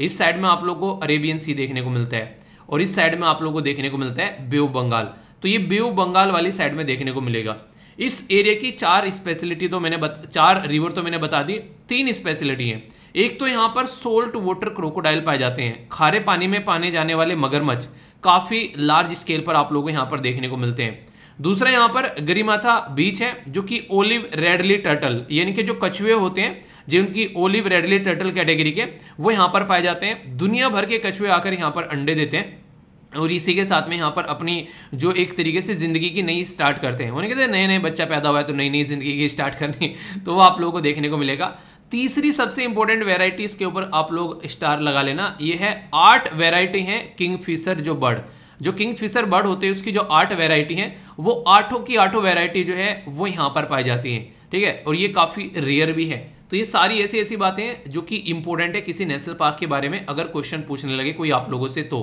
इस साइड में आप लोग को अरेबियन सी देखने को मिलता है और इस साइड में आप लोग को देखने को मिलता है बेव बंगाल तो ये बेव बंगाल वाली साइड में देखने को मिलेगा इस एरिया की चार स्पेशलिटी तो मैंने बत, चार रिवर तो मैंने बता दी तीन स्पेशलिटी हैं एक तो यहाँ पर सोल्ट वाटर क्रोकोडाइल पाए जाते हैं खारे पानी में पाने जाने वाले मगरमच्छ काफ़ी लार्ज स्केल पर आप लोगों को यहाँ पर देखने को मिलते हैं दूसरा यहाँ पर गरीमाथा बीच है जो कि ओलिव रेडली टर्टल यानी कि जो कछुए होते हैं जिनकी ओलिव रेडली टर्टल कैटेगरी के वो यहाँ पर पाए जाते हैं दुनिया भर के कछुए आकर यहाँ पर अंडे देते हैं और इसी के साथ में यहाँ पर अपनी जो एक तरीके से ज़िंदगी की नई स्टार्ट करते हैं उन्हें कहते हैं नए नए बच्चा पैदा हुआ है तो नई नई ज़िंदगी की स्टार्ट करनी <laughs> तो वो आप लोगों को देखने को मिलेगा तीसरी सबसे इंपॉर्टेंट वेराइटीज़ के ऊपर आप लोग स्टार लगा लेना ये है आठ वेराइटी है फिशर जो बर्ड जो किंग फिशर बर्ड होते हैं उसकी जो आठ वेराइटी है वो आठों की आठों वेराइटी जो है वो यहाँ पर पाई जाती है ठीक है और ये काफ़ी रेयर भी है तो ये सारी ऐसी ऐसी बातें हैं जो कि इंपॉर्टेंट है किसी नेशनल पार्क के बारे में अगर क्वेश्चन पूछने लगे कोई आप लोगों से तो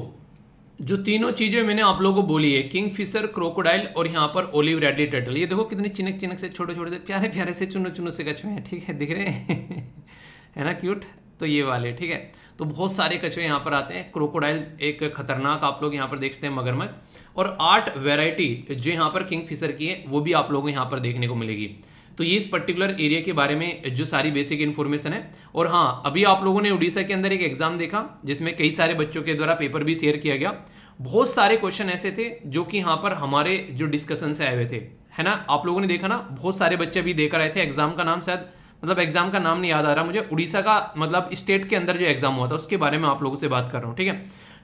जो तीनों चीज़ें मैंने आप लोगों को बोली है किंग फिशर क्रोकोडाइल और यहाँ पर ओलिव रेडी टर्टल ये देखो कितने चिनक चिनक से छोटे छोटे से प्यारे प्यारे से चुनो चुनो से कछुए हैं ठीक है दिख रहे हैं <laughs> है ना क्यूट तो ये वाले ठीक है तो बहुत सारे कछुए यहाँ पर आते हैं क्रोकोडाइल एक खतरनाक आप लोग यहाँ पर देखते हैं मगरमच्छ और आठ वेराइटी जो यहाँ पर किंग फिशर की है वो भी आप लोगों को यहाँ पर देखने को मिलेगी तो ये इस पर्टिकुलर एरिया के बारे में जो सारी बेसिक इन्फॉर्मेशन है और हाँ अभी आप लोगों ने उड़ीसा के अंदर एक एग्जाम देखा जिसमें कई सारे बच्चों के द्वारा पेपर भी शेयर किया गया बहुत सारे क्वेश्चन ऐसे थे जो कि यहाँ पर हमारे जो डिस्कशन से आए हुए थे है ना आप लोगों ने देखा ना बहुत सारे बच्चे भी देख रहे थे एग्जाम का नाम शायद मतलब एग्जाम का नाम नहीं याद आ रहा मुझे उड़ीसा का मतलब स्टेट के अंदर जो एग्जाम हुआ था उसके बारे में आप लोगों से बात कर रहा हूँ ठीक है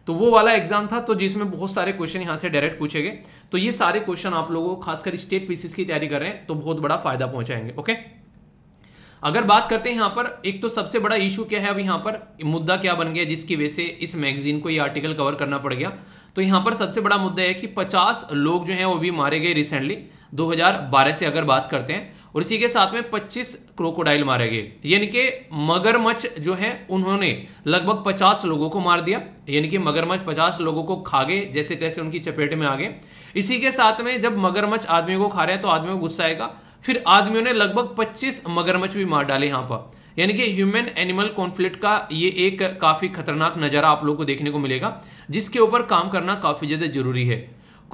तो वो वाला एग्जाम था तो जिसमें बहुत सारे क्वेश्चन यहाँ से डायरेक्ट पूछे गए तो ये सारे क्वेश्चन आप लोगों को खासकर स्टेट पीसीस की तैयारी कर रहे हैं तो बहुत बड़ा फायदा पहुंचाएंगे ओके अगर बात करते हैं यहाँ पर एक तो सबसे बड़ा इशू क्या है अब यहाँ पर मुद्दा क्या बन गया जिसकी वजह से इस मैगजीन को ये आर्टिकल कवर करना पड़ गया तो यहाँ पर सबसे बड़ा मुद्दा है कि 50 लोग जो हैं वो भी मारे गए रिसेंटली 2012 से अगर बात करते हैं और इसी के साथ में 25 क्रोकोडाइल मारे गए यानी कि मगरमच्छ जो है उन्होंने लगभग 50 लोगों को मार दिया यानी कि मगरमच्छ 50 लोगों को खा गए जैसे तैसे उनकी चपेट में आ गए इसी के साथ में जब मगरमच्छ आदमी को खा रहे हैं तो आदमियों को गुस्सा आएगा फिर आदमियों ने लगभग पच्चीस मगरमच्छ भी मार डाले यहां पर यानी कि ह्यूमन एनिमल कॉन्फ्लिक्ट का ये एक काफ़ी खतरनाक नज़ारा आप लोग को देखने को मिलेगा जिसके ऊपर काम करना काफ़ी ज़्यादा जरूरी है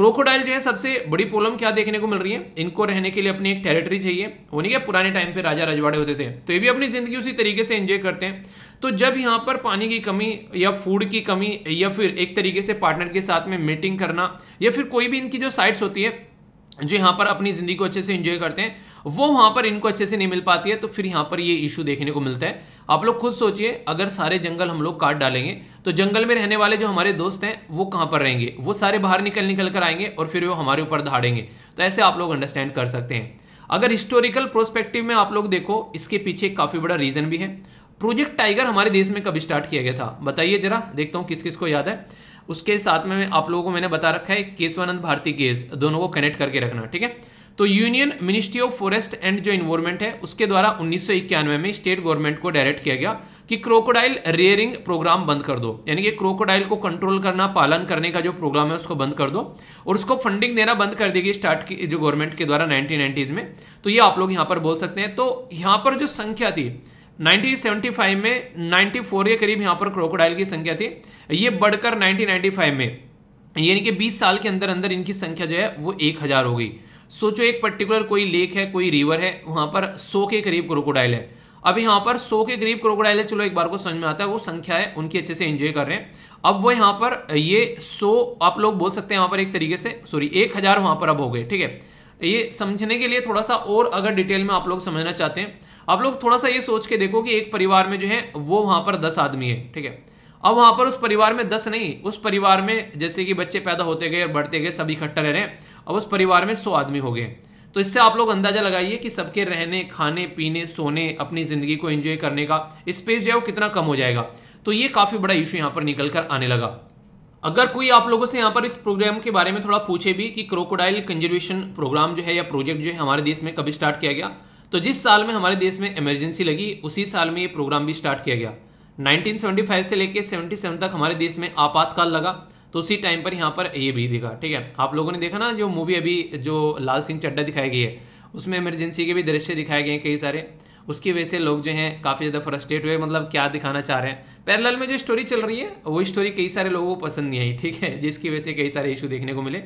क्रोकोडाइल जो है सबसे बड़ी प्रॉब्लम क्या देखने को मिल रही है इनको रहने के लिए अपनी एक टेरिटरी चाहिए नहीं क्या पुराने टाइम पे राजा रजवाड़े होते थे तो ये भी अपनी जिंदगी उसी तरीके से एंजॉय करते हैं तो जब यहाँ पर पानी की कमी या फूड की कमी या फिर एक तरीके से पार्टनर के साथ में मीटिंग करना या फिर कोई भी इनकी जो साइट्स होती है जो यहाँ पर अपनी जिंदगी को अच्छे से इंजॉय करते हैं वो वहां पर इनको अच्छे से नहीं मिल पाती है तो फिर यहां पर ये इशू देखने को मिलता है आप लोग खुद सोचिए अगर सारे जंगल हम लोग काट डालेंगे तो जंगल में रहने वाले जो हमारे दोस्त हैं वो कहां पर रहेंगे वो सारे बाहर निकल निकल कर आएंगे और फिर वो हमारे ऊपर धाड़ेंगे तो ऐसे आप लोग अंडरस्टैंड कर सकते हैं अगर हिस्टोरिकल प्रोस्पेक्टिव में आप लोग देखो इसके पीछे काफ़ी बड़ा रीज़न भी है प्रोजेक्ट टाइगर हमारे देश में कब स्टार्ट किया गया था बताइए जरा देखता हूँ किस किस को याद है उसके साथ में आप लोगों को मैंने बता रखा है केशवानंद भारती केस दोनों को कनेक्ट करके रखना ठीक है तो union ministry of forest and जो इन्वायरमेंट है उसके द्वारा उन्नीस में स्टेट गवर्नमेंट को डायरेक्ट किया गया कि क्रोकोडाइल रेयरिंग प्रोग्राम बंद कर दो यानी कि क्रोकोडाइल को कंट्रोल करना पालन करने का जो प्रोग्राम है उसको बंद कर दो और उसको फंडिंग देना बंद कर देगी स्टार्ट की जो गवर्नमेंट के द्वारा नाइनटीन में तो ये आप लोग यहां पर बोल सकते हैं तो यहां पर जो संख्या थी 1975 में 94 के करीब यहां पर क्रोकोडाइल की संख्या थी ये बढ़कर 1995 में यानी कि 20 साल के अंदर अंदर इनकी संख्या जो है वो एक हज़ार हो गई सोचो एक पर्टिकुलर कोई लेक है कोई रिवर है वहाँ पर सौ के करीब क्रोकोडाइल है अब यहाँ पर सौ के करीब क्रोकोडाइल है चलो एक बार को समझ में आता है वो संख्या है उनकी अच्छे से एंजॉय कर रहे हैं अब वो यहाँ पर ये सौ आप लोग बोल सकते हैं यहाँ पर एक तरीके से सॉरी एक हज़ार वहां पर अब हो गए ठीक है ये समझने के लिए थोड़ा सा और अगर डिटेल में आप लोग समझना चाहते हैं आप लोग थोड़ा सा ये सोच के देखो कि एक परिवार में जो है वो वहां पर दस आदमी है ठीक है अब वहां पर उस परिवार में दस नहीं उस परिवार में जैसे कि बच्चे पैदा होते गए और बढ़ते गए सब इकट्ठा रह रहे हैं अब उस परिवार में सौ आदमी हो गए तो इससे आप लोग अंदाजा लगाइए कि सबके रहने खाने पीने सोने अपनी ज़िंदगी को एंजॉय करने का स्पेस जो है वो कितना कम हो जाएगा तो ये काफ़ी बड़ा इशू यहाँ पर निकल कर आने लगा अगर कोई आप लोगों से यहाँ पर इस प्रोग्राम के बारे में थोड़ा पूछे भी कि क्रोकोडाइल कंजर्वेशन प्रोग्राम जो है या प्रोजेक्ट जो है हमारे देश में कभी स्टार्ट किया गया तो जिस साल में हमारे देश में इमरजेंसी लगी उसी साल में ये प्रोग्राम भी स्टार्ट किया गया 1975 से लेकर 77 तक हमारे देश में आपातकाल लगा तो उसी टाइम पर यहाँ पर ये भी दिखा ठीक है आप लोगों ने देखा ना जो मूवी अभी जो लाल सिंह चड्डा दिखाई गई है उसमें इमरजेंसी के भी दृश्य दिखाए गए हैं कई सारे उसकी वजह से लोग जो हैं काफ़ी ज़्यादा फ्रस्ट्रेट हुए मतलब क्या दिखाना चाह रहे हैं पैरेलल में जो स्टोरी चल रही है वो स्टोरी कई सारे लोगों को पसंद नहीं आई ठीक है जिसकी वजह से कई सारे इशू देखने को मिले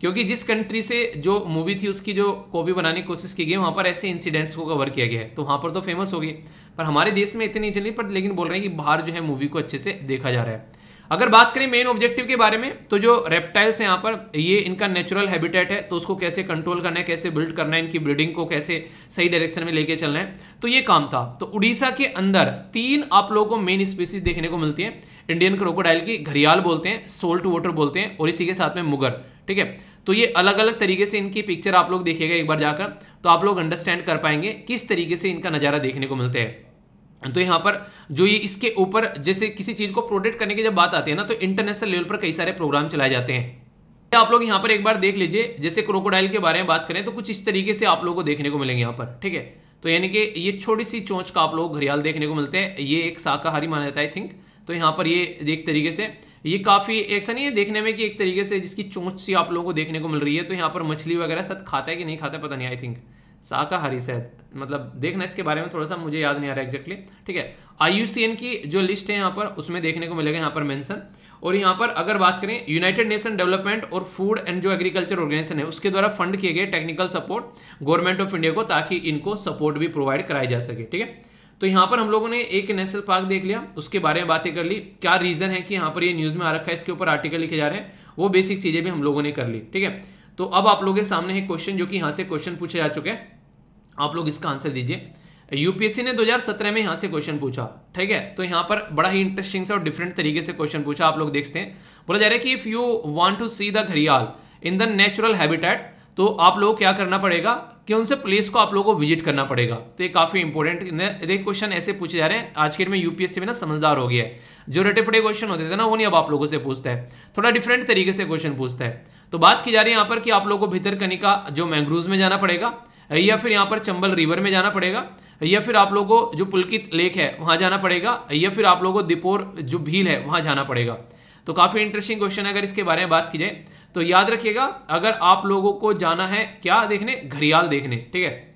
क्योंकि जिस कंट्री से जो मूवी थी उसकी जो कॉपी बनाने की कोशिश की गई वहाँ पर ऐसे इंसिडेंट्स को कवर किया गया है तो वहाँ पर तो फेमस होगी पर हमारे देश में इतनी चली पर लेकिन बोल रहे हैं कि बाहर जो है मूवी को अच्छे से देखा जा रहा है अगर बात करें मेन ऑब्जेक्टिव के बारे में तो जो रेप्टाइल्स हैं यहाँ पर ये इनका नेचुरल हैबिटेट है तो उसको कैसे कंट्रोल करना है कैसे बिल्ड करना है इनकी ब्रीडिंग को कैसे सही डायरेक्शन में लेके चलना है तो ये काम था तो उड़ीसा के अंदर तीन आप लोगों को मेन स्पीसीज देखने को मिलती है इंडियन क्रोकोडाइल की घरियाल बोलते हैं सोल्ट वाटर बोलते हैं और इसी के साथ में मुगर ठीक है तो ये अलग अलग तरीके से इनकी पिक्चर आप लोग देखेगा एक बार जाकर तो आप लोग अंडरस्टैंड कर पाएंगे किस तरीके से इनका नज़ारा देखने को मिलता है तो यहाँ पर जो ये इसके ऊपर जैसे किसी चीज़ को प्रोटेक्ट करने की जब बात आती है ना तो इंटरनेशनल लेवल पर कई सारे प्रोग्राम चलाए जाते हैं आप लोग यहाँ पर एक बार देख लीजिए जैसे क्रोकोडाइल के बारे में बात करें तो कुछ इस तरीके से आप लोगों को देखने को मिलेंगे यहाँ पर ठीक है तो यानी कि ये छोटी सी चोंच का आप लोग घरियाल देखने को मिलते हैं ये एक शाकाहारी माना जाता है आई थिंक तो यहाँ पर ये एक तरीके से ये काफ़ी ऐसा नहीं है देखने में कि एक तरीके से जिसकी चोंच सी आप लोगों को देखने को मिल रही है तो यहाँ पर मछली वगैरह सब खाता है कि नहीं खाता है पता नहीं आई थिंक शाकाहारी शायद मतलब देखना इसके बारे में थोड़ा सा मुझे याद नहीं आ रहा एक्जैक्टली ठीक है आई की जो लिस्ट है यहाँ पर उसमें देखने को मिलेगा यहाँ पर मेंशन और यहाँ पर अगर बात करें यूनाइटेड नेशन डेवलपमेंट और फूड एंड जो एग्रीकल्चर ऑर्गेनाइजेशन है उसके द्वारा फंड किए गए technical support government of India को ताकि इनको सपोर्ट भी प्रोवाइड कराई जा सके ठीक है तो यहाँ पर हम लोगों ने एक नेशनल पार्क देख लिया उसके बारे में बातें कर ली क्या रीजन है कि यहाँ पर ये न्यूज में आ रखा है इसके ऊपर आर्टिकल लिखे जा रहे हैं वो बेसिक चीजें भी हम लोगों ने कर ली ठीक है तो अब आप लोगों के सामने है क्वेश्चन जो कि यहां से क्वेश्चन पूछे जा चुके हैं आप लोग इसका आंसर दीजिए यूपीएससी ने 2017 में यहां से क्वेश्चन पूछा ठीक है तो यहां पर बड़ा ही इंटरेस्टिंग से और डिफरेंट तरीके से क्वेश्चन पूछा आप लोग देखते हैं बोला जा रहा है कि if you want to see the gharial in the natural habitat तो आप लोग क्या करना पड़ेगा कि उनसे प्लेस को आप लोगों को विजिट करना पड़ेगा तो ये काफ़ी इंपॉर्टेंट देख क्वेश्चन ऐसे पूछे जा रहे हैं आज के डेट में यूपीएससी में ना समझदार हो गया है जो रटे फटे क्वेश्चन होते थे ना वो नहीं अब आप लोगों से पूछता है थोड़ा डिफरेंट तरीके से क्वेश्चन पूछता है तो बात की जा रही है यहाँ पर कि आप लोगों को भितरकनिका जो मैंग्रूव में जाना पड़ेगा या फिर यहाँ पर चंबल रिवर में जाना पड़ेगा या फिर आप लोगों को जो पुलकित लेक है वहां जाना पड़ेगा या फिर आप लोगों को दिपोर जो भील है वहां जाना पड़ेगा तो काफ़ी इंटरेस्टिंग क्वेश्चन है अगर इसके बारे में बात की जाए तो याद रखिएगा अगर आप लोगों को जाना है क्या देखने घरियाल देखने ठीक है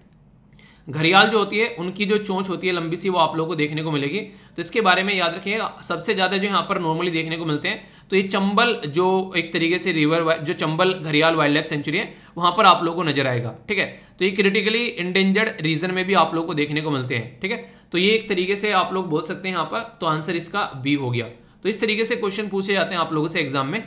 घड़ियाल जो होती है उनकी जो चोंच होती है लंबी सी वो आप लोगों को देखने को मिलेगी तो इसके बारे में याद रखिए सबसे ज़्यादा जो यहाँ पर नॉर्मली देखने को मिलते हैं तो ये चंबल जो एक तरीके से रिवर जो Chambal gharial wildlife sanctuary है वहां पर आप लोगों को नजर आएगा ठीक है तो ये क्रिटिकली इंडेंजर्ड रीजन में भी आप लोगों को देखने को मिलते हैं ठीक है तो ये एक तरीके से आप लोग बोल सकते हैं यहाँ पर तो आंसर इसका बी हो गया तो इस तरीके से क्वेश्चन पूछे जाते हैं आप लोगों से एग्जाम में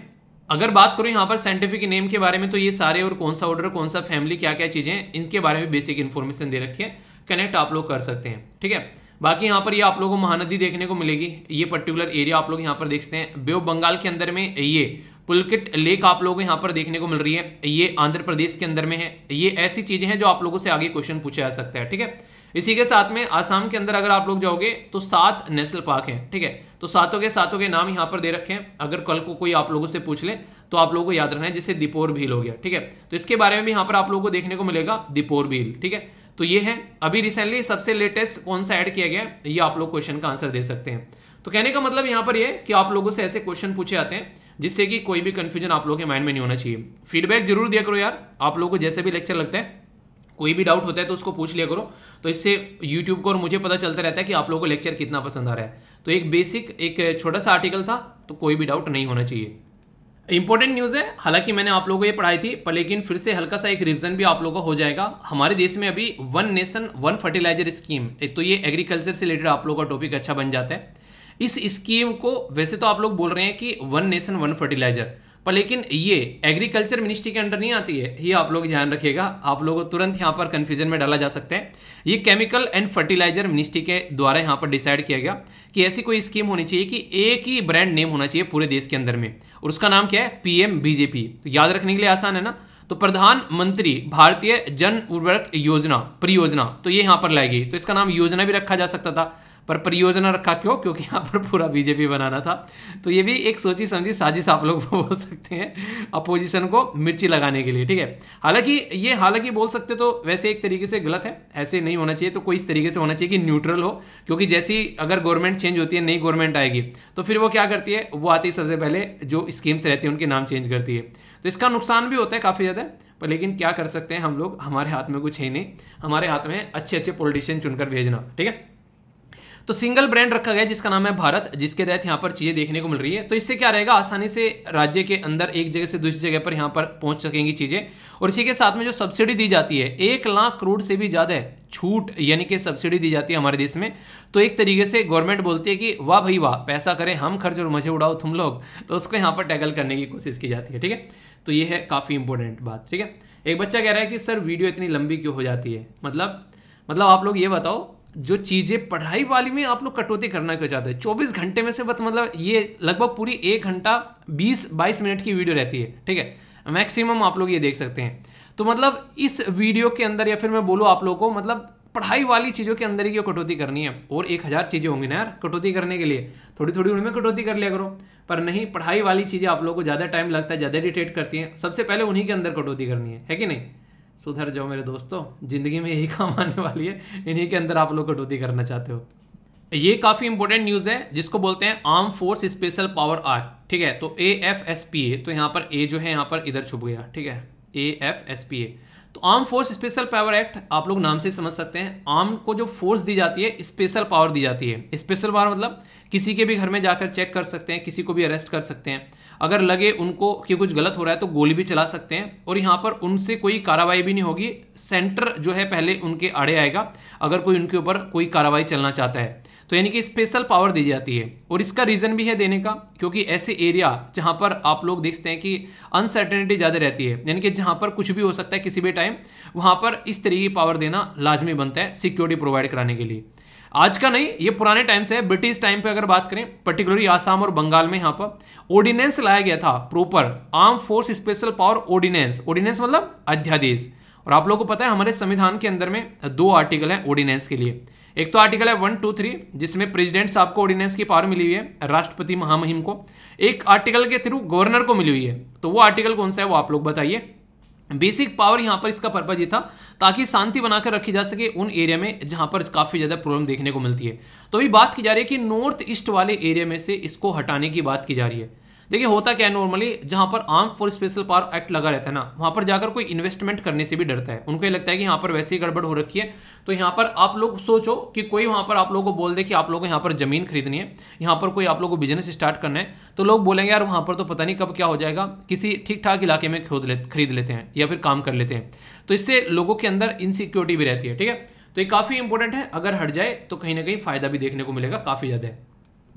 अगर बात करो यहाँ पर साइंटिफिक नेम के बारे में तो ये सारे और कौन सा ऑर्डर कौन सा फैमिली क्या क्या चीज़ें इनके बारे में बेसिक इन्फॉर्मेशन दे रखी है कनेक्ट आप लोग कर सकते हैं ठीक है बाकी यहाँ पर ये आप लोगों को महानदी देखने को मिलेगी ये पर्टिकुलर एरिया आप लोग यहाँ पर देखते हैं बेव बंगाल के अंदर में ये पुलकिट लेक आप लोगों को यहाँ पर देखने को मिल रही है ये आंध्र प्रदेश के अंदर में है ये ऐसी चीजें हैं जो आप लोगों से आगे क्वेश्चन पूछा जा सकता है ठीक है इसी के साथ में आसाम के अंदर अगर आप लोग जाओगे तो सात नेशनल पार्क हैं ठीक है तो सातों के सातों के नाम यहाँ पर दे रखे हैं अगर कल को कोई आप लोगों से पूछ ले तो आप लोगों को याद रखना है जिसे दीपोर भील हो गया ठीक है तो इसके बारे में भी यहाँ पर आप लोगों को देखने को मिलेगा दीपोर भील ठीक है तो ये है अभी रिसेंटली सबसे लेटेस्ट कौन सा ऐड किया गया ये आप लोग क्वेश्चन का आंसर दे सकते हैं तो कहने का मतलब यहाँ पर यह कि आप लोगों से ऐसे क्वेश्चन पूछे जाते हैं जिससे कि कोई भी कन्फ्यूजन आप लोगों के माइंड में नहीं होना चाहिए फीडबैक जरूर दिया करो यार आप लोगों को जैसे भी लेक्चर लगता है कोई भी डाउट होता है तो उसको पूछ लिया करो तो इससे यूट्यूब को और मुझे पता चलता रहता है कि आप लोगों को लेक्चर कितना पसंद आ रहा है तो एक बेसिक एक छोटा सा आर्टिकल था तो कोई भी डाउट नहीं होना चाहिए इंपॉर्टेंट न्यूज़ है हालांकि मैंने आप लोगों को ये पढ़ाई थी पर लेकिन फिर से हल्का सा एक रिविजन भी आप लोगों का हो जाएगा हमारे देश में अभी one nation one fertiliser scheme तो ये एग्रीकल्चर से रिलेटेड आप लोगों का टॉपिक अच्छा बन जाता है इस स्कीम को वैसे तो आप लोग बोल रहे हैं कि वन नेशन वन फर्टिलाइजर पर लेकिन ये एग्रीकल्चर मिनिस्ट्री के अंडर नहीं आती है ये आप लोग ध्यान रखिएगा आप लोग तुरंत यहाँ पर कंफ्यूजन में डाला जा सकते हैं ये केमिकल एंड फर्टिलाइजर मिनिस्ट्री के द्वारा यहाँ पर डिसाइड किया गया कि ऐसी कोई स्कीम होनी चाहिए कि एक ही ब्रांड नेम होना चाहिए पूरे देश के अंदर में और उसका नाम क्या है पीएम बीजेपी तो याद रखने के लिए आसान है ना तो प्रधानमंत्री भारतीय जन उर्वरक योजना परियोजना तो ये यहां पर लाएगी तो इसका नाम योजना भी रखा जा सकता था पर परियोजना रखा क्यों क्योंकि यहाँ पर पूरा बीजेपी बनाना था तो ये भी एक सोची समझी साजिश आप लोग बोल सकते हैं अपोजिशन को मिर्ची लगाने के लिए ठीक है हालांकि ये हालांकि बोल सकते तो वैसे एक तरीके से गलत है ऐसे नहीं होना चाहिए तो कोई इस तरीके से होना चाहिए कि न्यूट्रल हो क्योंकि जैसी अगर गवर्नमेंट चेंज होती है नई गवर्नमेंट आएगी तो फिर वो क्या करती है वो आती है सबसे पहले जो स्कीम्स रहती है उनके नाम चेंज करती है तो इसका नुकसान भी होता है काफ़ी ज़्यादा पर लेकिन क्या कर सकते हैं हम लोग हमारे हाथ में कुछ है नहीं हमारे हाथ में अच्छे अच्छे पॉलिटिशियन चुनकर भेजना ठीक है तो सिंगल ब्रांड रखा गया जिसका नाम है भारत जिसके तहत यहाँ पर चीज़ें देखने को मिल रही है तो इससे क्या रहेगा आसानी से राज्य के अंदर एक जगह से दूसरी जगह पर यहाँ पर पहुंच सकेंगी चीज़ें और इसी के साथ में जो सब्सिडी दी जाती है एक लाख करोड़ से भी ज़्यादा छूट यानी कि सब्सिडी दी जाती है हमारे देश में तो एक तरीके से गवर्नमेंट बोलती है कि वाह भाई वाह पैसा करें हम खर्च और मजे उड़ाओ तुम लोग तो उसको यहाँ पर टैकल करने की कोशिश की जाती है ठीक है तो ये है काफ़ी इंपॉर्टेंट बात ठीक है एक बच्चा कह रहा है कि सर वीडियो इतनी लंबी क्यों हो जाती है मतलब मतलब आप लोग ये बताओ जो चीज़ें पढ़ाई वाली में आप लोग कटौती करना क्यों चाहते हैं चौबीस घंटे में से बस मतलब ये लगभग पूरी एक घंटा बीस बाईस मिनट की वीडियो रहती है ठीक है मैक्सिमम आप लोग ये देख सकते हैं तो मतलब इस वीडियो के अंदर या फिर मैं बोलूँ आप लोगों को मतलब पढ़ाई वाली चीज़ों के अंदर ही क्यों कटौती करनी है और एक हज़ार चीज़ें होंगी ना यार कटौती करने के लिए थोड़ी थोड़ी उनमें कटौती कर लिया करो पर नहीं पढ़ाई वाली चीज़ें आप लोगों को ज़्यादा टाइम लगता है ज़्यादा डिटेट करती हैं सबसे पहले उन्हीं के अंदर कटौती करनी है है कि नहीं सुधर जाओ मेरे दोस्तों ज़िंदगी में यही <laughs> काम आने वाली है इन्हीं के अंदर आप लोग कटौती करना चाहते हो ये काफ़ी इंपॉर्टेंट न्यूज़ है जिसको बोलते हैं arm force special power act ठीक है तो A F S P A तो यहाँ पर ए जो है यहाँ पर इधर छुप गया ठीक है A F S P A तो arm force special power act आप लोग नाम से समझ सकते हैं आर्म को जो फोर्स दी जाती है स्पेशल पावर दी जाती है स्पेशल पावर मतलब किसी के भी घर में जाकर चेक कर सकते हैं किसी को भी अरेस्ट कर सकते हैं अगर लगे उनको कि कुछ गलत हो रहा है तो गोली भी चला सकते हैं और यहाँ पर उनसे कोई कार्रवाई भी नहीं होगी सेंटर जो है पहले उनके आड़े आएगा अगर कोई उनके ऊपर कोई कार्रवाई चलना चाहता है तो यानी कि स्पेशल पावर दी जाती है और इसका रीज़न भी है देने का क्योंकि ऐसे एरिया जहां पर आप लोग देखते हैं कि अनसर्टेनिटी ज़्यादा रहती है यानी कि जहां पर कुछ भी हो सकता है किसी भी टाइम वहां पर इस तरीके की पावर देना लाजमी बनता है सिक्योरिटी प्रोवाइड कराने के लिए आज का नहीं ये पुराने टाइम से है ब्रिटिश टाइम पे अगर बात करें पर्टिकुलरली आसाम और बंगाल में यहाँ पर ऑर्डिनेंस लाया गया था proper arm force special power ordinance ordinance मतलब अध्यादेश और आप लोगों को पता है हमारे संविधान के अंदर में दो आर्टिकल हैं ऑर्डिनेंस के लिए एक तो आर्टिकल है वन टू थ्री जिसमें प्रेसिडेंट साहब को ऑर्डिनेंस की पावर मिली हुई है राष्ट्रपति महामहिम को एक आर्टिकल के थ्रू गवर्नर को मिली हुई है तो वो आर्टिकल कौन सा है वो आप लोग बताइए बेसिक पावर यहां पर इसका पर्पज ये था ताकि शांति बनाकर रखी जा सके उन एरिया में जहां पर काफ़ी ज़्यादा प्रॉब्लम देखने को मिलती है तो अभी बात की जा रही है कि नॉर्थ ईस्ट वाले एरिया में से इसको हटाने की बात की जा रही है देखिए होता क्या है नॉर्मली जहां पर arm for special power act लगा रहता है ना वहां पर जाकर कोई इन्वेस्टमेंट करने से भी डरता है उनको ये लगता है कि यहाँ पर वैसे ही गड़बड़ हो रखी है तो यहाँ पर आप लोग सोचो कि कोई वहां पर आप लोगों को बोल दे कि आप लोगों को यहाँ पर जमीन खरीदनी है यहाँ पर कोई आप लोगों को बिजनेस स्टार्ट करना है तो लोग बोलेंगे यार वहां पर तो पता नहीं कब क्या हो जाएगा किसी ठीक ठाक इलाके में खोद खरीद लेते हैं या फिर काम कर लेते हैं तो इससे लोगों के अंदर इनसिक्योरिटी भी रहती है ठीक है तो ये काफ़ी इंपॉर्टेंट है अगर हट जाए तो कहीं ना कहीं फायदा भी देखने को मिलेगा काफ़ी ज़्यादा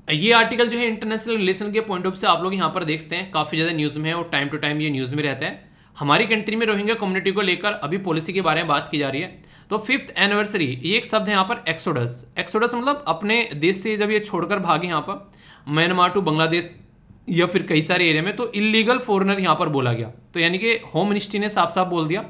ये आर्टिकल जो है इंटरनेशनल रिलेशन के पॉइंट ऑफ से आप लोग यहाँ पर देखते हैं काफ़ी ज़्यादा न्यूज़ में है और टाइम टू टाइम ये न्यूज़ में रहते हैं हमारी कंट्री में रोहिंग्या कम्युनिटी को लेकर अभी पॉलिसी के बारे में बात की जा रही है तो फिफ्थ एनिवर्सरी ये एक शब्द है यहाँ पर एक्सोडस एक्सोडस मतलब अपने देश से जब ये छोड़कर भागे यहाँ पर म्यांमार टू बांग्लादेश या फिर कई सारे एरिया में तो इलीगल फॉरनर यहाँ पर बोला गया तो यानी कि होम मिनिस्ट्री ने साफ साफ बोल दिया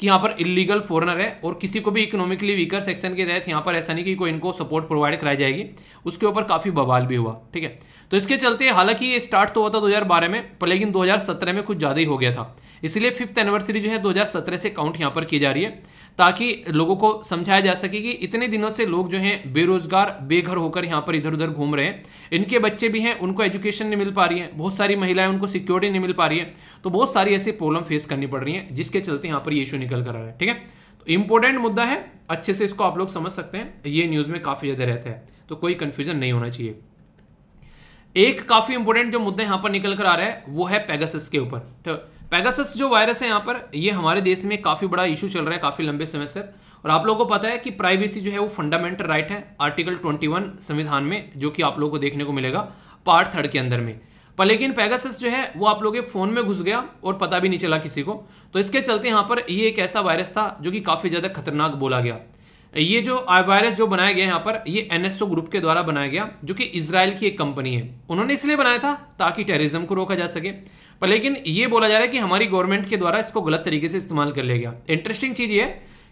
कि यहाँ पर इलीगल फॉरनर है और किसी को भी इकोनॉमिकली वीकर सेक्शन के तहत यहाँ पर ऐसा नहीं कि कोई इनको सपोर्ट प्रोवाइड कराई जाएगी उसके ऊपर काफ़ी बवाल भी हुआ ठीक है तो इसके चलते हालांकि ये स्टार्ट तो हुआ था दो में पर लेकिन दो में कुछ ज़्यादा ही हो गया था इसलिए फिफ्थ एनिवर्सरी जो है दो से काउंट यहाँ पर की जा रही है ताकि लोगों को समझाया जा सके कि इतने दिनों से लोग जो हैं बेरोजगार बेघर होकर यहाँ पर इधर उधर घूम रहे हैं इनके बच्चे भी हैं उनको एजुकेशन नहीं मिल पा रही है बहुत सारी महिलाएं उनको सिक्योरिटी नहीं मिल पा रही है तो बहुत सारी ऐसी प्रॉब्लम फेस करनी पड़ रही है जिसके चलते यहाँ पर ये इशू निकल कर रहा है ठीक है तो इंपॉर्टेंट मुद्दा है अच्छे से इसको आप लोग समझ सकते हैं ये न्यूज़ में काफ़ी ज़्यादा रहता है तो कोई कंफ्यूजन नहीं होना चाहिए एक काफ़ी इंपोर्टेंट जो मुद्दा यहां पर निकल कर आ रहा है वो है पेगासस के ऊपर तो पैगासस जो वायरस है यहाँ पर ये हमारे देश में काफ़ी बड़ा इशू चल रहा है काफ़ी लंबे समय से और आप लोगों को पता है कि प्राइवेसी जो है वो फंडामेंटल राइट है आर्टिकल 21 संविधान में जो कि आप लोगों को देखने को मिलेगा पार्ट थर्ड के अंदर में पर लेकिन पैगासस जो है वो आप लोगों के फ़ोन में घुस गया और पता भी नहीं चला किसी को तो इसके चलते यहाँ पर ये एक ऐसा वायरस था जो कि काफ़ी ज़्यादा खतरनाक बोला गया ये जो वायरस जो बनाया गया यहाँ पर ये एनएसओ ग्रुप के द्वारा बनाया गया जो कि इसराइल की एक कंपनी है उन्होंने इसलिए बनाया था ताकि टेररिज्म को रोका जा सके पर लेकिन ये बोला जा रहा है कि हमारी गवर्नमेंट के द्वारा इसको गलत तरीके से इस्तेमाल कर लिया गया इंटरेस्टिंग चीज़ ये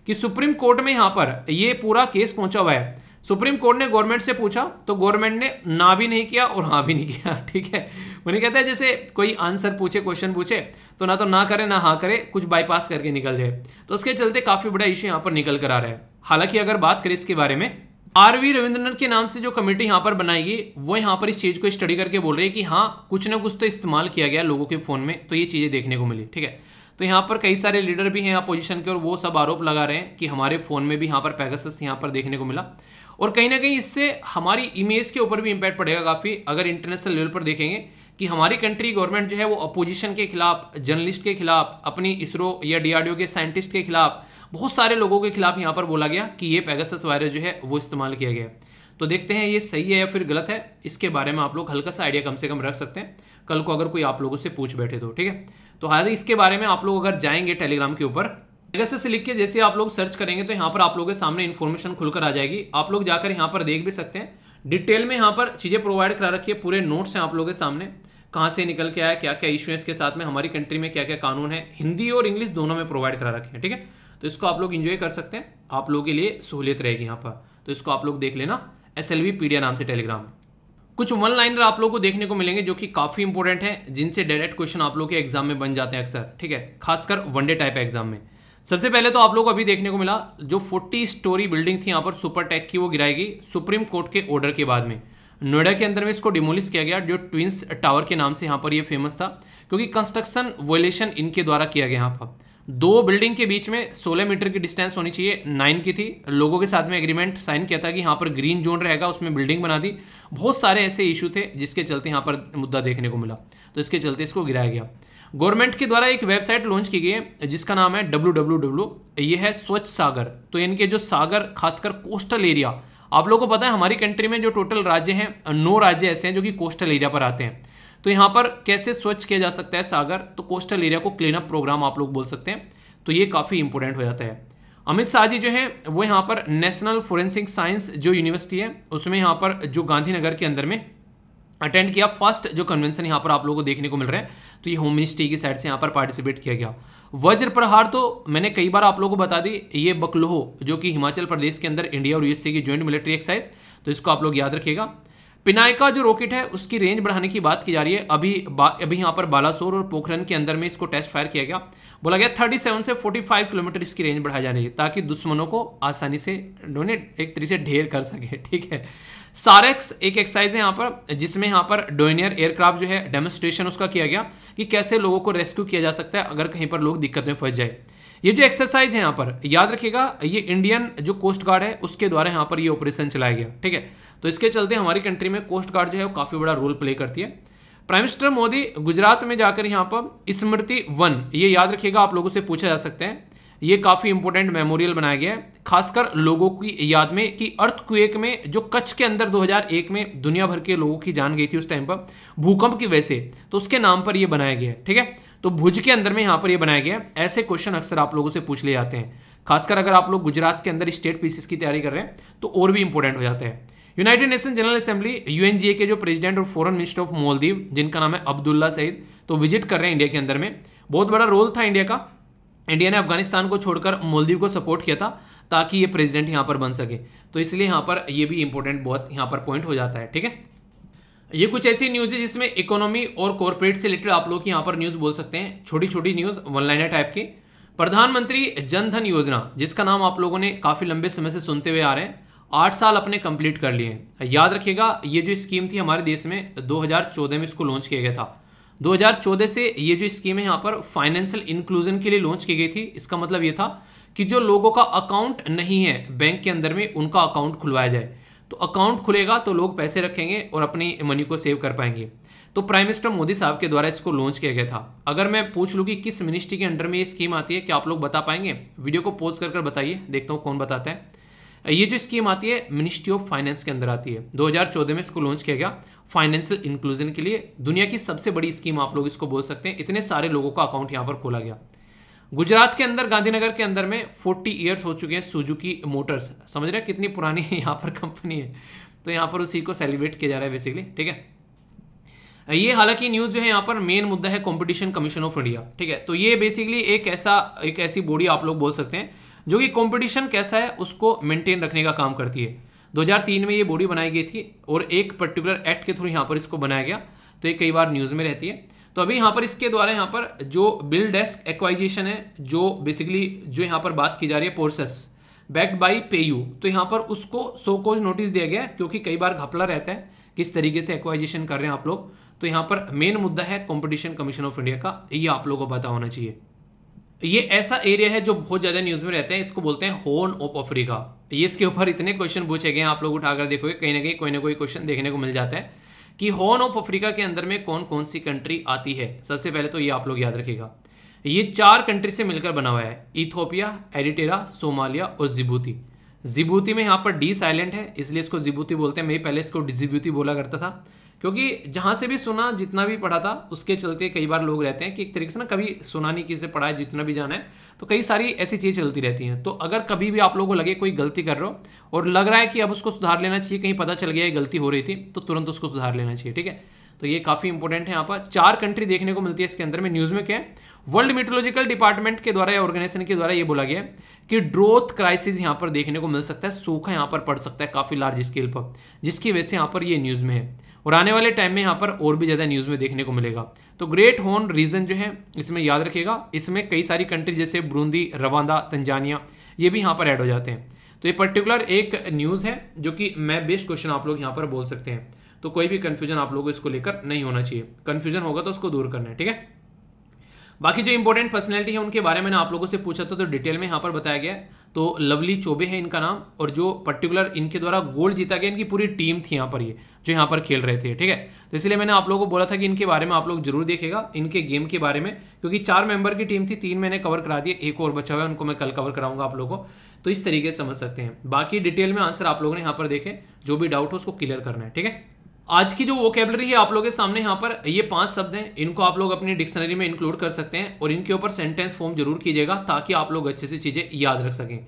कि सुप्रीम कोर्ट में यहां पर ये पूरा केस पहुंचा हुआ है सुप्रीम कोर्ट ने गवर्नमेंट से पूछा तो गवर्नमेंट ने ना भी नहीं किया और हाँ भी नहीं किया <laughs> ठीक है उन्हें कहता है जैसे कोई आंसर पूछे क्वेश्चन पूछे तो ना तो ना करे ना हाँ करे कुछ बाईपास करके निकल जाए तो उसके चलते काफ़ी बड़ा इश्यू यहाँ पर निकल कर आ रहा है हालांकि अगर बात करें इसके बारे में आर वी रविंद्रनाथ के नाम से जो कमेटी यहाँ पर बनाई गई वो यहाँ पर इस चीज़ को स्टडी करके बोल रही है कि हाँ कुछ ना कुछ तो इस्तेमाल किया गया लोगों के फ़ोन में तो ये चीज़ें देखने को मिली ठीक है तो यहाँ पर कई सारे लीडर भी हैं अपोजिशन के और वो सब आरोप लगा रहे हैं कि हमारे फ़ोन में भी यहाँ पर पैगसस यहाँ पर देखने को मिला और कहीं ना कहीं इससे हमारी इमेज के ऊपर भी इम्पैक्ट पड़ेगा काफ़ी अगर इंटरनेशनल लेवल पर देखेंगे कि हमारी कंट्री गवर्नमेंट जो है वो अपोजिशन के खिलाफ जर्नलिस्ट के खिलाफ अपनी इसरो या डीआरडीओ के साइंटिस्ट के खिलाफ बहुत सारे लोगों के खिलाफ यहाँ पर बोला गया कि ये पैगसस वायरस जो है वो इस्तेमाल किया गया तो देखते हैं ये सही है या फिर गलत है इसके बारे में आप लोग हल्का सा आइडिया कम से कम रख सकते हैं कल को अगर कोई आप लोगों से पूछ बैठे तो ठीक है तो हाँ इसके बारे में आप लोग अगर जाएंगे टेलीग्राम के ऊपर पैगसस से लिख के जैसे आप लोग सर्च करेंगे तो यहाँ पर आप लोगों के सामने इन्फॉर्मेशन खुलकर आ जाएगी आप लोग जाकर यहाँ पर देख भी सकते हैं डिटेल में यहाँ पर चीज़ें प्रोवाइड करा रखी है पूरे नोट्स हैं आप लोगों के सामने कहाँ से निकल के आया क्या क्या इशू है इसके साथ में हमारी कंट्री में क्या क्या कानून है हिंदी और इंग्लिश दोनों में प्रोवाइड करा रखे हैं ठीक है तो इसको आप लोग इन्जॉय कर सकते हैं आप लोगों के लिए सहूलियत रहेगी यहाँ पर तो इसको आप लोग देख लेना एस एल नाम से टेलीग्राम कुछ वन लाइनर आप लोगों को देखने को मिलेंगे जो कि काफ़ी इंपॉर्टेंट है जिनसे डायरेक्ट क्वेश्चन आप लोग के एग्जाम में बन जाते हैं अक्सर ठीक है खासकर वनडे टाइप एग्जाम में सबसे पहले तो आप लोग अभी देखने को मिला जो 40 स्टोरी बिल्डिंग थी यहाँ पर सुपर टेक की वो गिराएगी सुप्रीम कोर्ट के ऑर्डर के बाद में नोएडा के अंदर में इसको डिमोलिश किया गया जो ट्विंस टावर के नाम से यहाँ पर ये फेमस था क्योंकि कंस्ट्रक्शन वोलेशन इनके द्वारा किया गया यहाँ पर दो बिल्डिंग के बीच में 16 मीटर की डिस्टेंस होनी चाहिए नाइन की थी लोगों के साथ में एग्रीमेंट साइन किया था कि यहाँ पर ग्रीन जोन रहेगा उसमें बिल्डिंग बना दी बहुत सारे ऐसे इशू थे जिसके चलते यहाँ पर मुद्दा देखने को मिला तो इसके चलते इसको गिराया गया गवर्नमेंट के द्वारा एक वेबसाइट लॉन्च की गई है जिसका नाम है डब्ल्यू डब्ल्यू डब्ल्यू ये है स्वच्छ सागर तो इनके जो सागर खासकर कोस्टल एरिया आप लोगों को पता है हमारी कंट्री में जो टोटल राज्य हैं नौ राज्य ऐसे हैं जो कि कोस्टल एरिया पर आते हैं तो यहाँ पर कैसे स्वच्छ किया जा सकता है सागर तो कोस्टल एरिया को क्लीन अप प्रोग्राम आप लोग बोल सकते हैं तो ये काफ़ी इंपॉर्टेंट हो जाता है अमित शाह जी जो है वो यहाँ पर नेशनल फोरेंसिक साइंस जो यूनिवर्सिटी है उसमें यहाँ पर जो गांधीनगर के अंदर में अटेंड किया फर्स्ट जो कन्वेंशन यहाँ पर आप लोगों को देखने को मिल रहा है तो ये होम मिनिस्ट्री की साइड से यहाँ पर पार्टिसिपेट किया गया वज्र प्रहार तो मैंने कई बार आप लोगों को बता दी ये बकलोहो जो कि हिमाचल प्रदेश के अंदर इंडिया और यूएसए की ज्वाइंट मिलिट्री एक्साइज तो इसको आप लोग याद रखिएगा पिनायका जो रॉकेट है उसकी रेंज बढ़ाने की बात की जा रही है अभी अभी यहाँ पर बालासोर और पोखरन के अंदर में इसको टेस्ट फायर किया गया बोला गया 37 से 45 किलोमीटर इसकी रेंज बढ़ाई जा रही है ताकि दुश्मनों को आसानी से डोनेट एक तरीके से ढेर कर सके <laughs> ठीक है सारेक्स एक एक्सरसाइज है यहाँ पर जिसमें यहाँ पर डोनियर एयरक्राफ्ट जो है डेमोस्ट्रेशन उसका किया गया कि कैसे लोगों को रेस्क्यू किया जा सकता है अगर कहीं पर लोग दिक्कत में फंस जाए ये जो एक्सरसाइज है यहाँ पर याद रखिएगा ये इंडियन जो कोस्ट गार्ड है उसके द्वारा यहाँ पर ये ऑपरेशन चलाया गया ठीक है तो इसके चलते हमारी कंट्री में कोस्ट गार्ड जो है वो काफ़ी बड़ा रोल प्ले करती है प्राइम मिनिस्टर मोदी गुजरात में जाकर यहाँ पर स्मृति वन ये याद रखिएगा आप लोगों से पूछा जा सकते हैं ये काफ़ी इंपॉर्टेंट मेमोरियल बनाया गया है खासकर लोगों की याद में कि अर्थ क्वेक में जो कच्छ के अंदर 2001 में दुनिया भर के लोगों की जान गई थी उस टाइम पर भूकंप की वैसे तो उसके नाम पर ये बनाया गया है ठीक है तो भुज के अंदर में यहाँ पर ये बनाया गया है ऐसे क्वेश्चन अक्सर आप लोगों से पूछ लिए जाते हैं खासकर अगर आप लोग गुजरात के अंदर स्टेट पीसीस की तैयारी कर रहे हैं तो और भी इंपॉर्टेंट हो जाता है united nation general assembly UNGA के जो प्रेसिडेंट और फॉरन मिनिस्टर ऑफ मोलदीव जिनका नाम है अब्दुल्ला सईद तो विजिट कर रहे हैं इंडिया के अंदर में बहुत बड़ा रोल था इंडिया का इंडिया ने अफगानिस्तान को छोड़कर मोलदीव को सपोर्ट किया था ताकि ये प्रेसिडेंट यहाँ पर बन सके तो इसलिए यहाँ पर ये भी इंपॉर्टेंट बहुत यहाँ पर पॉइंट हो जाता है ठीक है ये कुछ ऐसी न्यूज है जिसमें इकोनॉमी और कॉरपोरेट से रिलेटेड आप लोग यहाँ पर न्यूज बोल सकते हैं छोटी छोटी न्यूज वन लाइनर टाइप की प्रधानमंत्री जनधन योजना जिसका नाम आप लोगों ने काफी लंबे समय से सुनते हुए आ रहे हैं आठ साल अपने कंप्लीट कर लिए याद रखिएगा ये जो स्कीम थी हमारे देश में 2014 में इसको लॉन्च किया गया था 2014 से ये जो स्कीम है यहाँ पर फाइनेंशियल इंक्लूजन के लिए लॉन्च की गई थी इसका मतलब ये था कि जो लोगों का अकाउंट नहीं है बैंक के अंदर में उनका अकाउंट खुलवाया जाए तो अकाउंट खुलेगा तो लोग पैसे रखेंगे और अपनी मनी को सेव कर पाएंगे तो प्राइम मिनिस्टर मोदी साहब के द्वारा इसको लॉन्च किया गया था अगर मैं पूछ लूँ कि किस मिनिस्ट्री के अंडर में ये स्कीम आती है क्या आप लोग बता पाएंगे वीडियो को पोज कर कर बताइए देखता हूँ कौन बताता है ये जो स्कीम आती है मिनिस्ट्री ऑफ फाइनेंस के अंदर आती है 2014 में इसको लॉन्च किया गया फाइनेंशियल इंक्लूजन के लिए दुनिया की सबसे बड़ी स्कीम आप लोग इसको बोल सकते हैं इतने सारे लोगों का अकाउंट यहाँ पर खोला गया गुजरात के अंदर गांधीनगर के अंदर में 40 ईयर्स हो चुके हैं सुजुकी मोटर्स समझ रहे हैं कितनी पुरानी है <laughs> यहाँ पर कंपनी है तो यहाँ पर उसी को सेलिब्रेट किया जा रहा है बेसिकली ठीक है ये हालांकि न्यूज़ जो है यहाँ पर मेन मुद्दा है कंपटीशन कमीशन ऑफ इंडिया ठीक है तो ये बेसिकली एक ऐसा एक ऐसी बॉडी आप लोग बोल सकते हैं जो कि कंपटीशन कैसा है उसको मेंटेन रखने का काम करती है 2003 में ये बॉडी बनाई गई थी और एक पर्टिकुलर एक्ट के थ्रू यहाँ पर इसको बनाया गया तो ये कई बार न्यूज़ में रहती है तो अभी यहाँ पर इसके द्वारा यहाँ पर जो बिल डेस्क एक्वाइजेशन है जो बेसिकली जो यहाँ पर बात की जा रही है पोर्सेस बैक्ड बाई पे यू तो यहाँ पर उसको सो कोज नोटिस दिया गया क्योंकि कई बार घपला रहता है किस तरीके से एक्वाइजेशन कर रहे हैं आप लोग तो यहाँ पर मेन मुद्दा है कंपटीशन कमीशन ऑफ इंडिया का ये आप लोगों को पता होना चाहिए ये ऐसा एरिया है जो बहुत ज़्यादा न्यूज़ में रहते हैं इसको बोलते हैं होर्न ऑफ अफ्रीका ये इसके ऊपर इतने क्वेश्चन पूछे गए आप लोग उठाकर देखोगे कहीं ना कहीं कोई ना कोई क्वेश्चन देखने को मिल जाता है कि होर्न ऑफ अफ्रीका के अंदर में कौन कौन सी कंट्री आती है सबसे पहले तो ये आप लोग याद रखेगा ये चार कंट्री से मिलकर बना हुआ है इथोपिया एडिटेरा सोमालिया और जिबूती जिबूती में यहाँ पर डी साइलेंट है इसलिए इसको जिबूती बोलते हैं मैं पहले इसको जिबूती बोला करता था क्योंकि जहाँ से भी सुना जितना भी पढ़ा था उसके चलते कई बार लोग रहते हैं कि एक तरीके से ना कभी सुना नहीं किसी से पढ़ा है जितना भी जाना है तो कई सारी ऐसी चीज़ें चलती रहती हैं तो अगर कभी भी आप लोगों को लगे कोई गलती कर रहे हो और लग रहा है कि अब उसको सुधार लेना चाहिए कहीं पता चल गया गलती हो रही थी तो तुरंत उसको सुधार लेना चाहिए ठीक है तो ये काफ़ी इंपॉर्टेंट है यहाँ पर चार कंट्री देखने को मिलती है इसके अंदर में न्यूज़ में क्या है वर्ल्ड मेट्रोलॉजिकल डिपार्टमेंट के द्वारा या ऑर्गेनाइजेशन के द्वारा ये बोला गया कि ड्रोथ क्राइसिस यहाँ पर देखने को मिल सकता है सूखा यहाँ पर पड़ सकता है काफ़ी लार्ज स्केल पर जिसकी वजह से यहाँ पर ये न्यूज़ में है और आने वाले टाइम में यहाँ पर और भी ज़्यादा न्यूज़ में देखने को मिलेगा तो ग्रेट हॉर्न रीजन जो है इसमें याद रखेगा इसमें कई सारी कंट्री जैसे ब्रूंदी रवांदा तंजानिया ये भी यहाँ पर ऐड हो जाते हैं तो ये पर्टिकुलर एक न्यूज़ है जो कि मैं बेस्ट क्वेश्चन आप लोग यहाँ पर बोल सकते हैं तो कोई भी कन्फ्यूजन आप लोगों को इसको लेकर नहीं होना चाहिए कन्फ्यूजन होगा तो उसको दूर करना है ठीक है बाकी जो इंपॉर्टेंट पर्सनैलिटी है उनके बारे में मैंने आप लोगों से पूछा था तो डिटेल में यहाँ पर बताया गया तो लवली चोबे है इनका नाम और जो पर्टिकुलर इनके द्वारा गोल्ड जीता गया इनकी पूरी टीम थी यहाँ पर ये जो यहाँ पर खेल रहे थे ठीक है तो इसलिए मैंने आप लोगों को बोला था कि इनके बारे में आप लोग जरूर देखेगा इनके गेम के बारे में क्योंकि चार मेंबर की टीम थी तीन मैंने कवर करा दिए एक और बचा हुआ है उनको मैं कल कवर कराऊंगा आप लोगों को तो इस तरीके से समझ सकते हैं बाकी डिटेल में आंसर आप लोगों ने यहाँ पर देखे जो भी डाउट हो उसको क्लियर करना है ठीक है आज की जो वोकेबलरी है आप लोगों के सामने यहाँ पर ये पांच शब्द हैं इनको आप लोग अपनी डिक्शनरी में इंक्लूड कर सकते हैं और इनके ऊपर सेंटेंस फॉर्म जरूर कीजिएगा ताकि आप लोग अच्छे से चीज़ें याद रख सकें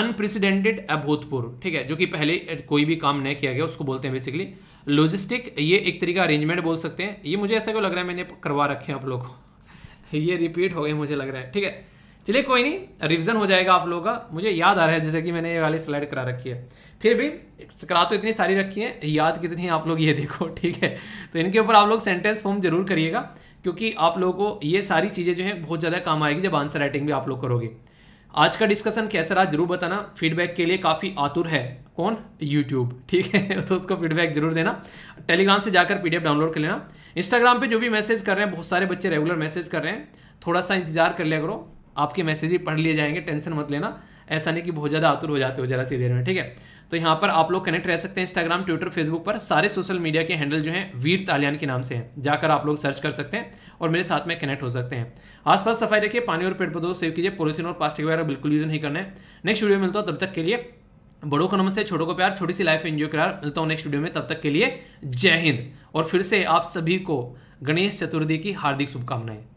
अनप्रेसिडेंटेड अभूतपूर्व ठीक है जो कि पहले कोई भी काम नहीं किया गया उसको बोलते हैं बेसिकली लॉजिस्टिक ये एक तरीका अरेंजमेंट बोल सकते हैं ये मुझे ऐसा क्यों लग रहा है मैंने करवा रखे हैं आप लोग को <laughs> ये रिपीट हो गए मुझे लग रहा है ठीक है चलिए कोई नहीं रिविजन हो जाएगा आप लोगों का मुझे याद आ रहा है जैसे कि मैंने ये वाली स्लाइड करा रखी है फिर भी करा तो इतनी सारी रखी है याद कितनी है आप लोग ये देखो <laughs> ठीक है तो इनके ऊपर आप लोग सेंटेंस फॉर्म जरूर करिएगा क्योंकि आप लोगों को ये सारी चीज़ें जो है बहुत ज़्यादा काम आएगी जब आंसर राइटिंग भी आप लोग करोगे आज का डिस्कशन कैसा रहा जरूर बताना फीडबैक के लिए काफ़ी आतुर है कौन यूट्यूब ठीक है <laughs> तो उसको फीडबैक जरूर देना टेलीग्राम से जाकर पीडीएफ डाउनलोड कर लेना इंस्टाग्राम पे जो भी मैसेज कर रहे हैं बहुत सारे बच्चे रेगुलर मैसेज कर रहे हैं थोड़ा सा इंतजार कर लिया करो आपके मैसेज ही पढ़ लिए जाएंगे टेंशन मत लेना ऐसा नहीं कि बहुत ज़्यादा आतुर हो जाते हो जरा सी देर में ठीक है तो यहाँ पर आप लोग कनेक्ट रह सकते हैं इंस्टाग्राम ट्विटर फेसबुक पर सारे सोशल मीडिया के हैंडल जो हैं वीर तालियान के नाम से हैं जाकर आप लोग सर्च कर सकते हैं और मेरे साथ में कनेक्ट हो सकते हैं आसपास सफाई रखिए पानी और पेड़ पौधों सेव कीजिए पोलिथिन और प्लास्टिक वगैरह बिल्कुल यूज नहीं करना है नेक्स्ट वीडियो मिलता हूँ तब तक के लिए बड़ों को नमस्ते छोटों को प्यार छोटी सी लाइफ एंजॉय करार मिलता हूँ नेक्स्ट वीडियो में तब तक के लिए जय हिंद और फिर से आप सभी को गणेश चतुर्थी की हार्दिक शुभकामनाएं